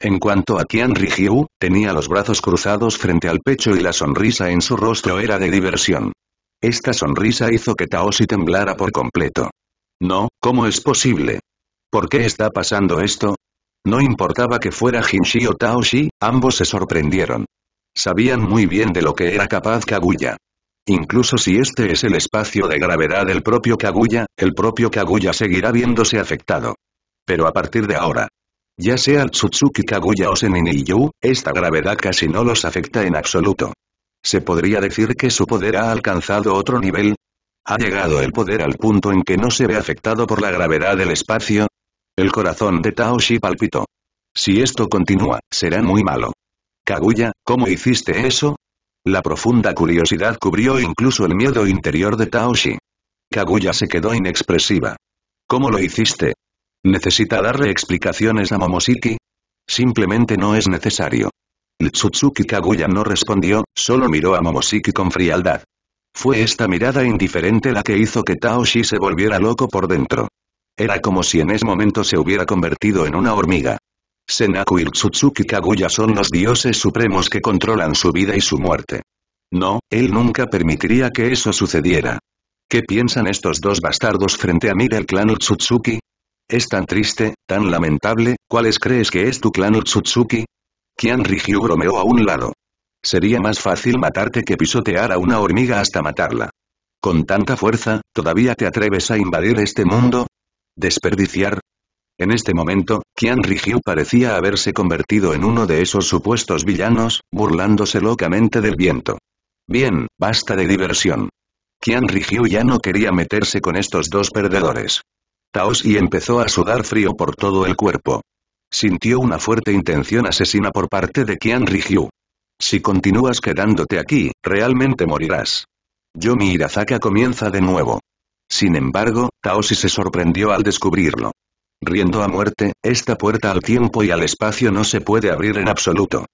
En cuanto a Kian Rijiu, tenía los brazos cruzados frente al pecho y la sonrisa en su rostro era de diversión. Esta sonrisa hizo que Taoshi temblara por completo. No, ¿cómo es posible? ¿Por qué está pasando esto? No importaba que fuera Jinshi o Taoshi, ambos se sorprendieron. Sabían muy bien de lo que era capaz Kaguya. Incluso si este es el espacio de gravedad del propio Kaguya, el propio Kaguya seguirá viéndose afectado. Pero a partir de ahora, ya sea Tsutsuki Kaguya o Senin esta gravedad casi no los afecta en absoluto. ¿Se podría decir que su poder ha alcanzado otro nivel? ¿Ha llegado el poder al punto en que no se ve afectado por la gravedad del espacio? El corazón de Taoshi palpitó. Si esto continúa, será muy malo. Kaguya, ¿cómo hiciste eso? La profunda curiosidad cubrió incluso el miedo interior de Taoshi. Kaguya se quedó inexpresiva. ¿Cómo lo hiciste? ¿Necesita darle explicaciones a Momosiki? Simplemente no es necesario. Tsutsuki Kaguya no respondió, solo miró a Momosiki con frialdad. Fue esta mirada indiferente la que hizo que Taoshi se volviera loco por dentro. Era como si en ese momento se hubiera convertido en una hormiga. Senaku y Tsutsuki Kaguya son los dioses supremos que controlan su vida y su muerte. No, él nunca permitiría que eso sucediera. ¿Qué piensan estos dos bastardos frente a mí del clan Utsutsuki? Es tan triste, tan lamentable, ¿cuáles crees que es tu clan Utsutsuki? Kian Rigyu bromeó a un lado. Sería más fácil matarte que pisotear a una hormiga hasta matarla. Con tanta fuerza, ¿todavía te atreves a invadir este mundo? ¿Desperdiciar? En este momento, Qian Rigio parecía haberse convertido en uno de esos supuestos villanos, burlándose locamente del viento. Bien, basta de diversión. Qian Rigio ya no quería meterse con estos dos perdedores. y empezó a sudar frío por todo el cuerpo. Sintió una fuerte intención asesina por parte de Qian Rijiu. Si continúas quedándote aquí, realmente morirás. Yomi Irazaka comienza de nuevo. Sin embargo, Taoshi se sorprendió al descubrirlo riendo a muerte, esta puerta al tiempo y al espacio no se puede abrir en absoluto.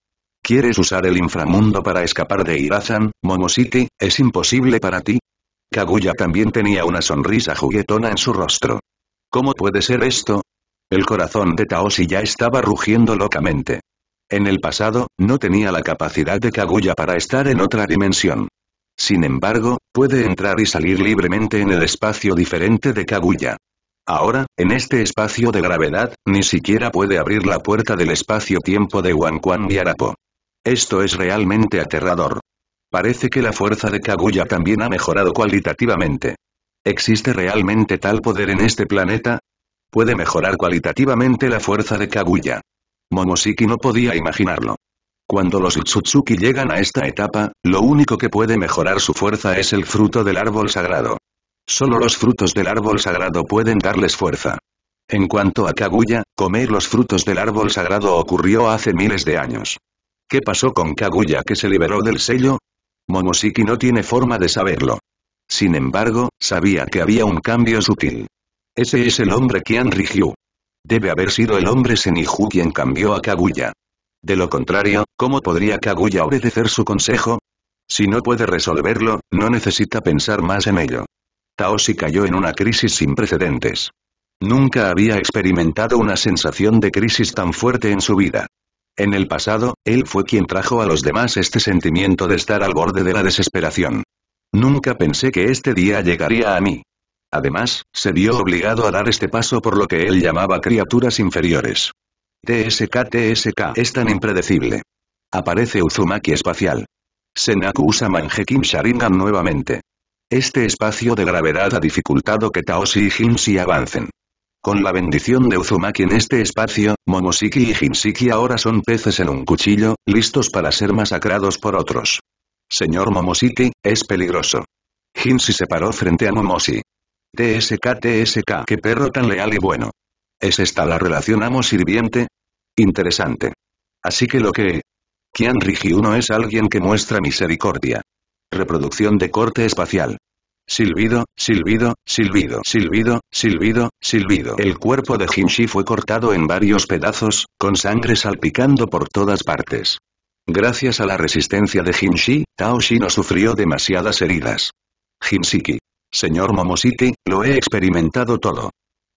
¿Quieres usar el inframundo para escapar de Irazan, Momositi? ¿Es imposible para ti? Kaguya también tenía una sonrisa juguetona en su rostro. ¿Cómo puede ser esto? El corazón de Taoshi ya estaba rugiendo locamente. En el pasado, no tenía la capacidad de Kaguya para estar en otra dimensión. Sin embargo, puede entrar y salir libremente en el espacio diferente de Kaguya. Ahora, en este espacio de gravedad, ni siquiera puede abrir la puerta del espacio-tiempo de Wanquan Yarapo. Esto es realmente aterrador. Parece que la fuerza de Kaguya también ha mejorado cualitativamente. ¿Existe realmente tal poder en este planeta? Puede mejorar cualitativamente la fuerza de Kaguya. Momoshiki no podía imaginarlo. Cuando los Itsutsuki llegan a esta etapa, lo único que puede mejorar su fuerza es el fruto del árbol sagrado. Solo los frutos del árbol sagrado pueden darles fuerza. En cuanto a Kaguya, comer los frutos del árbol sagrado ocurrió hace miles de años. ¿Qué pasó con Kaguya que se liberó del sello? Momoshiki no tiene forma de saberlo. Sin embargo, sabía que había un cambio sutil. Ese es el hombre Kian Rigyu. Debe haber sido el hombre Senihu quien cambió a Kaguya. De lo contrario, ¿cómo podría Kaguya obedecer su consejo? Si no puede resolverlo, no necesita pensar más en ello. Taoshi cayó en una crisis sin precedentes. Nunca había experimentado una sensación de crisis tan fuerte en su vida. En el pasado, él fue quien trajo a los demás este sentimiento de estar al borde de la desesperación. Nunca pensé que este día llegaría a mí. Además, se vio obligado a dar este paso por lo que él llamaba criaturas inferiores. TSK TSK es tan impredecible. Aparece Uzumaki espacial. Senaku usa Manjekim Sharingan nuevamente. Este espacio de gravedad ha dificultado que Taoshi y Hinshi avancen. Con la bendición de Uzumaki en este espacio, Momosiki y Jinshiki ahora son peces en un cuchillo, listos para ser masacrados por otros. Señor Momosiki, es peligroso. Hinshi se paró frente a Momosi. TSK TSK qué perro tan leal y bueno. ¿Es esta la relación amo-sirviente? Interesante. Así que lo que... Kian Rigi uno es alguien que muestra misericordia. Reproducción de corte espacial. Silbido, silbido, silbido, silbido, silbido, silbido. El cuerpo de Jinshi fue cortado en varios pedazos, con sangre salpicando por todas partes. Gracias a la resistencia de Jinshi, Taoshi no sufrió demasiadas heridas. Jinsiki. Señor Momosiki, lo he experimentado todo.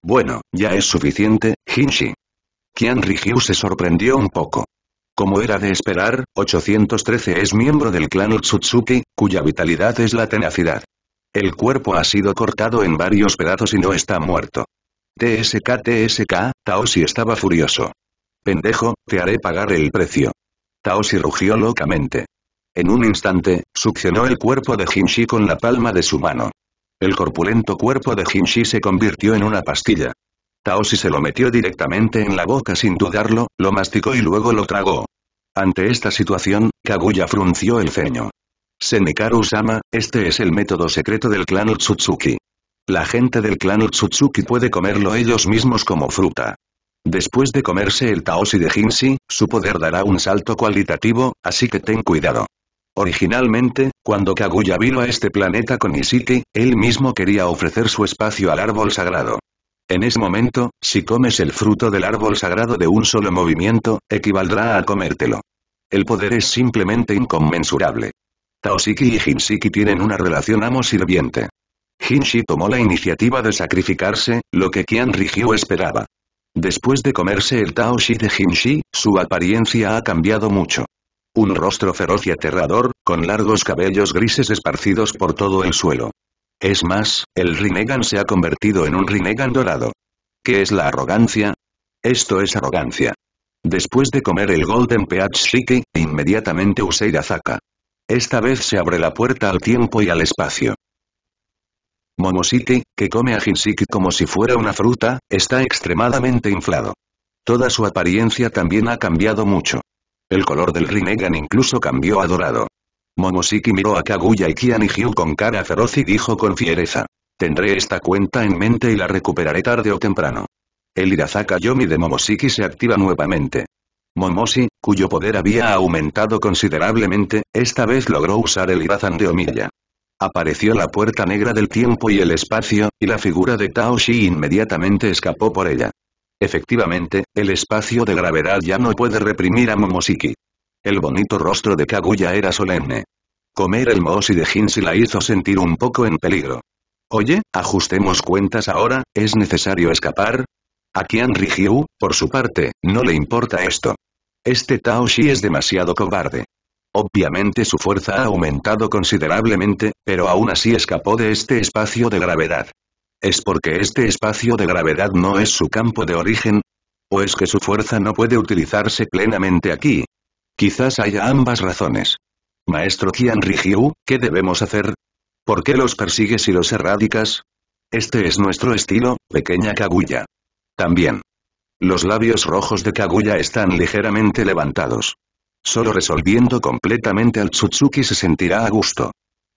Bueno, ya es suficiente, Jinshi. Qian Rijiu se sorprendió un poco. Como era de esperar, 813 es miembro del clan Utsutsuki, cuya vitalidad es la tenacidad. El cuerpo ha sido cortado en varios pedazos y no está muerto. TSK TSK, Taoshi estaba furioso. Pendejo, te haré pagar el precio. Taoshi rugió locamente. En un instante, succionó el cuerpo de Hinshi con la palma de su mano. El corpulento cuerpo de Hinshi se convirtió en una pastilla. Taoshi se lo metió directamente en la boca sin dudarlo, lo masticó y luego lo tragó. Ante esta situación, Kaguya frunció el ceño. Senekaru-sama, este es el método secreto del clan Utsutsuki. La gente del clan Utsutsuki puede comerlo ellos mismos como fruta. Después de comerse el Taoshi de Jinshi, su poder dará un salto cualitativo, así que ten cuidado. Originalmente, cuando Kaguya vino a este planeta con Isiki, él mismo quería ofrecer su espacio al árbol sagrado. En ese momento, si comes el fruto del árbol sagrado de un solo movimiento, equivaldrá a comértelo. El poder es simplemente inconmensurable. Taosiki y Hinshiki tienen una relación amo-sirviente. Hinshi tomó la iniciativa de sacrificarse, lo que Qian Rigyu esperaba. Después de comerse el Taoshi de Hinshi, su apariencia ha cambiado mucho. Un rostro feroz y aterrador, con largos cabellos grises esparcidos por todo el suelo. Es más, el Rinnegan se ha convertido en un Rinnegan dorado. ¿Qué es la arrogancia? Esto es arrogancia. Después de comer el Golden Peach Shiki, inmediatamente usé Irazaka. Esta vez se abre la puerta al tiempo y al espacio. Momosiki, que come a Jinsiki como si fuera una fruta, está extremadamente inflado. Toda su apariencia también ha cambiado mucho. El color del Rinnegan incluso cambió a dorado. Momoshiki miró a Kaguya y Kian Hyu con cara feroz y dijo con fiereza. Tendré esta cuenta en mente y la recuperaré tarde o temprano. El Hirazaka Yomi de Momoshiki se activa nuevamente. Momoshi, cuyo poder había aumentado considerablemente, esta vez logró usar el Irazan de Omiya. Apareció la puerta negra del tiempo y el espacio, y la figura de Taoshi inmediatamente escapó por ella. Efectivamente, el espacio de gravedad ya no puede reprimir a Momoshiki. El bonito rostro de Kaguya era solemne. Comer el mohoshi de Hinsi la hizo sentir un poco en peligro. Oye, ajustemos cuentas ahora, ¿es necesario escapar? A Kian por su parte, no le importa esto. Este Taoshi es demasiado cobarde. Obviamente su fuerza ha aumentado considerablemente, pero aún así escapó de este espacio de gravedad. ¿Es porque este espacio de gravedad no es su campo de origen? ¿O es que su fuerza no puede utilizarse plenamente aquí? Quizás haya ambas razones. Maestro Qian Rijiu, ¿qué debemos hacer? ¿Por qué los persigues y los erradicas? Este es nuestro estilo, pequeña Kaguya. También. Los labios rojos de Kaguya están ligeramente levantados. Solo resolviendo completamente al Tsutsuki se sentirá a gusto.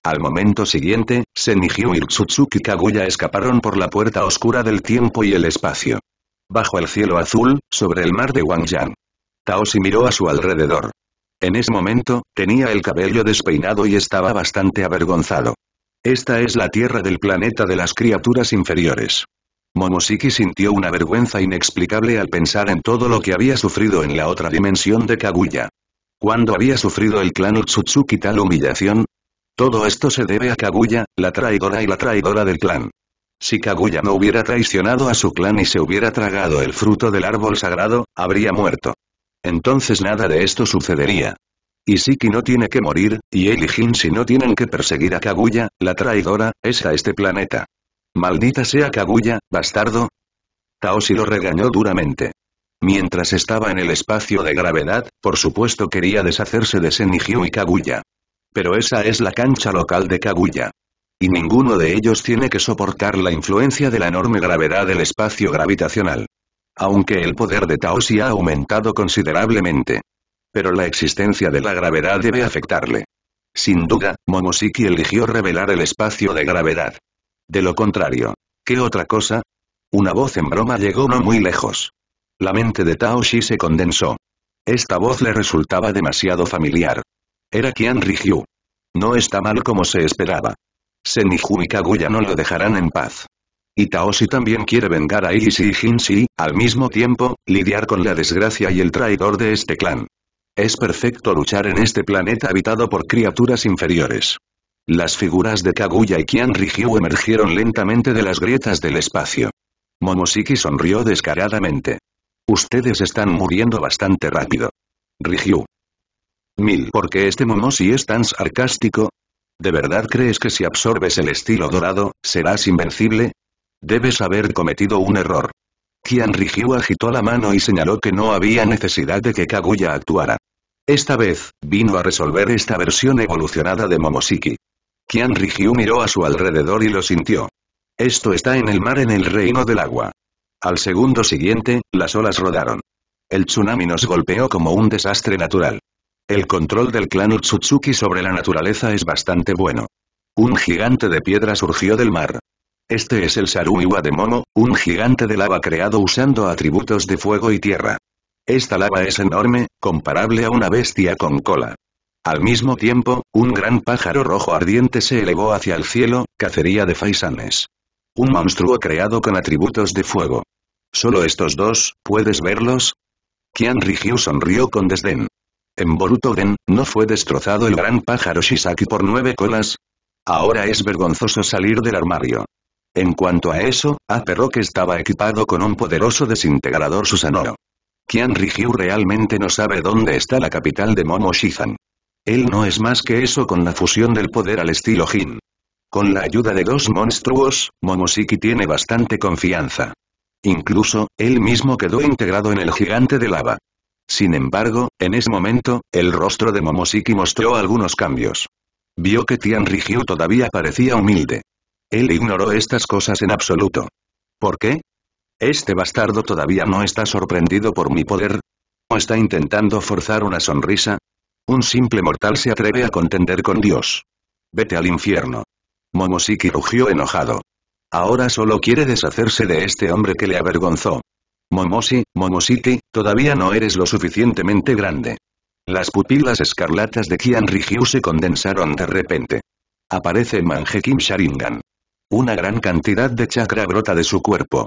Al momento siguiente, Senihyu y Tsutsuki Kaguya escaparon por la puerta oscura del tiempo y el espacio. Bajo el cielo azul, sobre el mar de Wangyang. Taoshi miró a su alrededor. En ese momento, tenía el cabello despeinado y estaba bastante avergonzado. Esta es la tierra del planeta de las criaturas inferiores. Momoshiki sintió una vergüenza inexplicable al pensar en todo lo que había sufrido en la otra dimensión de Kaguya. ¿Cuándo había sufrido el clan Utsutsuki tal humillación? Todo esto se debe a Kaguya, la traidora y la traidora del clan. Si Kaguya no hubiera traicionado a su clan y se hubiera tragado el fruto del árbol sagrado, habría muerto. Entonces nada de esto sucedería. Y Siki no tiene que morir, y él y no tienen que perseguir a Kaguya, la traidora, es a este planeta. Maldita sea Kaguya, bastardo. Taoshi lo regañó duramente. Mientras estaba en el espacio de gravedad, por supuesto quería deshacerse de Senijiu y Kaguya. Pero esa es la cancha local de Kaguya. Y ninguno de ellos tiene que soportar la influencia de la enorme gravedad del espacio gravitacional aunque el poder de Taoshi ha aumentado considerablemente. Pero la existencia de la gravedad debe afectarle. Sin duda, Momosiki eligió revelar el espacio de gravedad. De lo contrario, ¿qué otra cosa? Una voz en broma llegó no muy lejos. La mente de Taoshi se condensó. Esta voz le resultaba demasiado familiar. Era Qian Rigyu. No está mal como se esperaba. Seniju y Kaguya no lo dejarán en paz. Itaoshi también quiere vengar a Iris y Jinshi, al mismo tiempo, lidiar con la desgracia y el traidor de este clan. Es perfecto luchar en este planeta habitado por criaturas inferiores. Las figuras de Kaguya y Rijiu emergieron lentamente de las grietas del espacio. Momosiki sonrió descaradamente. Ustedes están muriendo bastante rápido. Ryu. Mil. ¿Por qué este Momoshi es tan sarcástico? ¿De verdad crees que si absorbes el estilo dorado, serás invencible? Debes haber cometido un error. Qian Rigiu agitó la mano y señaló que no había necesidad de que Kaguya actuara. Esta vez, vino a resolver esta versión evolucionada de Momoshiki. Qian Rihyu miró a su alrededor y lo sintió. Esto está en el mar en el reino del agua. Al segundo siguiente, las olas rodaron. El tsunami nos golpeó como un desastre natural. El control del clan Utsutsuki sobre la naturaleza es bastante bueno. Un gigante de piedra surgió del mar. Este es el Saruiwa de Momo, un gigante de lava creado usando atributos de fuego y tierra. Esta lava es enorme, comparable a una bestia con cola. Al mismo tiempo, un gran pájaro rojo ardiente se elevó hacia el cielo, cacería de faisanes. Un monstruo creado con atributos de fuego. Solo estos dos, ¿puedes verlos? Kian riju sonrió con desdén. En Boruto-den, ¿no fue destrozado el gran pájaro Shisaki por nueve colas? Ahora es vergonzoso salir del armario. En cuanto a eso, Aperro que estaba equipado con un poderoso desintegrador Susanoro. Tian Riju realmente no sabe dónde está la capital de Momoshizan. Él no es más que eso con la fusión del poder al estilo Jin. Con la ayuda de dos monstruos, Momoshiki tiene bastante confianza. Incluso, él mismo quedó integrado en el gigante de lava. Sin embargo, en ese momento, el rostro de Momoshiki mostró algunos cambios. Vio que Tian Riju todavía parecía humilde. Él ignoró estas cosas en absoluto. ¿Por qué? Este bastardo todavía no está sorprendido por mi poder. ¿O está intentando forzar una sonrisa? Un simple mortal se atreve a contender con Dios. Vete al infierno. Momosiki rugió enojado. Ahora solo quiere deshacerse de este hombre que le avergonzó. Momosi, Momosiki, todavía no eres lo suficientemente grande. Las pupilas escarlatas de Kian se condensaron de repente. Aparece Kim Sharingan. Una gran cantidad de chakra brota de su cuerpo.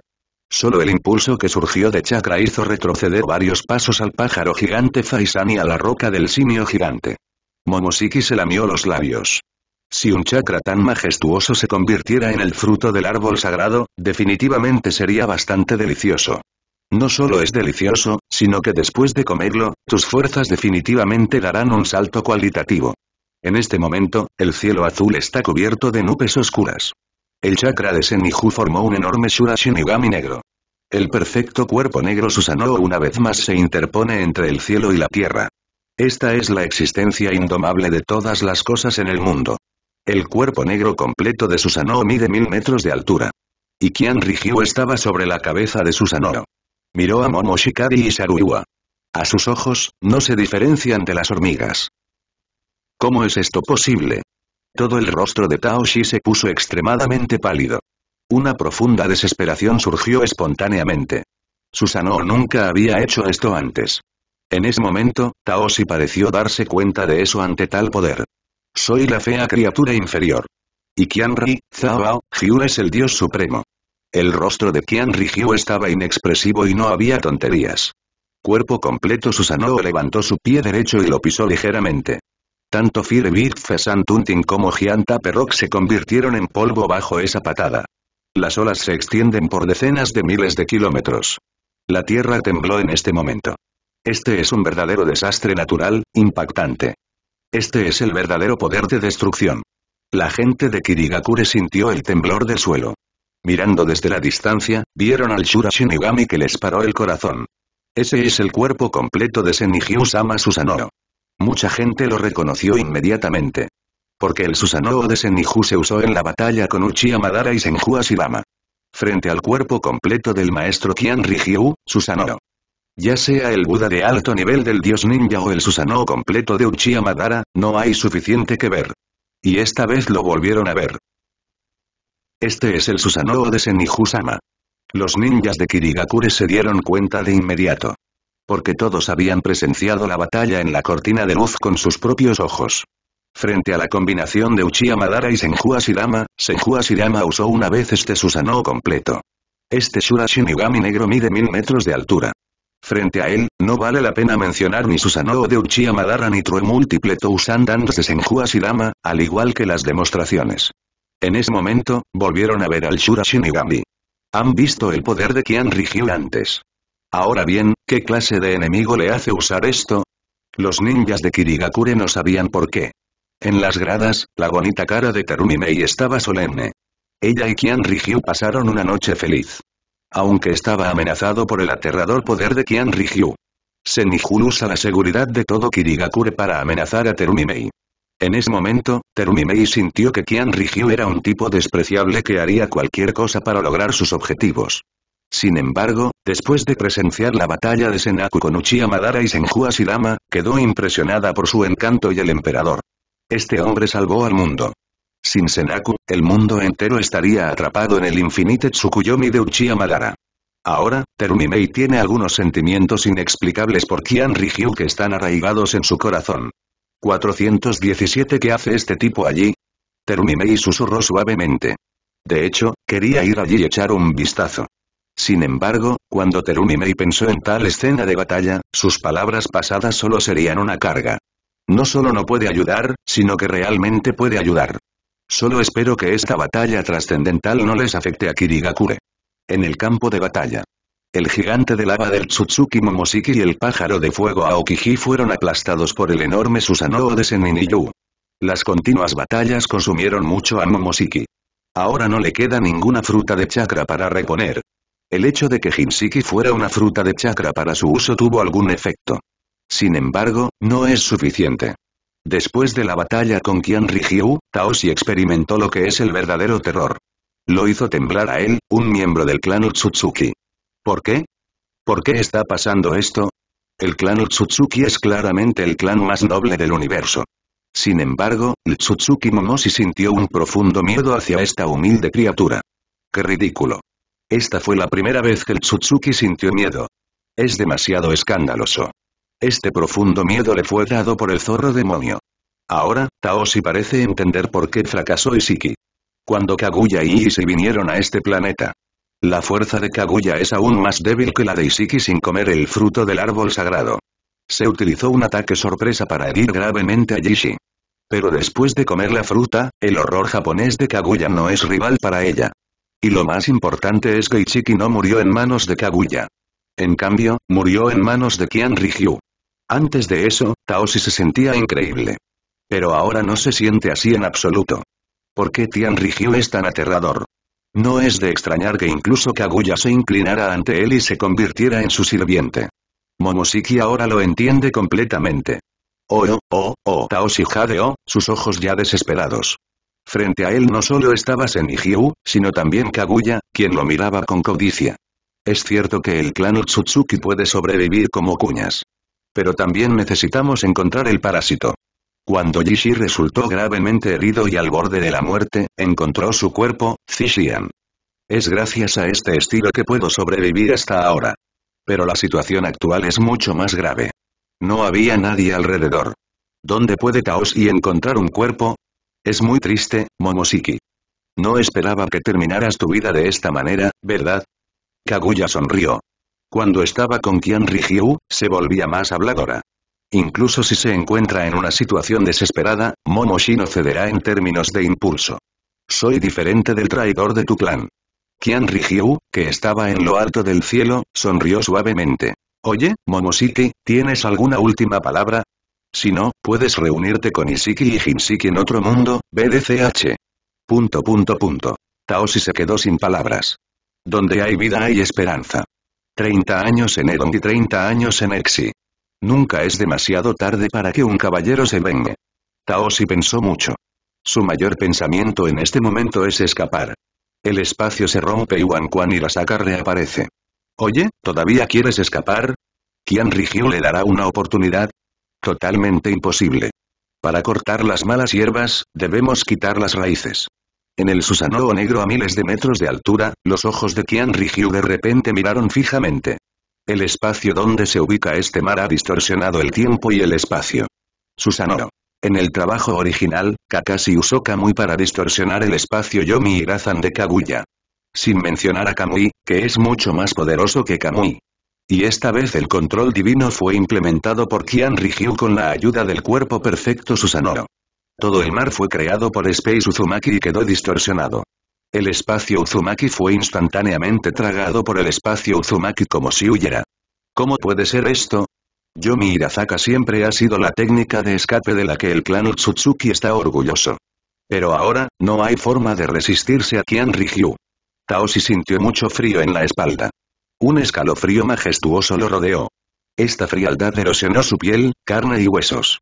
Solo el impulso que surgió de chakra hizo retroceder varios pasos al pájaro gigante Faisani y a la roca del simio gigante. Momosiki se lamió los labios. Si un chakra tan majestuoso se convirtiera en el fruto del árbol sagrado, definitivamente sería bastante delicioso. No solo es delicioso, sino que después de comerlo, tus fuerzas definitivamente darán un salto cualitativo. En este momento, el cielo azul está cubierto de nubes oscuras. El chakra de Senju formó un enorme Shura negro. El perfecto cuerpo negro Susanoo una vez más se interpone entre el cielo y la tierra. Esta es la existencia indomable de todas las cosas en el mundo. El cuerpo negro completo de Susanoo mide mil metros de altura. Y Kian estaba sobre la cabeza de Susanoo. Miró a Momoshikari y Saruiwa. A sus ojos, no se diferencian de las hormigas. ¿Cómo es esto posible? Todo el rostro de Taoshi se puso extremadamente pálido. Una profunda desesperación surgió espontáneamente. Susanoo nunca había hecho esto antes. En ese momento, Taoshi pareció darse cuenta de eso ante tal poder. Soy la fea criatura inferior. Y Qianri, Zhao, Jiu es el dios supremo. El rostro de Qianri Hyu estaba inexpresivo y no había tonterías. Cuerpo completo Susanoo levantó su pie derecho y lo pisó ligeramente. Tanto Firebird Fesantunting como Gianta Perrock se convirtieron en polvo bajo esa patada. Las olas se extienden por decenas de miles de kilómetros. La tierra tembló en este momento. Este es un verdadero desastre natural, impactante. Este es el verdadero poder de destrucción. La gente de Kirigakure sintió el temblor del suelo. Mirando desde la distancia, vieron al Shura Shinigami que les paró el corazón. Ese es el cuerpo completo de Senihyu sama Susanoo. Mucha gente lo reconoció inmediatamente. Porque el Susanoo de Senju se usó en la batalla con Uchiha Madara y Senju Shibama. Frente al cuerpo completo del maestro Kian Rijiu, Susanoo. Ya sea el Buda de alto nivel del dios ninja o el Susanoo completo de Uchiha Madara, no hay suficiente que ver. Y esta vez lo volvieron a ver. Este es el Susanoo de senihu sama Los ninjas de Kirigakure se dieron cuenta de inmediato. Porque todos habían presenciado la batalla en la cortina de luz con sus propios ojos. Frente a la combinación de Uchiha Madara y Senju Shirama, Senju Asirama usó una vez este Susanoo completo. Este Shura Shinigami negro mide mil metros de altura. Frente a él, no vale la pena mencionar ni Susanoo de Uchiha Madara ni True Multiple Tousan de Senju Asirama, al igual que las demostraciones. En ese momento, volvieron a ver al Shura Shinigami. Han visto el poder de quien rigió antes. Ahora bien, ¿qué clase de enemigo le hace usar esto? Los ninjas de Kirigakure no sabían por qué. En las gradas, la bonita cara de Terumimei estaba solemne. Ella y Kian Rigyu pasaron una noche feliz. Aunque estaba amenazado por el aterrador poder de Kian Rigyu. Seniju usa la seguridad de todo Kirigakure para amenazar a Terumimei. En ese momento, Terumimei sintió que Kian Rigyu era un tipo despreciable que haría cualquier cosa para lograr sus objetivos. Sin embargo, después de presenciar la batalla de Senaku con Uchiha Madara y Senju Asidama, quedó impresionada por su encanto y el emperador. Este hombre salvó al mundo. Sin Senaku, el mundo entero estaría atrapado en el infinite Tsukuyomi de Uchiha Madara. Ahora, Terumimei tiene algunos sentimientos inexplicables por Kian Rihyu que están arraigados en su corazón. 417 ¿Qué hace este tipo allí? Terumimei susurró suavemente. De hecho, quería ir allí y echar un vistazo. Sin embargo, cuando Terumimei pensó en tal escena de batalla, sus palabras pasadas solo serían una carga. No solo no puede ayudar, sino que realmente puede ayudar. Solo espero que esta batalla trascendental no les afecte a Kirigakure. En el campo de batalla. El gigante de lava del Tsutsuki Momosiki y el pájaro de fuego Aokiji fueron aplastados por el enorme Susanoo de Seniniju. Las continuas batallas consumieron mucho a Momosiki. Ahora no le queda ninguna fruta de chakra para reponer, el hecho de que Jinsiki fuera una fruta de chakra para su uso tuvo algún efecto. Sin embargo, no es suficiente. Después de la batalla con Qian Rijiu, Taoshi experimentó lo que es el verdadero terror. Lo hizo temblar a él, un miembro del clan Utsutsuki. ¿Por qué? ¿Por qué está pasando esto? El clan Utsutsuki es claramente el clan más noble del universo. Sin embargo, Utsutsuki Momoshi sintió un profundo miedo hacia esta humilde criatura. ¡Qué ridículo! Esta fue la primera vez que el Tsutsuki sintió miedo. Es demasiado escandaloso. Este profundo miedo le fue dado por el zorro demonio. Ahora, Taoshi parece entender por qué fracasó Isiki. Cuando Kaguya y se vinieron a este planeta. La fuerza de Kaguya es aún más débil que la de Isiki sin comer el fruto del árbol sagrado. Se utilizó un ataque sorpresa para herir gravemente a Yishi. Pero después de comer la fruta, el horror japonés de Kaguya no es rival para ella. Y lo más importante es que Ichiki no murió en manos de Kaguya. En cambio, murió en manos de Kian Rihyu. Antes de eso, Taoshi se sentía increíble. Pero ahora no se siente así en absoluto. ¿Por qué Tian Rihyu es tan aterrador? No es de extrañar que incluso Kaguya se inclinara ante él y se convirtiera en su sirviente. Momoshiki ahora lo entiende completamente. Oh, oh, oh, oh, Taoshi jadeó, sus ojos ya desesperados. Frente a él no solo estaba Senigyu, sino también Kaguya, quien lo miraba con codicia. Es cierto que el clan Otsutsuki puede sobrevivir como cuñas. Pero también necesitamos encontrar el parásito. Cuando Yishi resultó gravemente herido y al borde de la muerte, encontró su cuerpo, Zishian. Es gracias a este estilo que puedo sobrevivir hasta ahora. Pero la situación actual es mucho más grave. No había nadie alrededor. ¿Dónde puede Kaoshi y encontrar un cuerpo? Es muy triste, Momoshiki. No esperaba que terminaras tu vida de esta manera, ¿verdad? Kaguya sonrió. Cuando estaba con Kian Rijiu, se volvía más habladora. Incluso si se encuentra en una situación desesperada, Momoshi no cederá en términos de impulso. Soy diferente del traidor de tu clan. Kian Rijiu, que estaba en lo alto del cielo, sonrió suavemente. Oye, Momosiki, ¿tienes alguna última palabra? Si no, puedes reunirte con Isiki y Hinsiki en otro mundo, BDCH. Punto punto punto. Taoshi se quedó sin palabras. Donde hay vida hay esperanza. 30 años en Edong y 30 años en Exi. Nunca es demasiado tarde para que un caballero se vengue. Taoshi pensó mucho. Su mayor pensamiento en este momento es escapar. El espacio se rompe y Wan Quan sacarle reaparece. Oye, ¿todavía quieres escapar? Qian Rigyu le dará una oportunidad, Totalmente imposible. Para cortar las malas hierbas, debemos quitar las raíces. En el Susanoo negro a miles de metros de altura, los ojos de Kian rigió de repente miraron fijamente. El espacio donde se ubica este mar ha distorsionado el tiempo y el espacio. Susanoo. En el trabajo original, Kakashi usó Kamui para distorsionar el espacio Yomi y Razan de Kaguya. Sin mencionar a Kamui, que es mucho más poderoso que Kamui. Y esta vez el control divino fue implementado por Kian Rijiu con la ayuda del cuerpo perfecto Susanoo. Todo el mar fue creado por Space Uzumaki y quedó distorsionado. El espacio Uzumaki fue instantáneamente tragado por el espacio Uzumaki como si huyera. ¿Cómo puede ser esto? Yomi Irazaka siempre ha sido la técnica de escape de la que el clan Utsutsuki está orgulloso. Pero ahora, no hay forma de resistirse a Kian Rijiu. Taoshi sintió mucho frío en la espalda. Un escalofrío majestuoso lo rodeó. Esta frialdad erosionó su piel, carne y huesos.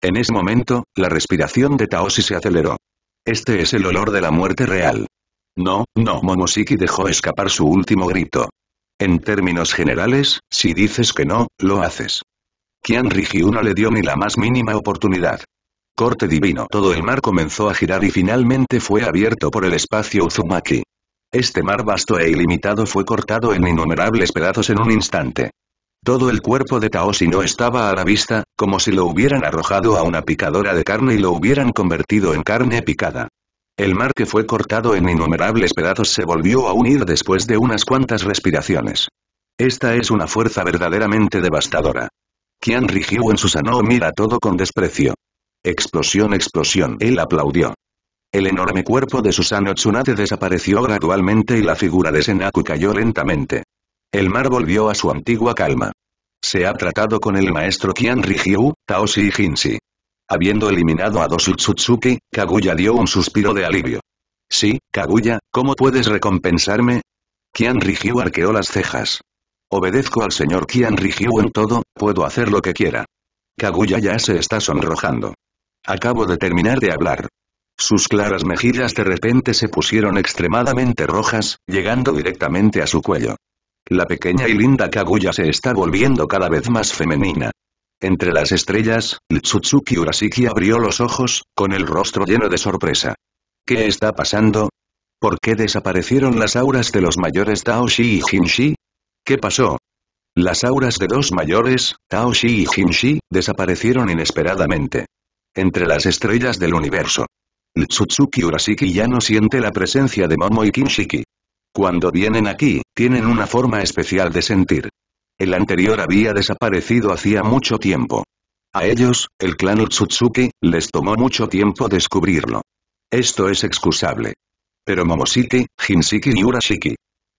En ese momento, la respiración de Taoshi se aceleró. Este es el olor de la muerte real. No, no, Momoshiki dejó escapar su último grito. En términos generales, si dices que no, lo haces. Kian Rigiu no le dio ni la más mínima oportunidad. Corte divino. Todo el mar comenzó a girar y finalmente fue abierto por el espacio Uzumaki. Este mar vasto e ilimitado fue cortado en innumerables pedazos en un instante. Todo el cuerpo de Taosi no estaba a la vista, como si lo hubieran arrojado a una picadora de carne y lo hubieran convertido en carne picada. El mar que fue cortado en innumerables pedazos se volvió a unir después de unas cuantas respiraciones. Esta es una fuerza verdaderamente devastadora. Qian rigió en Susanoo mira todo con desprecio. Explosión, explosión, él aplaudió. El enorme cuerpo de Susano Tsunade desapareció gradualmente y la figura de Senaku cayó lentamente. El mar volvió a su antigua calma. Se ha tratado con el maestro Kian Rijiu, Taoshi y Habiendo eliminado a dos Utsutsuki, Kaguya dio un suspiro de alivio. Sí, Kaguya, ¿cómo puedes recompensarme? Kian Rijiu arqueó las cejas. Obedezco al señor Kian Rijiu en todo, puedo hacer lo que quiera. Kaguya ya se está sonrojando. Acabo de terminar de hablar. Sus claras mejillas de repente se pusieron extremadamente rojas, llegando directamente a su cuello. La pequeña y linda Kaguya se está volviendo cada vez más femenina. Entre las estrellas, Tsutsuki Urasiki abrió los ojos, con el rostro lleno de sorpresa. ¿Qué está pasando? ¿Por qué desaparecieron las auras de los mayores Taoshi y Jinshi? ¿Qué pasó? Las auras de dos mayores, Taoshi y Jinshi, desaparecieron inesperadamente. Entre las estrellas del universo. Tsutsuki Urasiki ya no siente la presencia de Momo y Kinshiki. Cuando vienen aquí, tienen una forma especial de sentir. El anterior había desaparecido hacía mucho tiempo. A ellos, el clan Utsutsuki, les tomó mucho tiempo descubrirlo. Esto es excusable. Pero Momosiki, Hinshiki y Urashiki.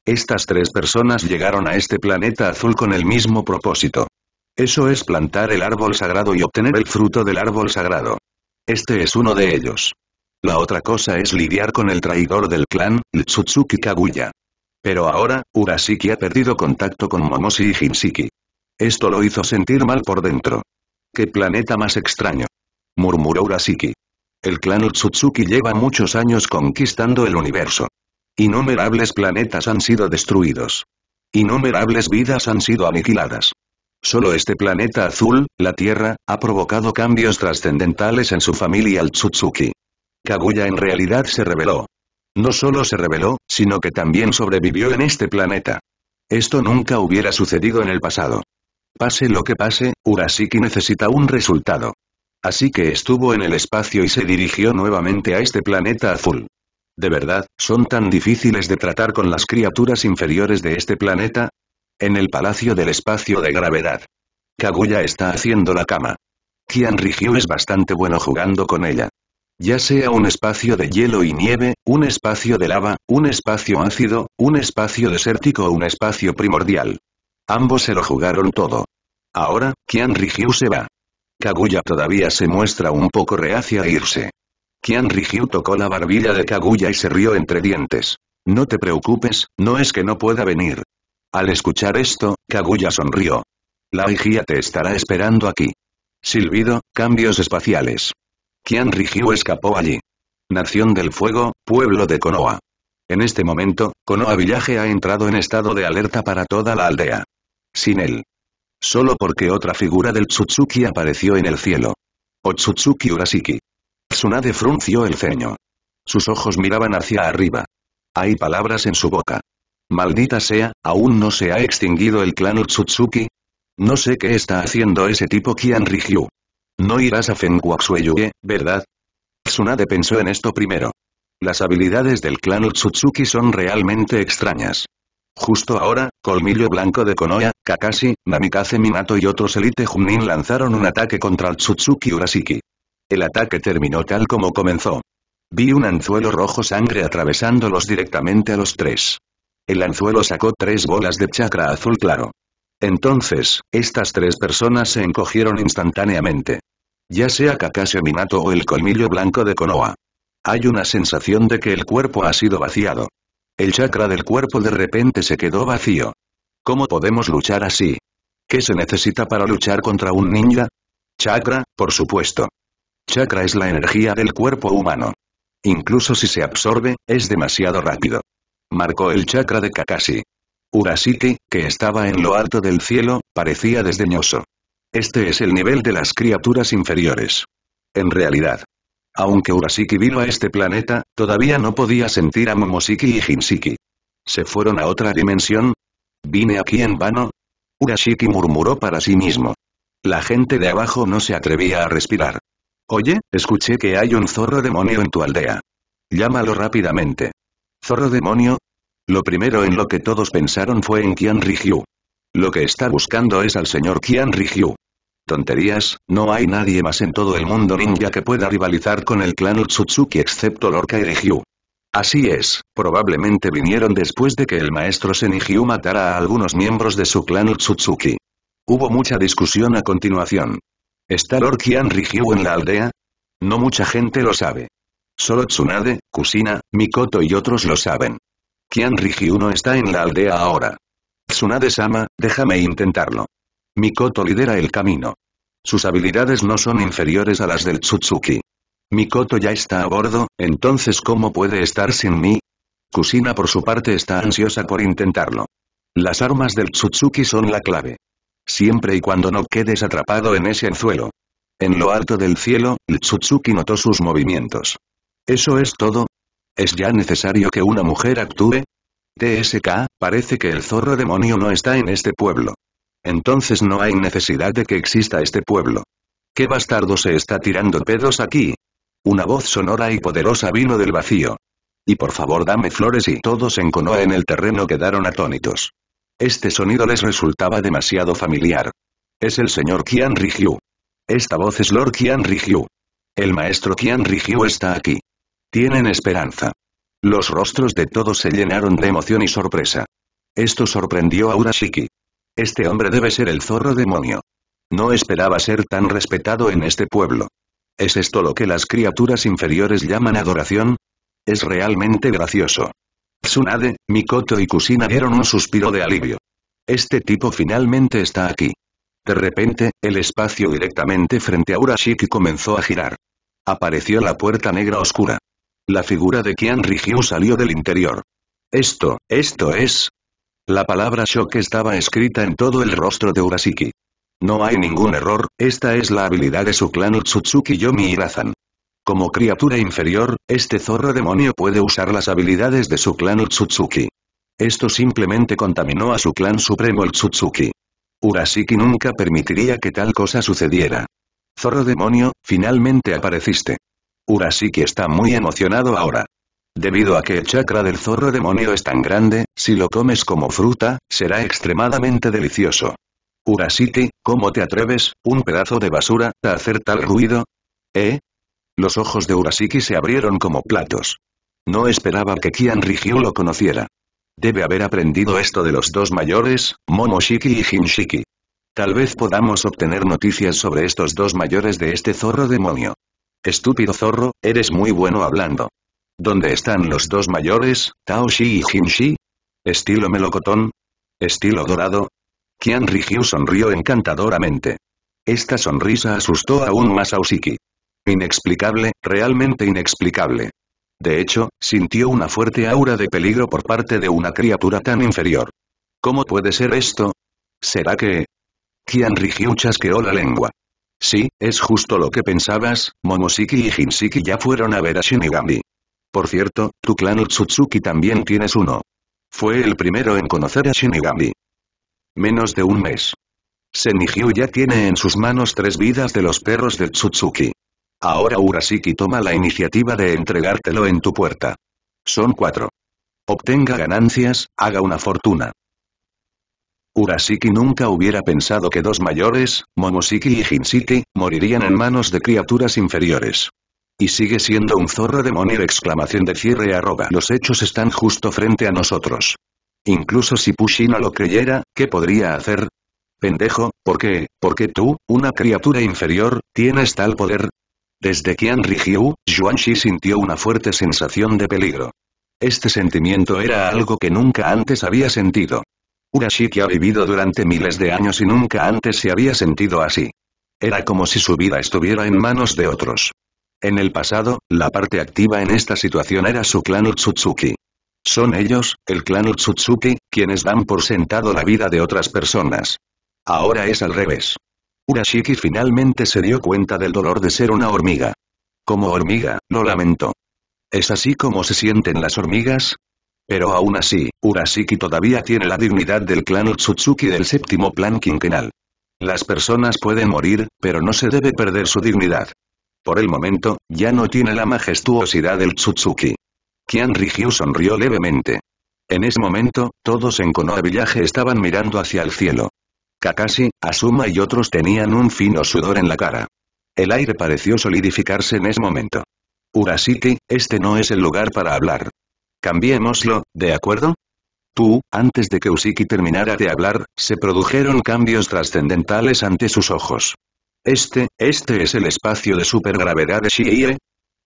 Estas tres personas llegaron a este planeta azul con el mismo propósito. Eso es plantar el árbol sagrado y obtener el fruto del árbol sagrado. Este es uno de ellos. La otra cosa es lidiar con el traidor del clan, Tsutsuki Kaguya. Pero ahora, Urasiki ha perdido contacto con Momoshi y Hinsiki. Esto lo hizo sentir mal por dentro. ¡Qué planeta más extraño! murmuró Urasiki. El clan Tsutsuki lleva muchos años conquistando el universo. Innumerables planetas han sido destruidos. Innumerables vidas han sido aniquiladas. Solo este planeta azul, la Tierra, ha provocado cambios trascendentales en su familia el Kaguya en realidad se reveló. No solo se reveló, sino que también sobrevivió en este planeta. Esto nunca hubiera sucedido en el pasado. Pase lo que pase, Urasiki necesita un resultado. Así que estuvo en el espacio y se dirigió nuevamente a este planeta azul. De verdad, son tan difíciles de tratar con las criaturas inferiores de este planeta. En el Palacio del Espacio de Gravedad. Kaguya está haciendo la cama. Kian Rigyu es bastante bueno jugando con ella. Ya sea un espacio de hielo y nieve, un espacio de lava, un espacio ácido, un espacio desértico o un espacio primordial. Ambos se lo jugaron todo. Ahora, Kian Riju se va. Kaguya todavía se muestra un poco reacia a irse. Kian Riju tocó la barbilla de Kaguya y se rió entre dientes. No te preocupes, no es que no pueda venir. Al escuchar esto, Kaguya sonrió. La vigía te estará esperando aquí. Silbido, cambios espaciales. Kian escapó allí. Nación del Fuego, pueblo de Konoha. En este momento, Konoha Villaje ha entrado en estado de alerta para toda la aldea. Sin él. Solo porque otra figura del Tsutsuki apareció en el cielo. Otsutsuki Urasiki. Tsunade frunció el ceño. Sus ojos miraban hacia arriba. Hay palabras en su boca. Maldita sea, ¿aún no se ha extinguido el clan Otsutsuki? No sé qué está haciendo ese tipo Kian no irás a Fenguaxueyue, ¿eh? ¿verdad? Tsunade pensó en esto primero. Las habilidades del clan Utsutsuki son realmente extrañas. Justo ahora, Colmillo Blanco de Konoya, Kakashi, Namikaze Minato y otros Elite Junin lanzaron un ataque contra Utsutsuki Urasiki. El ataque terminó tal como comenzó. Vi un anzuelo rojo sangre atravesándolos directamente a los tres. El anzuelo sacó tres bolas de chakra azul claro. Entonces, estas tres personas se encogieron instantáneamente. Ya sea Kakashi Minato o el colmillo blanco de Konoha. Hay una sensación de que el cuerpo ha sido vaciado. El chakra del cuerpo de repente se quedó vacío. ¿Cómo podemos luchar así? ¿Qué se necesita para luchar contra un ninja? Chakra, por supuesto. Chakra es la energía del cuerpo humano. Incluso si se absorbe, es demasiado rápido. Marcó el chakra de Kakashi. Urasiki, que estaba en lo alto del cielo, parecía desdeñoso. Este es el nivel de las criaturas inferiores. En realidad. Aunque Urasiki vino a este planeta, todavía no podía sentir a Momosiki y Jinsiki. ¿Se fueron a otra dimensión? ¿Vine aquí en vano? Urashiki murmuró para sí mismo. La gente de abajo no se atrevía a respirar. Oye, escuché que hay un zorro demonio en tu aldea. Llámalo rápidamente. ¿Zorro demonio? Lo primero en lo que todos pensaron fue en Kian Rijiu. Lo que está buscando es al señor Kian Ryu. Tonterías, no hay nadie más en todo el mundo ninja que pueda rivalizar con el clan Utsutsuki excepto Lorca y Así es, probablemente vinieron después de que el maestro Senihyu matara a algunos miembros de su clan Utsutsuki. Hubo mucha discusión a continuación. ¿Está Lord Qian en la aldea? No mucha gente lo sabe. Solo Tsunade, Kusina, Mikoto y otros lo saben. Kian uno está en la aldea ahora. Tsunade-sama, déjame intentarlo. Mikoto lidera el camino. Sus habilidades no son inferiores a las del Tsutsuki. Mikoto ya está a bordo, entonces ¿cómo puede estar sin mí? Kusina por su parte está ansiosa por intentarlo. Las armas del Tsutsuki son la clave. Siempre y cuando no quedes atrapado en ese anzuelo. En lo alto del cielo, el Tsutsuki notó sus movimientos. Eso es todo, ¿Es ya necesario que una mujer actúe? TSK, parece que el zorro demonio no está en este pueblo. Entonces no hay necesidad de que exista este pueblo. ¿Qué bastardo se está tirando pedos aquí? Una voz sonora y poderosa vino del vacío. Y por favor dame flores y todos en en el terreno quedaron atónitos. Este sonido les resultaba demasiado familiar. Es el señor Qian Rigyu. Esta voz es Lord Kian Rigyu. El maestro Qian Rigyu está aquí. Tienen esperanza. Los rostros de todos se llenaron de emoción y sorpresa. Esto sorprendió a Urashiki. Este hombre debe ser el zorro demonio. No esperaba ser tan respetado en este pueblo. ¿Es esto lo que las criaturas inferiores llaman adoración? Es realmente gracioso. Tsunade, Mikoto y Kusina dieron un suspiro de alivio. Este tipo finalmente está aquí. De repente, el espacio directamente frente a Urashiki comenzó a girar. Apareció la puerta negra oscura. La figura de Kian salió del interior. Esto, esto es... La palabra shock estaba escrita en todo el rostro de Urasiki. No hay ningún error, esta es la habilidad de su clan Utsutsuki Yomi Irazan. Como criatura inferior, este zorro demonio puede usar las habilidades de su clan Utsutsuki. Esto simplemente contaminó a su clan supremo Utsutsuki. Urasiki nunca permitiría que tal cosa sucediera. Zorro demonio, finalmente apareciste. Urasiki está muy emocionado ahora. Debido a que el chakra del zorro demonio es tan grande, si lo comes como fruta, será extremadamente delicioso. Urasiki, ¿cómo te atreves, un pedazo de basura, a hacer tal ruido? ¿Eh? Los ojos de Urasiki se abrieron como platos. No esperaba que Kian Rigyu lo conociera. Debe haber aprendido esto de los dos mayores, Momoshiki y Hinshiki. Tal vez podamos obtener noticias sobre estos dos mayores de este zorro demonio. Estúpido zorro, eres muy bueno hablando. ¿Dónde están los dos mayores, Taoshi y Jin ¿Estilo melocotón? ¿Estilo dorado? Qian Rijiu sonrió encantadoramente. Esta sonrisa asustó aún más a Usiki. Inexplicable, realmente inexplicable. De hecho, sintió una fuerte aura de peligro por parte de una criatura tan inferior. ¿Cómo puede ser esto? ¿Será que...? Qian Rijiu chasqueó la lengua. Sí, es justo lo que pensabas, Momoshiki y Hinsiki ya fueron a ver a Shinigami. Por cierto, tu clan Utsutsuki también tienes uno. Fue el primero en conocer a Shinigami. Menos de un mes. Senijiu ya tiene en sus manos tres vidas de los perros de Tsutsuki. Ahora Urasiki toma la iniciativa de entregártelo en tu puerta. Son cuatro. Obtenga ganancias, haga una fortuna. Urasiki nunca hubiera pensado que dos mayores, Momosiki y Jinsiki, morirían en manos de criaturas inferiores. Y sigue siendo un zorro demonio exclamación de cierre arroba. Los hechos están justo frente a nosotros. Incluso si Pushi no lo creyera, ¿qué podría hacer? Pendejo, ¿por qué, por qué tú, una criatura inferior, tienes tal poder? Desde que Anrijiu, Yuanxi sintió una fuerte sensación de peligro. Este sentimiento era algo que nunca antes había sentido. Urashiki ha vivido durante miles de años y nunca antes se había sentido así. Era como si su vida estuviera en manos de otros. En el pasado, la parte activa en esta situación era su clan Utsutsuki. Son ellos, el clan Utsutsuki, quienes dan por sentado la vida de otras personas. Ahora es al revés. Urashiki finalmente se dio cuenta del dolor de ser una hormiga. Como hormiga, lo lamentó. ¿Es así como se sienten las hormigas? Pero aún así, Urasiki todavía tiene la dignidad del clan Utsutsuki del séptimo plan quinquenal. Las personas pueden morir, pero no se debe perder su dignidad. Por el momento, ya no tiene la majestuosidad del Tsutsuki. Kian Rihyu sonrió levemente. En ese momento, todos en Konoha Village estaban mirando hacia el cielo. Kakashi, Asuma y otros tenían un fino sudor en la cara. El aire pareció solidificarse en ese momento. Urasiki, este no es el lugar para hablar. Cambiémoslo, ¿de acuerdo? Tú, antes de que Usiki terminara de hablar, se produjeron cambios trascendentales ante sus ojos. Este, este es el espacio de supergravedad de Shie.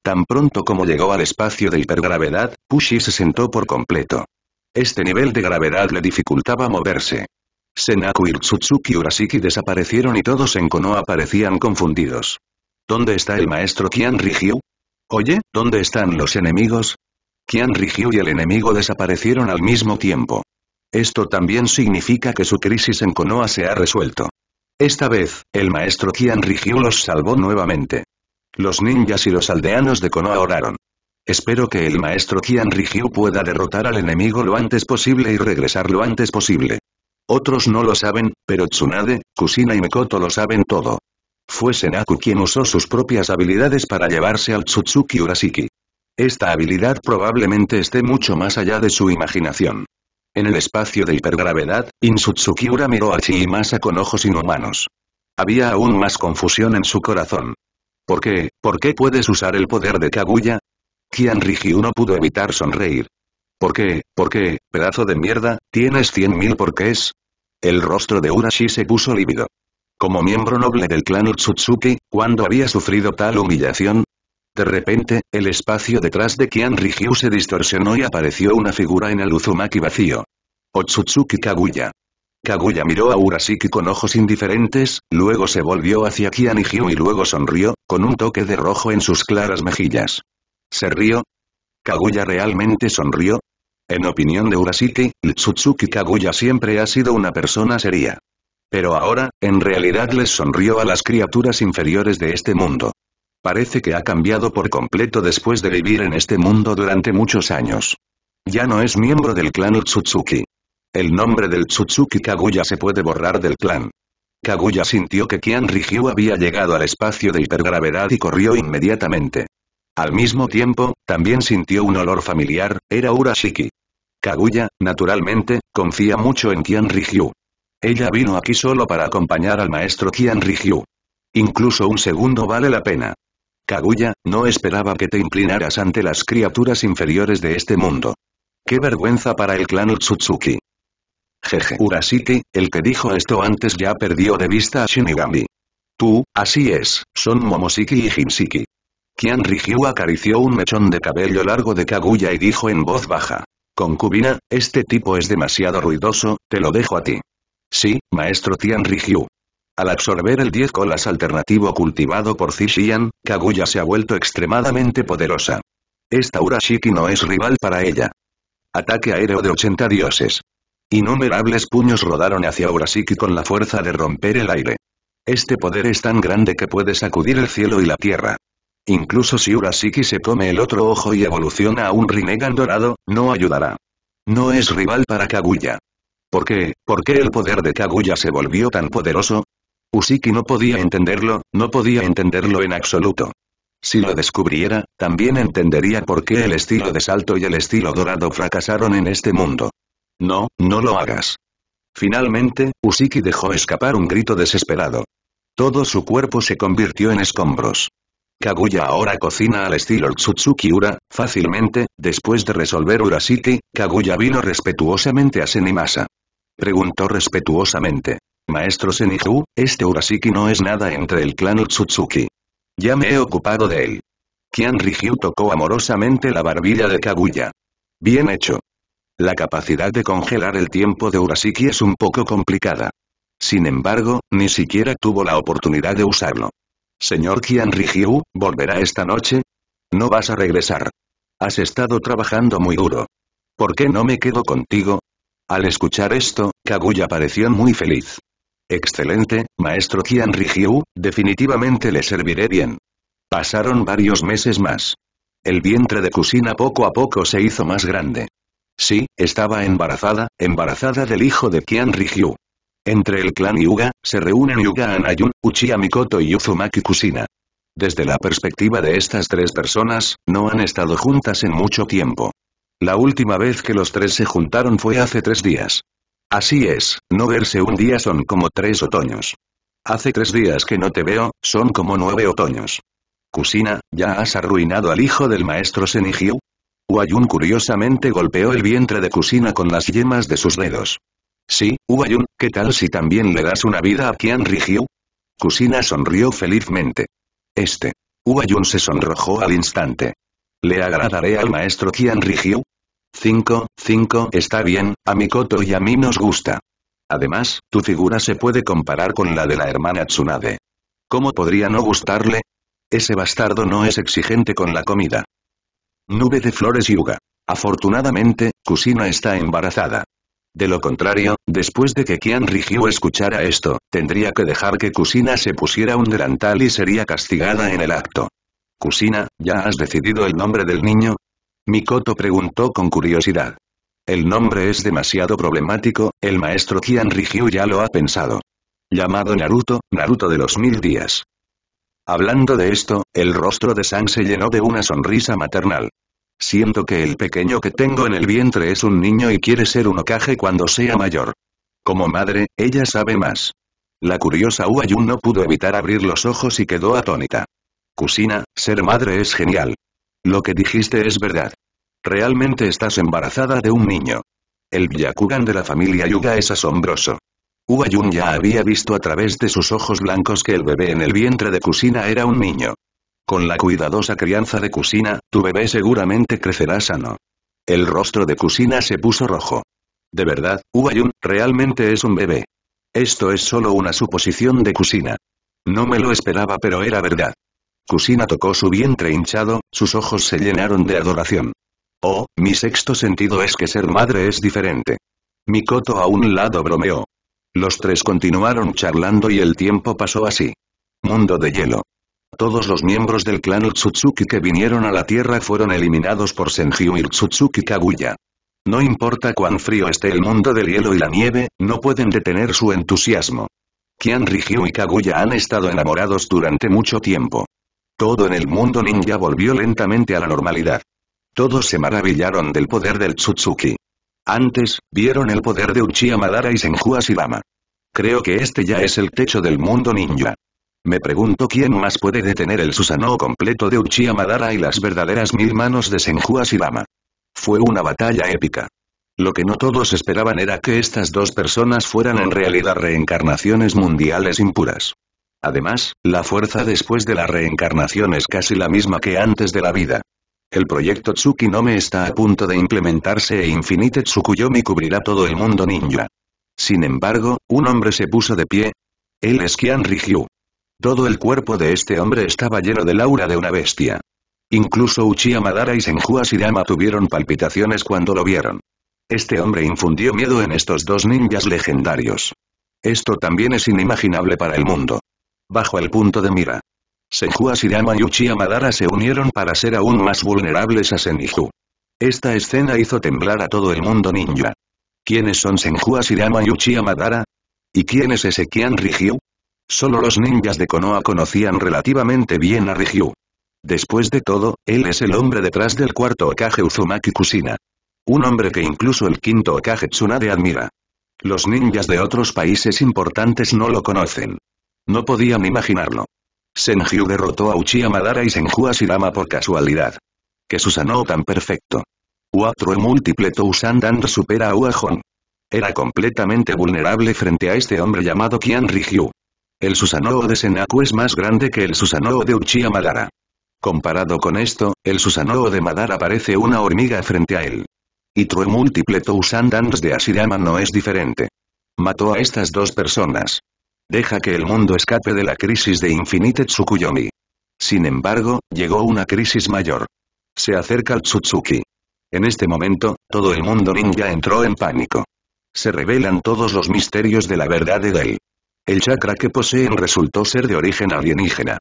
Tan pronto como llegó al espacio de hipergravedad, Pushi se sentó por completo. Este nivel de gravedad le dificultaba moverse. Senaku y Tsutsuki Urasiki desaparecieron y todos en Konoha aparecían confundidos. ¿Dónde está el maestro Kian Rigyu? Oye, ¿dónde están los enemigos? Kian y el enemigo desaparecieron al mismo tiempo. Esto también significa que su crisis en Konoha se ha resuelto. Esta vez, el maestro Kian los salvó nuevamente. Los ninjas y los aldeanos de Konoha oraron. Espero que el maestro Kian Rijiu pueda derrotar al enemigo lo antes posible y regresar lo antes posible. Otros no lo saben, pero Tsunade, Kusina y Mekoto lo saben todo. Fue Senaku quien usó sus propias habilidades para llevarse al Tsutsuki Urasiki. Esta habilidad probablemente esté mucho más allá de su imaginación. En el espacio de hipergravedad, Ura miró a Chiimasa con ojos inhumanos. Había aún más confusión en su corazón. ¿Por qué? ¿Por qué puedes usar el poder de Kaguya? Kian Riji no pudo evitar sonreír. ¿Por qué? ¿Por qué? Pedazo de mierda, tienes cien mil porqués. El rostro de Urashi se puso lívido. Como miembro noble del clan Utsutsuki, cuando había sufrido tal humillación? De repente, el espacio detrás de Kian Rigyu se distorsionó y apareció una figura en el Uzumaki vacío. Otsutsuki Kaguya. Kaguya miró a Urasiki con ojos indiferentes, luego se volvió hacia Kian y y luego sonrió, con un toque de rojo en sus claras mejillas. ¿Se rió? ¿Kaguya realmente sonrió? En opinión de Urasiki, Tsutsuki Kaguya siempre ha sido una persona seria. Pero ahora, en realidad les sonrió a las criaturas inferiores de este mundo. Parece que ha cambiado por completo después de vivir en este mundo durante muchos años. Ya no es miembro del clan Utsutsuki. El nombre del Tsutsuki Kaguya se puede borrar del clan. Kaguya sintió que Kian Rigyu había llegado al espacio de hipergravedad y corrió inmediatamente. Al mismo tiempo, también sintió un olor familiar, era Urashiki. Kaguya, naturalmente, confía mucho en Kian Rigyu. Ella vino aquí solo para acompañar al maestro Kian Rigyu. Incluso un segundo vale la pena. Kaguya, no esperaba que te inclinaras ante las criaturas inferiores de este mundo. ¡Qué vergüenza para el clan Utsutsuki! Jeje Urasiki, el que dijo esto antes ya perdió de vista a Shinigami. Tú, así es, son Momosiki y Hinsiki. Kian acarició un mechón de cabello largo de Kaguya y dijo en voz baja. Concubina, este tipo es demasiado ruidoso, te lo dejo a ti. Sí, maestro Tian al absorber el 10 colas alternativo cultivado por Zixian, Kaguya se ha vuelto extremadamente poderosa. Esta Urashiki no es rival para ella. Ataque aéreo de 80 dioses. Innumerables puños rodaron hacia Urashiki con la fuerza de romper el aire. Este poder es tan grande que puede sacudir el cielo y la tierra. Incluso si Urashiki se come el otro ojo y evoluciona a un Rinnegan dorado, no ayudará. No es rival para Kaguya. ¿Por qué? ¿Por qué el poder de Kaguya se volvió tan poderoso? Usiki no podía entenderlo, no podía entenderlo en absoluto. Si lo descubriera, también entendería por qué el estilo de salto y el estilo dorado fracasaron en este mundo. No, no lo hagas. Finalmente, Usiki dejó escapar un grito desesperado. Todo su cuerpo se convirtió en escombros. Kaguya ahora cocina al estilo Tsutsuki Ura, fácilmente, después de resolver Urasiki, Kaguya vino respetuosamente a Senimasa. Preguntó respetuosamente. Maestro Senihu, este Urasiki no es nada entre el clan Utsutsuki. Ya me he ocupado de él. Kian Rigyu tocó amorosamente la barbilla de Kaguya. Bien hecho. La capacidad de congelar el tiempo de Urasiki es un poco complicada. Sin embargo, ni siquiera tuvo la oportunidad de usarlo. Señor Kian Rigyu, ¿volverá esta noche? No vas a regresar. Has estado trabajando muy duro. ¿Por qué no me quedo contigo? Al escuchar esto, Kaguya pareció muy feliz. Excelente, maestro Rijiu, definitivamente le serviré bien. Pasaron varios meses más. El vientre de Kusina poco a poco se hizo más grande. Sí, estaba embarazada, embarazada del hijo de Rijiu. Entre el clan Yuga, se reúnen Yuga Anayun, Uchiha Mikoto y Uzumaki Kusina. Desde la perspectiva de estas tres personas, no han estado juntas en mucho tiempo. La última vez que los tres se juntaron fue hace tres días. Así es, no verse un día son como tres otoños. Hace tres días que no te veo, son como nueve otoños. Kusina, ¿ya has arruinado al hijo del maestro Senijiu? Huayun curiosamente golpeó el vientre de Kusina con las yemas de sus dedos. Sí, Huayun, ¿qué tal si también le das una vida a Qian Kusina sonrió felizmente. Este. Huayun se sonrojó al instante. ¿Le agradaré al maestro Qian Rigiu? 5, 5 está bien, a Mikoto y a mí nos gusta. Además, tu figura se puede comparar con la de la hermana Tsunade. ¿Cómo podría no gustarle? Ese bastardo no es exigente con la comida. Nube de flores yuga. Afortunadamente, Kusina está embarazada. De lo contrario, después de que Kian Rigyu escuchara esto, tendría que dejar que Kusina se pusiera un delantal y sería castigada en el acto. Kusina, ¿ya has decidido el nombre del niño? Mikoto preguntó con curiosidad. El nombre es demasiado problemático, el maestro Kian Rijiu ya lo ha pensado. Llamado Naruto, Naruto de los mil días. Hablando de esto, el rostro de Sang se llenó de una sonrisa maternal. Siento que el pequeño que tengo en el vientre es un niño y quiere ser un ocaje cuando sea mayor. Como madre, ella sabe más. La curiosa Uayun no pudo evitar abrir los ojos y quedó atónita. Cusina, ser madre es genial. Lo que dijiste es verdad. Realmente estás embarazada de un niño. El Byakugan de la familia Yuga es asombroso. Uayun ya había visto a través de sus ojos blancos que el bebé en el vientre de Kusina era un niño. Con la cuidadosa crianza de Kusina, tu bebé seguramente crecerá sano. El rostro de Kusina se puso rojo. De verdad, Uayun, realmente es un bebé. Esto es solo una suposición de Kusina. No me lo esperaba pero era verdad. Kusina tocó su vientre hinchado, sus ojos se llenaron de adoración. Oh, mi sexto sentido es que ser madre es diferente. Mikoto a un lado bromeó. Los tres continuaron charlando y el tiempo pasó así. Mundo de hielo. Todos los miembros del clan Tsutsuki que vinieron a la Tierra fueron eliminados por Senju y Tsutsuki Kaguya. No importa cuán frío esté el mundo del hielo y la nieve, no pueden detener su entusiasmo. Kian y Kaguya han estado enamorados durante mucho tiempo. Todo en el mundo ninja volvió lentamente a la normalidad. Todos se maravillaron del poder del Tsutsuki. Antes, vieron el poder de Uchiha Madara y Senju Lama. Creo que este ya es el techo del mundo ninja. Me pregunto quién más puede detener el Susanoo completo de Uchiha Madara y las verdaderas mil manos de Senju Lama. Fue una batalla épica. Lo que no todos esperaban era que estas dos personas fueran en realidad reencarnaciones mundiales impuras. Además, la fuerza después de la reencarnación es casi la misma que antes de la vida. El proyecto me está a punto de implementarse e Infinite Tsukuyomi cubrirá todo el mundo ninja. Sin embargo, un hombre se puso de pie. Él es Kian Ryu. Todo el cuerpo de este hombre estaba lleno del aura de una bestia. Incluso Uchiha Madara y Senju Asirama tuvieron palpitaciones cuando lo vieron. Este hombre infundió miedo en estos dos ninjas legendarios. Esto también es inimaginable para el mundo. Bajo el punto de mira. Senju Asirama y Uchiha Madara se unieron para ser aún más vulnerables a Senju. Esta escena hizo temblar a todo el mundo ninja. ¿Quiénes son Senju Asirama y Uchiha Madara? ¿Y quién es ese Kian Rigyu? Solo los ninjas de Konoha conocían relativamente bien a Rigyu. Después de todo, él es el hombre detrás del cuarto Okage Uzumaki Kusina. Un hombre que incluso el quinto Okage Tsunade admira. Los ninjas de otros países importantes no lo conocen. No podían imaginarlo. Senju derrotó a Uchiha Madara y Senju Asirama por casualidad. Que Susanoo tan perfecto. 4 múltiple Tousandand supera a Uajon. Era completamente vulnerable frente a este hombre llamado Kian Rigyu. El Susanoo de Senaku es más grande que el Susanoo de Uchiha Madara. Comparado con esto, el Susanoo de Madara parece una hormiga frente a él. Y True Múltiple Tousandans de Asirama no es diferente. Mató a estas dos personas. Deja que el mundo escape de la crisis de Infinite Tsukuyomi. Sin embargo, llegó una crisis mayor. Se acerca el Tsutsuki. En este momento, todo el mundo ninja entró en pánico. Se revelan todos los misterios de la verdad de él. El chakra que poseen resultó ser de origen alienígena.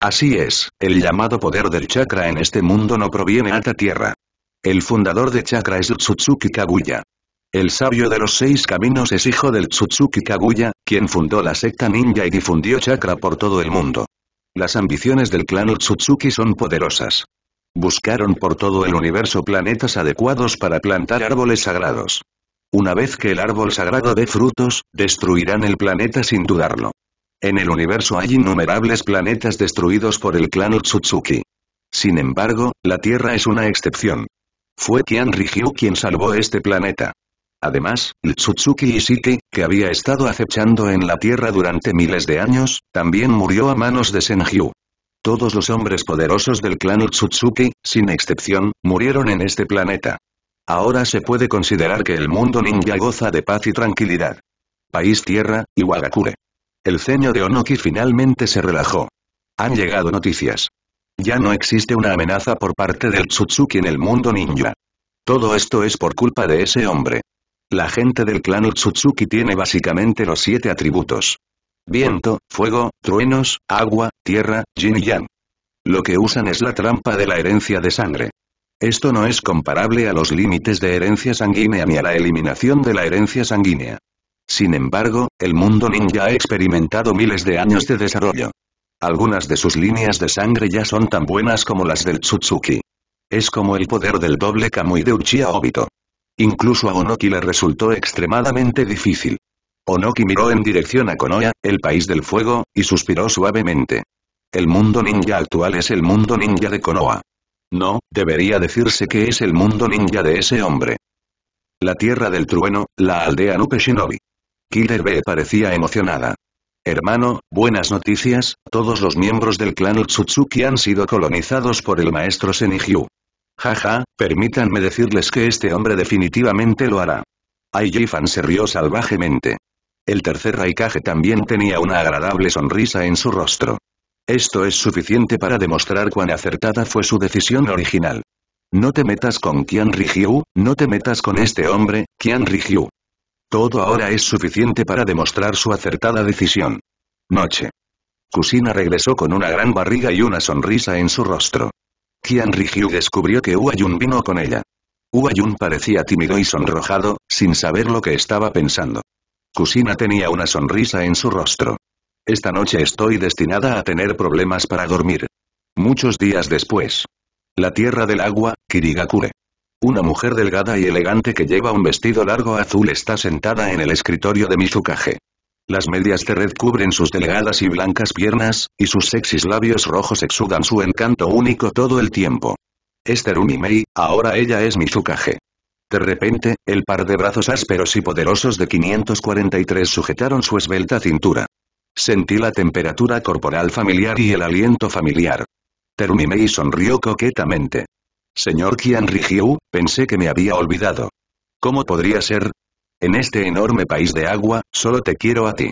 Así es, el llamado poder del chakra en este mundo no proviene de alta Tierra. El fundador de chakra es Tsutsuki Kaguya. El sabio de los seis caminos es hijo del Tsutsuki Kaguya, quien fundó la secta ninja y difundió chakra por todo el mundo. Las ambiciones del clan Tsutsuki son poderosas. Buscaron por todo el universo planetas adecuados para plantar árboles sagrados. Una vez que el árbol sagrado dé frutos, destruirán el planeta sin dudarlo. En el universo hay innumerables planetas destruidos por el clan Tsutsuki. Sin embargo, la Tierra es una excepción. Fue quien Rijiu quien salvó este planeta. Además, Tsutsuki Ishiki, que había estado acechando en la tierra durante miles de años, también murió a manos de Senju. Todos los hombres poderosos del clan Tsutsuki, sin excepción, murieron en este planeta. Ahora se puede considerar que el mundo ninja goza de paz y tranquilidad. País Tierra, Iwagakure. El ceño de Onoki finalmente se relajó. Han llegado noticias. Ya no existe una amenaza por parte del Tsutsuki en el mundo ninja. Todo esto es por culpa de ese hombre. La gente del clan Utsutsuki tiene básicamente los siete atributos. Viento, fuego, truenos, agua, tierra, yin y yang. Lo que usan es la trampa de la herencia de sangre. Esto no es comparable a los límites de herencia sanguínea ni a la eliminación de la herencia sanguínea. Sin embargo, el mundo ninja ha experimentado miles de años de desarrollo. Algunas de sus líneas de sangre ya son tan buenas como las del Tsutsuki. Es como el poder del doble Kamui de Uchiha Obito. Incluso a Onoki le resultó extremadamente difícil. Onoki miró en dirección a Konoha, el país del fuego, y suspiró suavemente. El mundo ninja actual es el mundo ninja de Konoha. No, debería decirse que es el mundo ninja de ese hombre. La tierra del trueno, la aldea Nupe Shinobi. Killer B parecía emocionada. Hermano, buenas noticias, todos los miembros del clan Utsutsuki han sido colonizados por el maestro Senigyu. Jaja, permítanme decirles que este hombre definitivamente lo hará. Ai Jifan se rió salvajemente. El tercer Raikage también tenía una agradable sonrisa en su rostro. Esto es suficiente para demostrar cuán acertada fue su decisión original. No te metas con Qian Rigyu, no te metas con este hombre, Qian Rigyu. Todo ahora es suficiente para demostrar su acertada decisión. Noche. Kusina regresó con una gran barriga y una sonrisa en su rostro. Qian descubrió que Uayun vino con ella. Uayun parecía tímido y sonrojado, sin saber lo que estaba pensando. Kusina tenía una sonrisa en su rostro. Esta noche estoy destinada a tener problemas para dormir. Muchos días después. La tierra del agua, Kirigakure. Una mujer delgada y elegante que lleva un vestido largo azul está sentada en el escritorio de Mizukage. Las medias de red cubren sus delgadas y blancas piernas, y sus sexys labios rojos exudan su encanto único todo el tiempo. Es Terumi Mei, ahora ella es mi Zucaje. De repente, el par de brazos ásperos y poderosos de 543 sujetaron su esbelta cintura. Sentí la temperatura corporal familiar y el aliento familiar. Terumimei sonrió coquetamente. Señor Kian Rijiu, pensé que me había olvidado. ¿Cómo podría ser? En este enorme país de agua, solo te quiero a ti.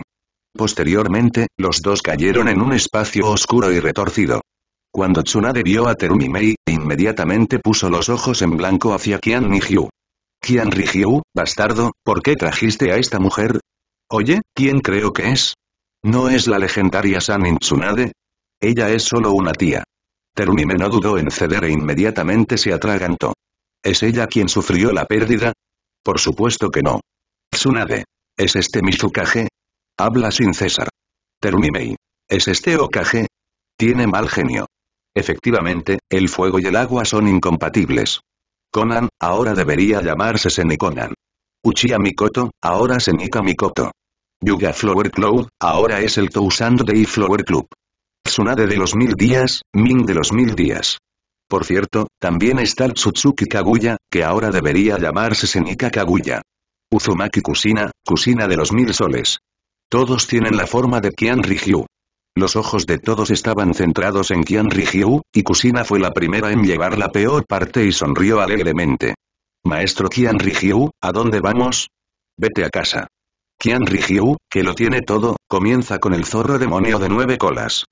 Posteriormente, los dos cayeron en un espacio oscuro y retorcido. Cuando Tsunade vio a Terumi inmediatamente puso los ojos en blanco hacia Qian Nihyu. Qian Nihyu, bastardo, ¿por qué trajiste a esta mujer? Oye, ¿quién creo que es? ¿No es la legendaria Sanin Tsunade? Ella es solo una tía. Terumi no dudó en ceder e inmediatamente se atragantó. ¿Es ella quien sufrió la pérdida? Por supuesto que no. Tsunade. ¿Es este Mizukage? Habla sin cesar. Terumimei. ¿Es este Okage? Tiene mal genio. Efectivamente, el fuego y el agua son incompatibles. Conan, ahora debería llamarse Senikonan. Uchiha Mikoto, ahora Senika Mikoto. Yuga Flower Cloud, ahora es el Tousand Day Flower Club. Tsunade de los mil días, Min de los mil días. Por cierto, también está el Tsutsuki Kaguya, que ahora debería llamarse Senika Kaguya. Uzumaki Kusina, Kusina de los mil soles. Todos tienen la forma de Qian Rigyu. Los ojos de todos estaban centrados en Kian Rigyu, y Kusina fue la primera en llevar la peor parte y sonrió alegremente. Maestro Kian Rigyu, ¿a dónde vamos? Vete a casa. Kian Rigyu, que lo tiene todo, comienza con el zorro demonio de nueve colas.